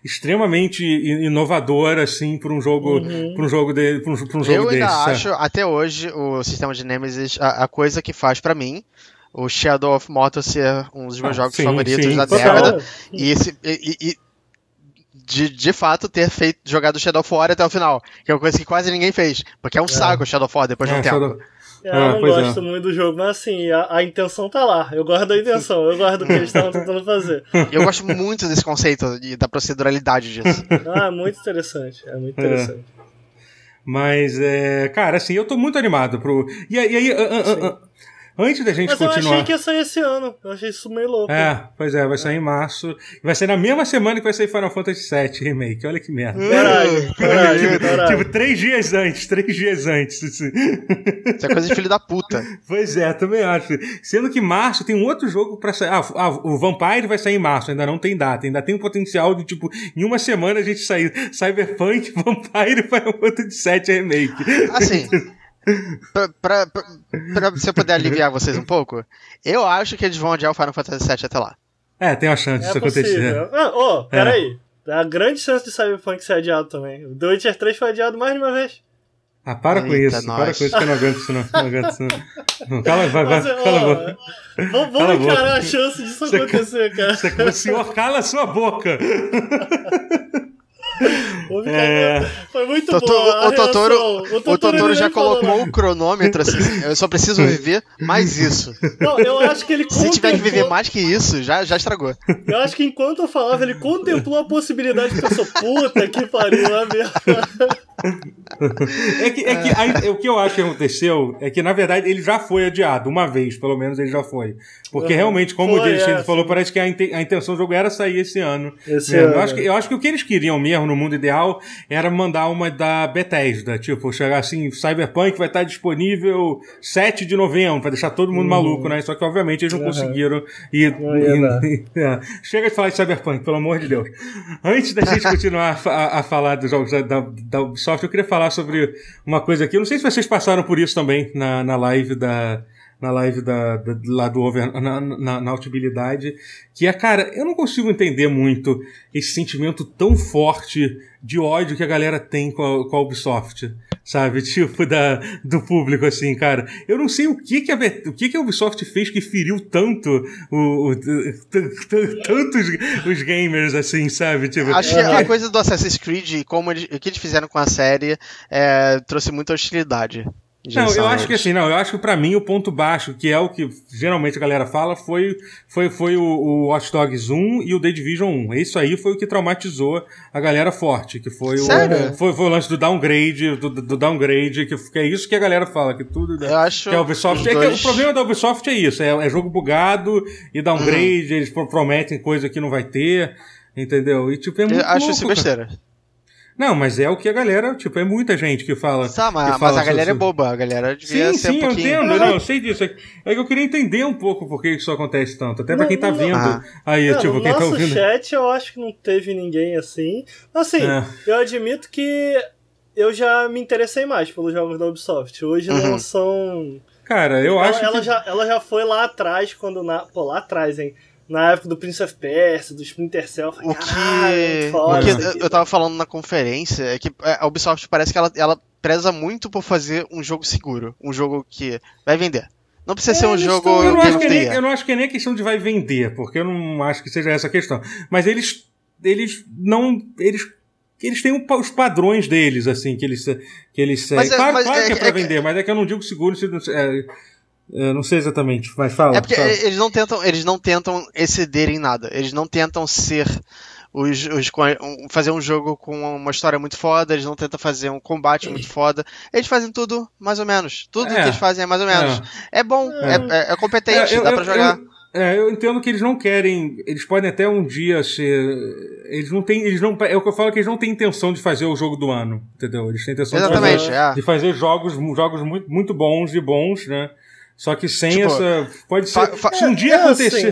extremamente inovadora, assim, para um jogo, uhum. para um jogo, de, pra um, pra um jogo desse. Eu é. ainda acho,
até hoje, o sistema de Nemesis, a, a coisa que faz para mim, o Shadow of Mortal ser um dos meus ah, jogos sim, favoritos sim, da total. década. Uhum. E, esse, e, e, de, de fato ter feito jogado Shadow of War até o final, que é uma coisa que quase ninguém fez, porque é um é. saco Shadow of War depois de é, um tempo. Shadow... Eu ah, não é. gosto
é. muito do jogo, mas assim, a, a, intenção tá lá. Eu guardo a intenção, eu guardo o que eles estavam tentando fazer. Eu gosto
muito desse conceito de, da
proceduralidade
disso.
Ah, é muito interessante. É muito é. interessante. É.
Mas, é, cara, assim, eu tô muito animado pro. E, aí, an, an, Antes da gente Mas continuar. Mas eu achei que ia
sair esse ano. Eu achei isso meio louco. É,
pois é, vai sair em março. Vai sair na mesma semana que vai sair Final Fantasy VII Remake. Olha que merda. Caralho, caralho, caralho. Tipo, três dias antes, três dias antes. Assim. Isso é coisa de filho da puta. Pois é, também acho. Sendo que março tem um outro jogo pra sair. Ah, ah, o Vampire vai sair em março, ainda não tem data. Ainda tem um potencial de, tipo, em uma semana a gente sair Cyberpunk, Vampire e Final Fantasy VII Remake. Assim pra, pra, pra, pra você poder aliviar vocês um pouco, eu
acho que eles vão adiar o Final Fantasy VII até lá. É, tem uma chance é disso possível.
acontecer. Ah, oh, peraí. É. A grande chance de Cyberpunk ser adiado também. O The Witcher 3 foi adiado mais de uma vez. Ah, para Eita com
isso, nós. para com isso que eu não aguento isso não. Não aguento isso não. não cala, vai, vai, Mas, cala ó, a boca. Vamos, encarar a chance
disso acontecer, cara. Você,
senhor, cala a sua boca. É...
Foi muito Toto, bom. O Totoro, o Totoro, o Totoro já colocou né? o
cronômetro assim. Eu só preciso viver mais isso. Não, eu acho que ele Se tiver que viver
mais que isso, já, já estragou. Eu acho que enquanto eu falava, ele contemplou a possibilidade que eu sou puta que pariu, a merda. é que, é
que aí, é o que eu acho que aconteceu é que, na verdade, ele já foi adiado, uma vez, pelo menos ele já foi. Porque uhum. realmente, como foi, o Diego é, falou, sim. parece que a, a, intenção do jogo era sair esse ano. Esse ano. Eu, acho que, é. eu acho que o que eles queriam mesmo no mundo ideal era mandar uma da Bethesda, tipo, chegar assim, Cyberpunk vai estar disponível 7 de novembro, pra deixar todo mundo uhum. maluco, né? Só que, obviamente, eles não uhum. conseguiram. E, é. Chega de falar de Cyberpunk, pelo amor de Deus. Antes da gente continuar a, a, falar dos jogos da, da, da eu queria falar sobre uma coisa aqui. Eu não sei se vocês passaram por isso também na, na live da. Na live da, da lá do Over, na, na, na que é, cara, eu não consigo entender muito esse sentimento tão forte de ódio que a galera tem com a, com a Ubisoft sabe? Tipo, da, do público, assim, cara. Eu não sei o que que a, o que que a Ubisoft fez que feriu tanto o, o tantos os gamers, assim, sabe? Tipo, Acho que a é.
coisa do Assassin's Creed, como eles, o que eles fizeram com a série, é, trouxe muita
hostilidade. Não, eu acho que assim, não, eu acho que pra mim o ponto baixo, que é o que geralmente a galera fala, foi, foi, foi o, o Watch Dogs 1 e o The Division 1. Isso aí foi o que traumatizou a galera forte, que foi Sério? o, foi, foi o lance do downgrade, do, do downgrade, que, que, é isso que a galera fala, que tudo eu acho que a Ubisoft. É o problema da Ubisoft é isso, é, é jogo bugado e downgrade, uhum. eles prometem coisa que não vai ter. Entendeu? E tipo, é muito. Eu acho louco, isso besteira. Cara. Não, mas é o que a galera, tipo, é muita gente que fala. Tá, mas, que fala mas a galera é boba, a
galera devia sim, ser sim, um pouquinho... eu entendo, não, ah, eu
sei disso. É, é que eu queria entender um pouco por que isso acontece tanto, até para quem tá não, vendo. Ah. Aí, não, tipo, quem tá nosso tá ouvindo.
chat eu acho que não teve ninguém assim. Assim, é. eu admito que eu já me interessei mais pelos jogos da Ubisoft. Hoje uhum. não são
Cara, eu ela, acho ela que...
já ela já foi lá atrás quando na, pô, lá atrás, hein na época do Prince of Persia, do Splinter Cell. Falei, o que, foda, o que eu,
tava falando na conferência é que é, a Ubisoft parece que ela, ela preza muito por fazer um jogo seguro, um jogo que vai vender. Não precisa é, ser um jogo. eu, não acho que nem, eu
não acho que é nem a questão de vai vender, porque eu não acho que seja essa a questão. Mas eles. Eles não. Eles eles têm os padrões deles, assim, que eles, que eles mas, é, claro, mas, claro é, que é pra é, vender, mas é que eu não digo seguro. Se, é, eu não sei exatamente, mas fala. É porque fala.
eles não tentam, eles não tentam exceder em nada. Eles não tentam ser os, os, fazer um jogo com uma história muito foda, eles não tentam fazer um combate muito foda. Eles fazem tudo mais ou menos. Tudo é, que eles fazem é mais ou menos. É, é bom, é, é, é, é competente, é, eu, dá pra eu, jogar.
Eu, é, eu entendo que eles não querem. Eles podem até um dia ser. Eles não têm. Eles não, é o que eu falo que eles não têm intenção de fazer o jogo do ano. Entendeu? Eles têm intenção de fazer, é. de fazer, jogos, jogos muito, muito bons e bons, né? Só que sem tipo, essa. Pode ser. É, se um dia é, acontecer.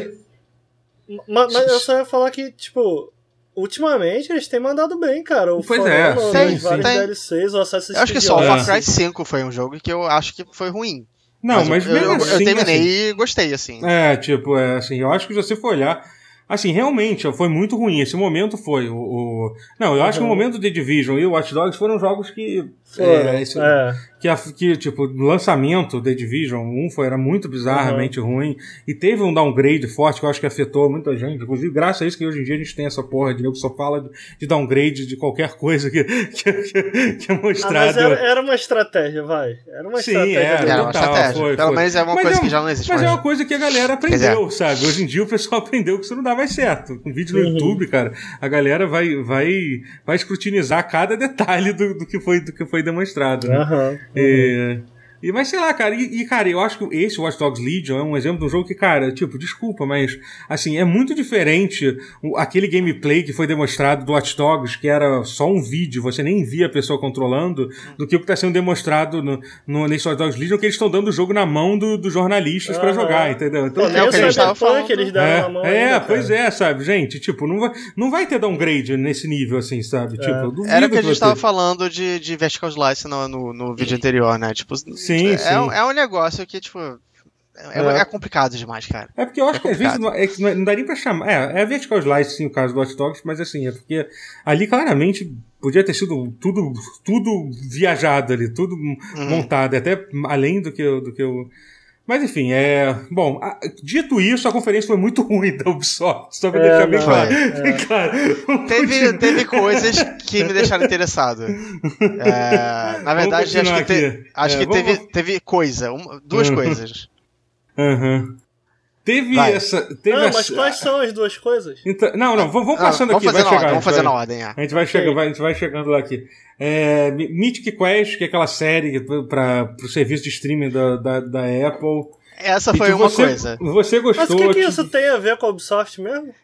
Assim, mas, mas, eu só ia falar que, tipo. Ultimamente eles têm mandado bem, cara. O pois é, sim, tem, sim. DLCs, o Assassin's eu acho que só o Far é. Cry 5
foi um jogo que eu acho que foi ruim. Não, mas, mas eu, eu, assim, eu, terminei assim, e gostei, assim.
É,
tipo, é, assim, eu acho que se você for olhar. Assim, realmente, foi muito ruim. Esse momento foi. O, o... Não, eu uhum. acho que o uhum. momento de Division e o Watch Dogs foram jogos que. Foram, é, esse, é que, que tipo, no lançamento The Division 1 foi, era muito bizarramente uhum. ruim. E teve um downgrade forte que eu acho que afetou muita gente. Inclusive, graças a isso que hoje em dia a gente tem essa porra de nego que só fala de, de, downgrade de qualquer coisa que, que, que, que é ah, mostrado. Ah, era,
era, uma estratégia, vai. Era uma Sim, estratégia. Era, era uma total, estratégia. Foi, Pelo menos é uma mas coisa é, que já não existe. Mas é mais. é uma coisa que a galera aprendeu,
sabe? Hoje em dia o pessoal aprendeu que isso não dá mais certo. Com vídeo no uhum. YouTube, cara, a galera vai, vai, vai escrutinizar cada detalhe do, do, que, foi, do que foi demonstrado. Né? Uhum. えー E, mas sei lá, cara. E, e, cara, eu acho que esse Watch Dogs Legion é um exemplo de um jogo que, cara, tipo, desculpa, mas assim, é muito diferente aquele gameplay que foi demonstrado do Watch Dogs, que era só um vídeo, você nem via a pessoa controlando, do que o que está sendo demonstrado no, no, nesse Watch Dogs Legion, que eles estão dando o jogo na mão dos do jornalistas uhum. para jogar, entendeu? Então, é o que a gente tava
falando que eles davam é, na
mão. É, ainda, pois é, sabe, gente, tipo, não vai, não vai ter downgrade é. nesse nível, assim, sabe? É. Tipo, era o que a gente tava falando de, de Vertical Slice no, no, no vídeo anterior, né? Tipo, Sim. Sim, é, é sim. É,
é um negócio que, tipo, é, é, é, complicado demais, cara.
É porque eu acho é que às vezes não, é, é, não daria pra chamar. É, é vertical slice, sim, o caso do Watch Dogs, mas assim, é porque ali claramente podia ter sido tudo, tudo viajado ali, tudo uhum. montado, até além do que, do que Eu mas enfim, é. Bom, a... dito isso, a conferência foi muito ruim da Ubisoft, só pra é, deixar bem é, claro. É.
claro. Teve, teve coisas que me deixaram interessado. É, na verdade, acho que, te... acho é, que vamos... teve,
teve coisa, uma... duas uhum. coisas.
Uhum.
Teve
vai. essa. Teve não, essa... mas quais
são as duas coisas?
Então, não, não, vamos,
vamos
ah, passando
ah, vamos aqui. Fazer vai chegar, ordem, vamos fazer vai, na
ordem. É. A gente vai,
chega, vai, a gente vai chegando lá aqui. É, Mythic Quest, que é aquela série para o serviço de streaming da, da, da Apple.
Essa foi uma você, coisa. Você gostou. Mas o que, que isso tem a ver com a Ubisoft mesmo?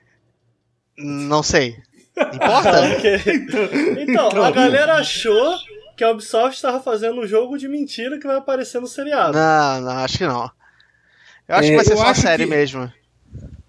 Não sei.
Importa? okay. então, então, então, a galera achou que a Ubisoft estava fazendo um jogo de mentira que vai aparecer no seriado.
Não, não, acho que não.
Eu acho é, que vai ser só a série que...
mesmo.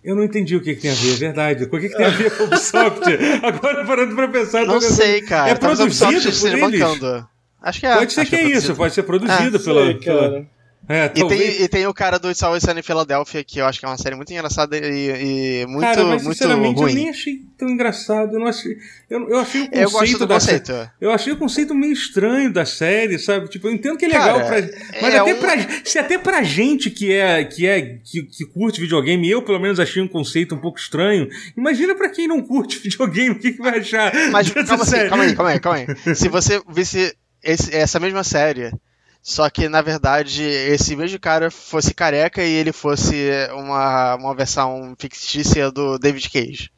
Eu não entendi o que, que, tem a ver, é verdade. O que, que tem a ver com o Ubisoft? Agora parando pra pensar... Não sei, cara. É produzido por eles? Bancando. Acho que é. Pode ser que é, é isso, pode ser produzido ah, pela... Sei, pela é, e, tem,
e, tem, o cara do It's Always Sunny Filadélfia, que eu acho que é uma série muito engraçada e, e muito, cara, mas, muito sinceramente, ruim. eu nem
achei tão engraçado. Eu, não achei, eu, eu achei o conceito. Eu gosto do da conceito. Série, eu achei o conceito meio estranho da série, sabe? Tipo, eu entendo que é legal cara, pra, Mas é até um... pra, se até pra gente que é, que, é que, que curte videogame, eu pelo menos achei um conceito um pouco estranho. Imagina pra quem não curte videogame, o que, que vai achar? Mas calma, assim, calma aí, calma
aí, calma aí. se
você visse esse,
essa mesma série só que, na verdade, esse mesmo cara fosse careca e ele fosse uma, uma versão fictícia do David Cage.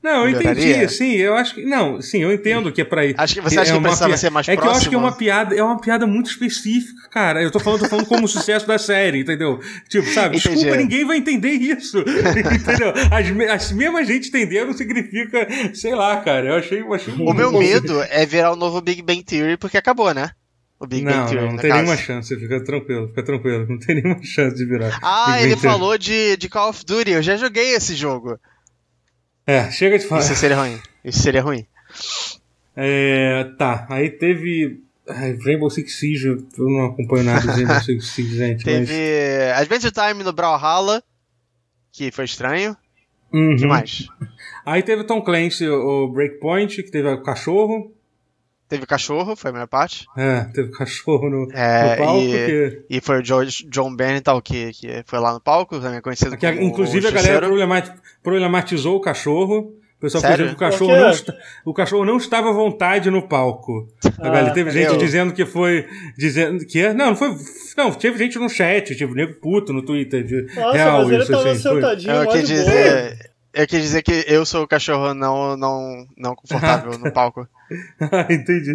Não, eu entendi, sim, eu acho que. Não, sim, eu entendo que é pra ir. Acho que você acha é que precisava pi... ser mais é próximo. É que eu acho que é uma piada, é uma piada muito específica, cara. Eu tô falando, tô falando como o sucesso da série, entendeu? Tipo, sabe, entendi. desculpa, ninguém vai entender isso. entendeu? As, as mesmas gente entender não significa, sei lá, cara. Eu achei. achei o meu medo
é virar o novo Big Bang Theory, porque acabou, né? O Big não, Bang
Theory. Não, né, não tem caso. nenhuma chance, fica tranquilo, fica tranquilo, não tem nenhuma chance de virar. Ah, Big ele Bang falou
de, de Call of Duty, eu já joguei esse jogo.
É, chega de falar. Isso seria ruim. Isso seria ruim. É, tá, aí teve. Rainbow Six Siege, eu não acompanho nada do Rainbow Six Siege, gente. Teve mas...
Eh, Adventure Time no Brawlhalla,
que foi estranho. Uhum. Aí teve Tom Clancy, o Breakpoint, que teve o cachorro. Teve cachorro, foi a melhor parte. É, teve cachorro no, é, no palco. E, que...
e foi o George, John Bennington que, que foi lá no palco, também conhecido Aqui, como Inclusive o a galera
problematizou o cachorro. O pessoal Sério? que o cachorro, não, o cachorro não estava à vontade no palco. Ah, galera, teve gente eu... dizendo que foi. Dizendo que. É, não, não foi. Não, teve gente no chat, tipo, nego puto no Twitter. De, Nossa, real, mas ele isso, tava assim,
sentadinho. Foi... Eu quis dizer.
Eu quis dizer que eu sou o cachorro não,
não, não confortável no palco. ah, entendi.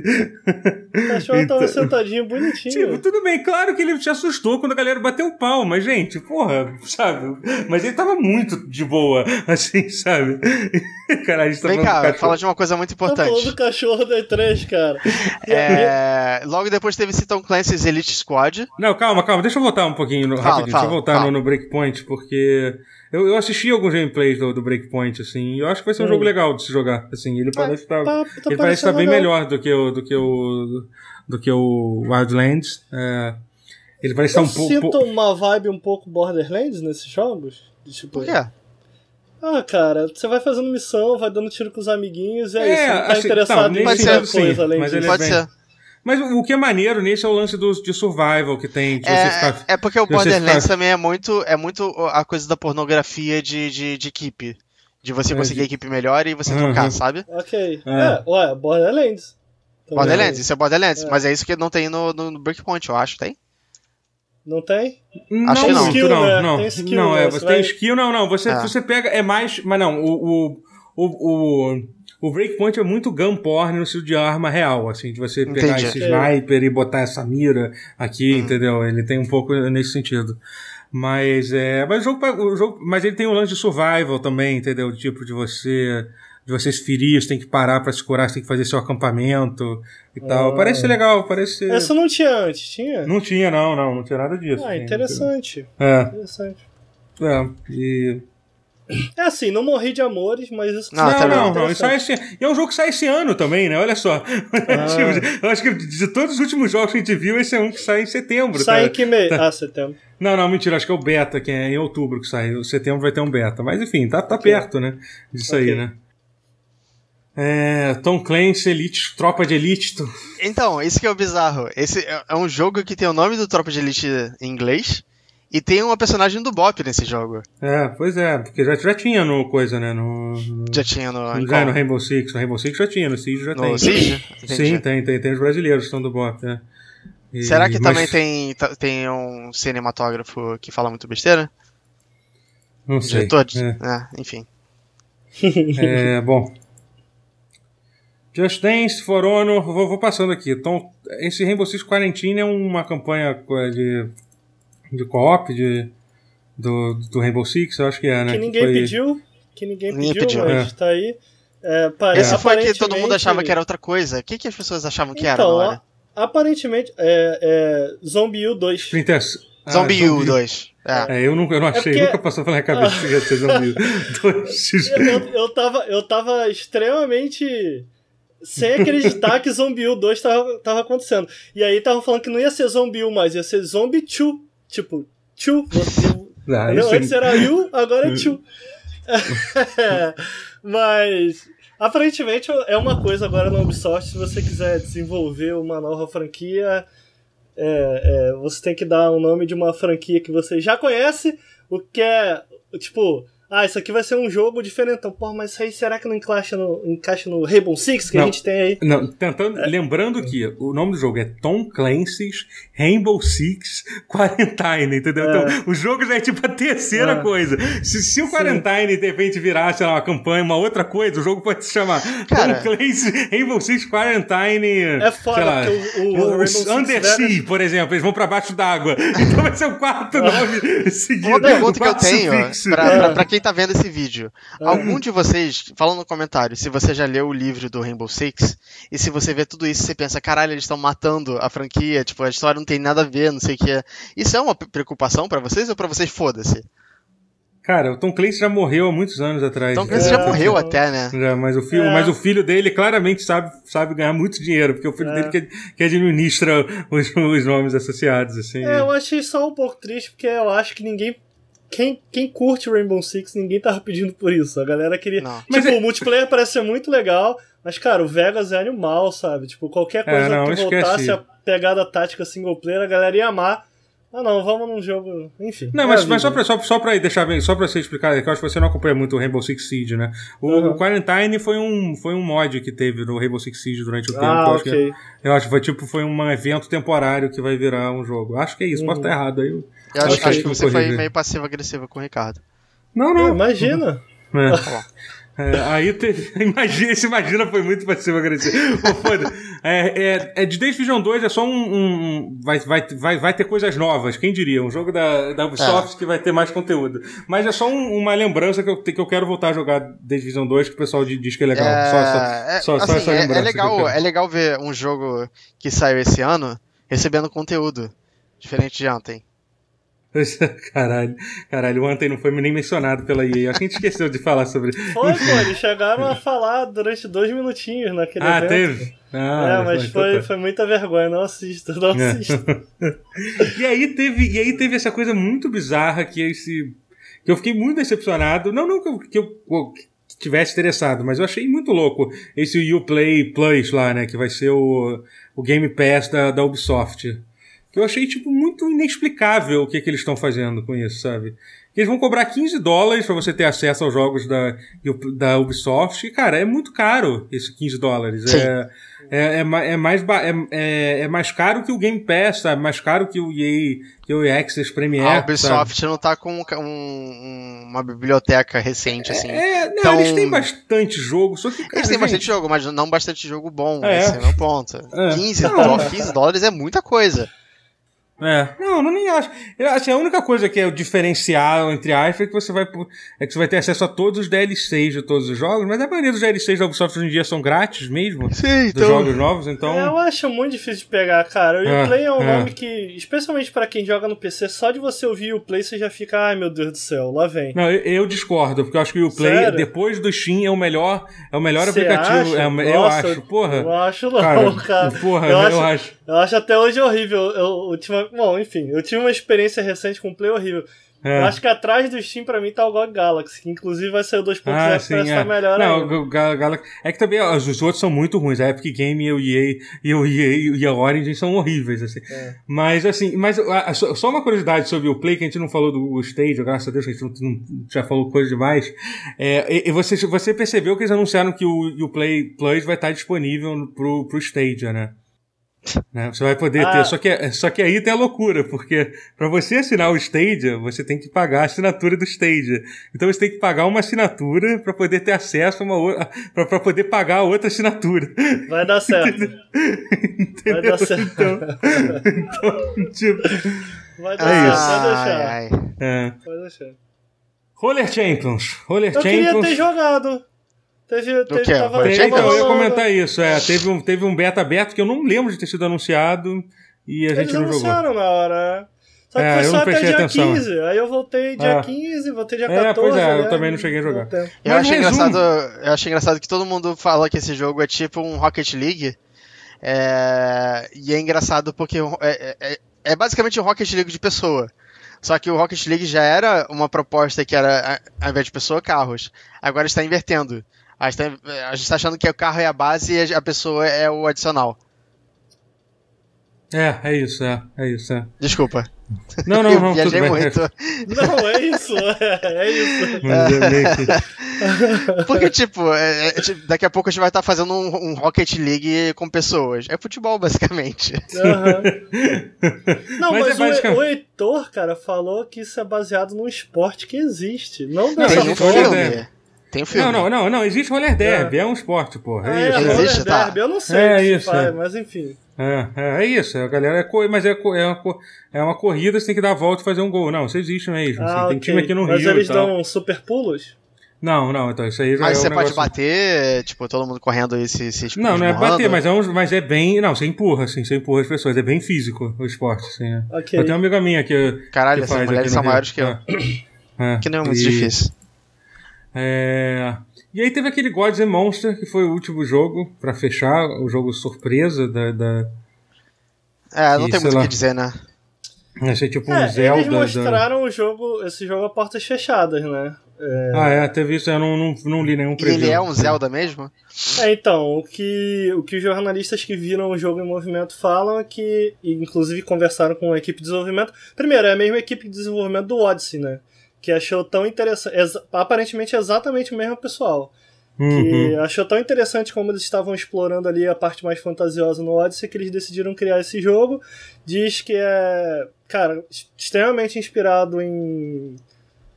O cachorro então... tava
sentadinho bonitinho. Tipo,
tudo bem, claro que ele te assustou quando a galera bateu o pau, mas, gente, porra, sabe? Mas ele tava muito de boa, assim, sabe? Caralho, a gente
tá Vem cá, fala de uma coisa muito importante. Tá falando
do cachorro da E3, cara. É...
Logo depois teve Citão
Clancy's Elite Squad. Não, calma, calma, deixa eu voltar um pouquinho no... fala, rapidinho. Fala, deixa eu voltar no, no Breakpoint, porque eu, eu assisti alguns gameplays do, do Breakpoint, assim, e eu acho que vai ser um hum. jogo legal de se jogar. Assim, ele é, parece estar tá,
tá, tá ele parece tá bem legal.
melhor do que o, do que o, do que o Wildlands. É, ele parece tá eu estar um pouco. Eu sinto po
uma vibe um pouco Borderlands nesses jogos. Tipo, Por quê? Ah, cara, você vai fazendo missão, vai dando tiro com os amiguinhos e é, é isso. Não tá assim, interessado não, em nada coisa além disso. É pode ser.
Mas o que é maneiro nisso é o lance do, de survival que tem. De é, ficar, é porque o Borderlands ficar...
também é muito, é muito a coisa da
pornografia
de, de, de equipe. De você é, conseguir a equipe melhor e você uhum. trocar, sabe? Ok. É, é, ué, Borderlands. Também. Borderlands, isso é Borderlands. É. Mas é isso que não tem no, no Breakpoint, eu acho, tem?
Não tem? Acho não, que não. Skill, não, né? não. Tem skill, não, é, né? você vai... tem skill,
não, não. Você, é. você pega, é mais. Mas não, o, o, o, o o Breakpoint é muito gun porn no estilo de arma real, assim, de você pegar Entendi. esse é. sniper e botar essa mira aqui, hum. entendeu? Ele tem um pouco nesse sentido. Mas é. Mas o jogo, o jogo. Mas ele tem um lance de survival também, entendeu? Tipo, de você. De vocês ferir, você tem que parar para se curar, você tem que fazer seu acampamento e ah. tal. Parece ser legal, parece ser... Essa
não tinha antes, tinha? Não
tinha, não, não, não tinha nada disso. Ah, assim, interessante.
É. Interessante.
É, e.
É assim, não morri de amores, mas isso Não, ah, não, tá não, é não isso é esse... E é um jogo que sai esse
ano também, né? Olha só. Ah. Tipo, eu acho que de todos os últimos jogos que a gente viu, esse é um que sai em setembro. Sai em que mês? Tá. Ah, setembro. Não, não, mentira, acho que é o beta, que é em outubro que sai. setembro vai ter um beta. Mas enfim, tá, tá perto, né? Disso okay. aí, né? É, Tom Clancy, Elite, Tropa de Elite.
Então, isso que é o bizarro. Esse é, é um jogo que tem o nome do Tropa de Elite em inglês e tem uma personagem do Bop nesse jogo.
É, pois é, porque já, já tinha no coisa, né? No, no já tinha no. no já no Rainbow Six. No Rainbow Six já tinha, no Siege já no tem. Siege? Sim, tem, tem, tem os brasileiros que estão do Bop, né? E, Será que mas... também
tem, tem um cinematógrafo que fala muito besteira? Não sei. Diretor? É.
Ah, enfim. É, bom. Just Dance, For Honor, vou, vou passando aqui. Então, esse Rainbow Six Quarantine é uma campanha é, de de co-op de, do, do Rainbow Six, eu acho que é, né? Que ninguém foi... pediu,
que ninguém, ninguém pediu, pediu, mas é. tá aí. É, parece, Esse foi aparentemente... que todo mundo achava que era outra coisa. O que, que as pessoas achavam que então, era? Então, aparentemente, é, é Zombie U 2.
Inter... Então, é ah, Zombie, U 2. É. é. eu nunca, eu não é achei, é porque... nunca passou pela minha cabeça
que ia ser Zombie
2. eu,
eu, tava, eu tava extremamente sem acreditar que Zombie U 2 tava, tava acontecendo. E aí tava falando que não ia ser Zombie U mais, ia ser Zombie 2. Tipo, tio, você.
É ah, não, é antes era you, agora é tio.
mas aparentemente é uma coisa agora na Ubisoft, se você quiser desenvolver uma nova franquia, é, é, você tem que dar o nome de uma franquia que você já conhece, o que é, tipo, ah, isso aqui vai ser um jogo diferentão. Porra, mas isso aí será que não encaixa no, encaixa no Rainbow Six que não, a gente tem aí?
Não, tentando, é. lembrando que o nome do jogo é Tom Clancy's Rainbow Six Quarantine, entendeu? É. Então, o jogo já é tipo a terceira é. coisa. Se, se o Quarantine de repente virar, sei lá, uma campanha, uma outra coisa, o jogo pode se chamar Cara. Tom Clancy's Rainbow Six Quarantine. É foda, lá, o, o, o, Undersea, por exemplo, eles vão pra baixo d'água. Então vai ser o quarto é. nome seguido. Uma pergunta que eu tenho, pra, pra, pra quem tá vendo esse vídeo, uhum. algum
de vocês, fala no comentário se você já leu o livro do Rainbow Six e se você vê tudo isso, você pensa, caralho, eles estão matando a franquia, tipo, a história não tem nada a ver, não sei o que é. Isso é uma preocupação para vocês ou para vocês foda-se?
Cara, o Tom Clancy já morreu há muitos anos atrás. Tom Clancy é, já morreu é. até, né? Já, mas, o filho, é. mas o filho dele claramente sabe, sabe ganhar muito dinheiro, porque é o filho é. dele que, que administra os, os nomes associados, assim. É, eu
achei só um pouco triste, porque eu acho que ninguém quem, quem curte Rainbow Six, ninguém tava pedindo por isso. A galera queria. Não. Tipo, mas... o é- multiplayer parece ser muito legal, mas, cara, o Vegas é animal, sabe? Tipo, qualquer é, coisa é, não, que voltasse esqueci. a pegada tática single player, a galera ia amar. Ah, não, vamos num jogo. Enfim. Não, mas, é mas só, pra,
só, só pra deixar bem, só pra você explicar, é que eu acho que você não acompanha muito o Rainbow Six Siege, né? O, uhum. o Quarantine foi um, foi um mod que teve no Rainbow Six Siege durante o tempo. Ah, eu, acho que, eu acho que foi tipo, foi um evento temporário que vai virar um jogo. Acho que é isso, uhum. posso estar errado aí. Eu, eu acho, acho, que, acho que você foi meio
passivo-agressiva com o Ricardo. Não, não. É,
imagina.
Uhum. É. Tá é, aí teve. Imagina, esse imagina foi muito passivo agressivo. agradecer. foda. É, é, é de Days Vision 2 é só um. um vai, vai, vai, vai ter coisas novas, quem diria? Um jogo da, da Ubisoft é. que vai ter mais conteúdo. Mas é só um, uma lembrança que eu, que eu quero voltar a jogar Days Vision 2, que o pessoal diz que é legal. É, só, só, é, só, assim, só essa é, lembrança. É legal, é
legal ver um jogo que saiu esse ano recebendo conteúdo,
diferente de ontem. Caralho, caralho, ontem não foi nem mencionado pela EA. Acho que a gente esqueceu de falar sobre isso.
Foi, pô, eles chegaram a falar durante dois minutinhos naquele ah, evento. Teve? Ah, é, mas foi, foi muita vergonha, não assista, não assista. É.
e, aí teve, e aí teve essa coisa muito bizarra que esse. Que eu fiquei muito decepcionado. Não, não que eu, que eu que tivesse interessado, mas eu achei muito louco esse Uplay Plus lá, né? Que vai ser o, o Game Pass da, da Ubisoft. Que eu achei, tipo, muito inexplicável o que, que eles estão fazendo com isso, sabe? Eles vão cobrar 15 dólares para você ter acesso aos jogos da, da Ubisoft. E, cara, é muito caro esse 15 dólares. Sim. É, é, é, é mais, é, é, é, mais caro que o Game Pass, sabe? Mais caro que o EA, que o EA Access Premier. A Ubisoft
sabe? não tá com um, um, uma biblioteca recente, é, assim. É, não, então... eles têm bastante jogo, só que. Cara, eles têm gente... bastante jogo, mas não bastante jogo bom. É. Esse é o meu ponto. É. 15, não, 15 dólares é muita coisa.
É, não, eu nem acho. Eu, assim, a única coisa que é o diferencial entre aspas é que você vai é que você vai ter acesso a todos os DLCs de todos os jogos, mas a maioria dos DLCs da Ubisoft hoje em dia são grátis mesmo. Sim, então... Dos jogos novos, então. eu
acho muito difícil de pegar, cara. O Uplay ah, é um é. nome que, especialmente para quem joga no PC, só de você ouvir o Play você já fica, ai meu Deus do céu, lá vem. Não, eu, eu
discordo, porque eu acho que o Play, Sério? depois do Steam, é o melhor, é o melhor aplicativo. Acha? É, Nossa, eu acho, porra.
Eu acho não, cara. cara. Porra, eu, eu acho... acho. Eu acho até hoje horrível. Eu, eu bom, enfim, eu tive uma experiência recente com o Play horrível. É. Eu acho que atrás do Steam, pra mim, tá o God Galaxy, que inclusive vai ser o 2.0 ah, ser tá é. melhor Não, ainda.
o Galaxy... É que também ó, os outros são muito ruins. A Epic Game e o EA e, o EA, e a Origin são horríveis, assim. É. Mas, assim, mas a, ah, só uma curiosidade sobre o Play, que a gente não falou do Stage, graças a Deus, a gente não, não, já falou coisa demais. É, e, você, você percebeu que eles anunciaram que o, o Play Plus vai estar disponível pro, pro Stadia, né? Né? Você vai poder ah. ter. Só que, só que aí tem a loucura, porque para você assinar o Stadia, você tem que pagar a assinatura do Stadia. Então você tem que pagar uma assinatura para poder ter acesso a uma outra. para poder pagar a outra assinatura.
Vai dar certo. Entendeu? Vai dar certo. Então, então tipo. Vai dar é certo, pode deixar. É. deixar. Roller
Champions. Roller Eu Champions. Eu queria ter
jogado. Teve, teve, que? Tava, teve, então, eu ia comentar
isso. É, teve, um, teve um beta aberto que eu não lembro de ter sido anunciado e a Eles gente não jogou.
na hora, é. Só que é, foi só até dia atenção. 15. Aí eu voltei dia ah. É. 15, voltei dia 14. É, pois é, eu né, também não cheguei a jogar. Eu achei, engraçado,
eu achei engraçado que todo mundo fala que esse jogo é tipo um Rocket League. É... E é engraçado porque é, é, é, é basicamente um Rocket League de pessoa. Só que o Rocket League já era uma proposta que era, ao invés de pessoa, carros. Agora está invertendo. A gente, tá, a gente tá achando que o carro é a base e a pessoa é o adicional.
É, é isso, é, é isso, é. Desculpa. Não, não, não.
viajei muito.
Não, é isso, é, é isso.
É Porque, tipo, é, tipo, daqui a pouco a gente vai estar tá fazendo um, um Rocket League com pessoas. É futebol, basicamente.
Uhum.
Não, mas, mas é o, o Heitor, cara, falou que isso é baseado num esporte que existe. Não, dessa não filme.
Tem filme. Não, não, não, não. Existe roller é. derby, é, é um esporte, porra. É, é existe, roller
tá. derby, eu não sei é isso, é. mas enfim.
É, é, é, isso, a galera é mas é, é, uma é uma corrida, você tem que dar a volta e fazer um gol. Não, isso existe mesmo. Ah, assim, okay. Tem time aqui no mas Rio. Mas eles dão
super pulos?
Não, não, então isso aí já Aí é você um negócio... pode bater, tipo, todo mundo correndo aí se, se Não, não é bater, mas é, um, mas é bem. Não, você empurra, assim, você empurra as pessoas, é bem físico o esporte, assim. É. Okay. Eu tenho uma amiga minha que. Caralho, que essas mulheres são maiores que eu. É. é. Que não é muito e... difícil. É... E aí teve aquele Gods and Monster, que foi o último jogo, para fechar, o jogo surpresa da. da... É, não e, tem muito o que dizer, né? Achei tipo
é, um é, Zelda. Eles mostraram da... o jogo, esse jogo a portas fechadas, né? É... Ah, é,
teve isso, eu não, não, não li nenhum preview. Ele é um Zelda
mesmo? É, então, o que, o que os jornalistas que viram o jogo em movimento falam é que, inclusive conversaram com a equipe de desenvolvimento. Primeiro, é a mesma equipe de desenvolvimento do Odyssey, né? que achou tão interessante. Exa aparentemente exatamente o mesmo pessoal. Uhum. Que achou tão interessante como eles estavam explorando ali a parte mais fantasiosa no Odyssey que eles decidiram criar esse jogo. Diz que é, cara, extremamente inspirado em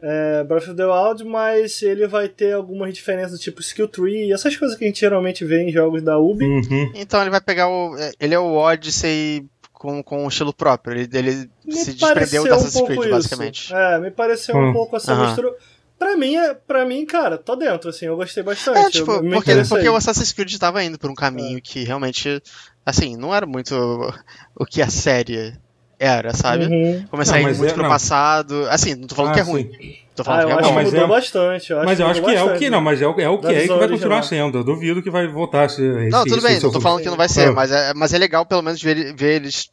é, Breath of the Wild, mas ele vai ter algumas diferenças, tipo skill tree, essas coisas que a gente geralmente vê em jogos da Ubi. Uhum. Então ele vai pegar o. É, ele é o Odyssey com, com um estilo próprio. Ele,
ele se desprendeu da Assassin's Creed, isso. basicamente.
É, me pareceu hum. um pouco essa assim, uhum. mistura. Pra mim, é, pra mim, cara, tô dentro, assim, eu gostei bastante. É, tipo, eu, porque, porque o
Assassin's Creed tava indo por um caminho é. que realmente, assim, não era muito o que a série era,
sabe? Uhum. Começar a ir muito é, pro não.
passado. Assim, não tô falando ah, que é ah, sim. ruim.
Tô falando ah, que é bom. Mas mudou bastante, eu acho mas eu acho que bastante, é o que não, mas é o, é o que é e que vai continuar sendo. Eu duvido que vai voltar a ser. Não, esse,
tudo bem, não tô falando que não vai ser, ah. mas, é, mas é legal pelo menos ver, ver eles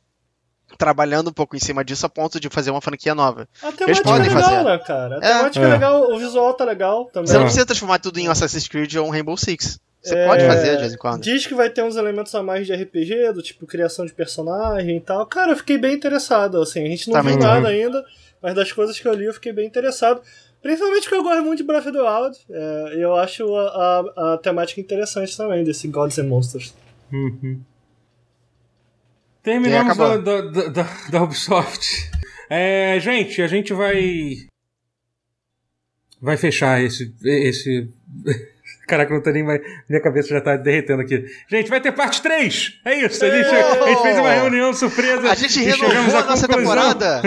trabalhando um pouco em cima disso a ponto de fazer uma franquia nova. A Eles podem é legal, fazer. né, cara? A é. temática é. é
legal, o visual tá legal também. Você não precisa
transformar tudo em Assassin's Creed ou um Rainbow Six. Você é, pode fazer de vez em quando.
Diz que vai ter uns elementos a mais de RPG, do tipo criação de personagem e tal. Cara, eu fiquei bem interessado, assim. A gente não Também viu nada ainda, mas das coisas que eu li eu fiquei bem interessado. Principalmente porque eu gosto muito de Breath of the Wild. É, eu acho a, a, a, temática interessante também desse Gods and Monsters.
Uhum. Terminamos da, da, da, da, Ubisoft. É, gente, a gente vai. Vai fechar esse. esse Caraca, não tô nem mais. Minha cabeça já tá derretendo aqui. Gente, vai ter parte 3! É isso! A gente, a gente fez uma reunião surpresa. A gente renovou a nossa temporada.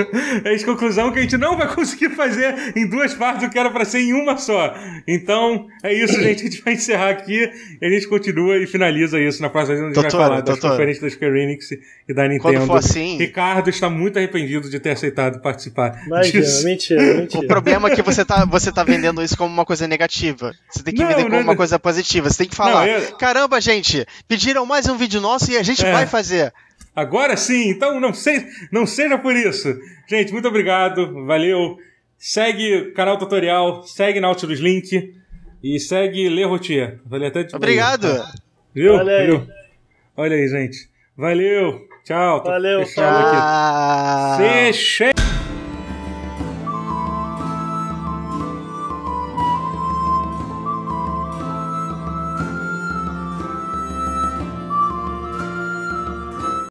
a é conclusão que a gente não vai conseguir fazer em duas partes o que era pra ser em uma só. Então, é isso, gente. A gente vai encerrar aqui. a gente continua e finaliza isso na próxima vez. A gente doutora, vai falar das doutora. conferências da Square Enix e da Nintendo. Quando for assim... Ricardo está muito arrependido de ter aceitado participar. Mas, disso. Mentira, mentira. O problema é que você tá, você tá vendendo
isso como uma coisa negativa. Você tem que não, vender como é uma coisa positiva. Você tem que falar: não, eu... caramba, gente,
pediram mais um vídeo nosso e a gente é. vai fazer. Agora sim, então não, se... não seja por isso. Gente, muito obrigado, valeu. Segue canal tutorial, segue Nautilus Link e segue Lê Routier. Valeu até de Obrigado. Viu? Valeu. Viu? Olha aí, gente. Valeu. Tchau. Valeu. tchau. aqui.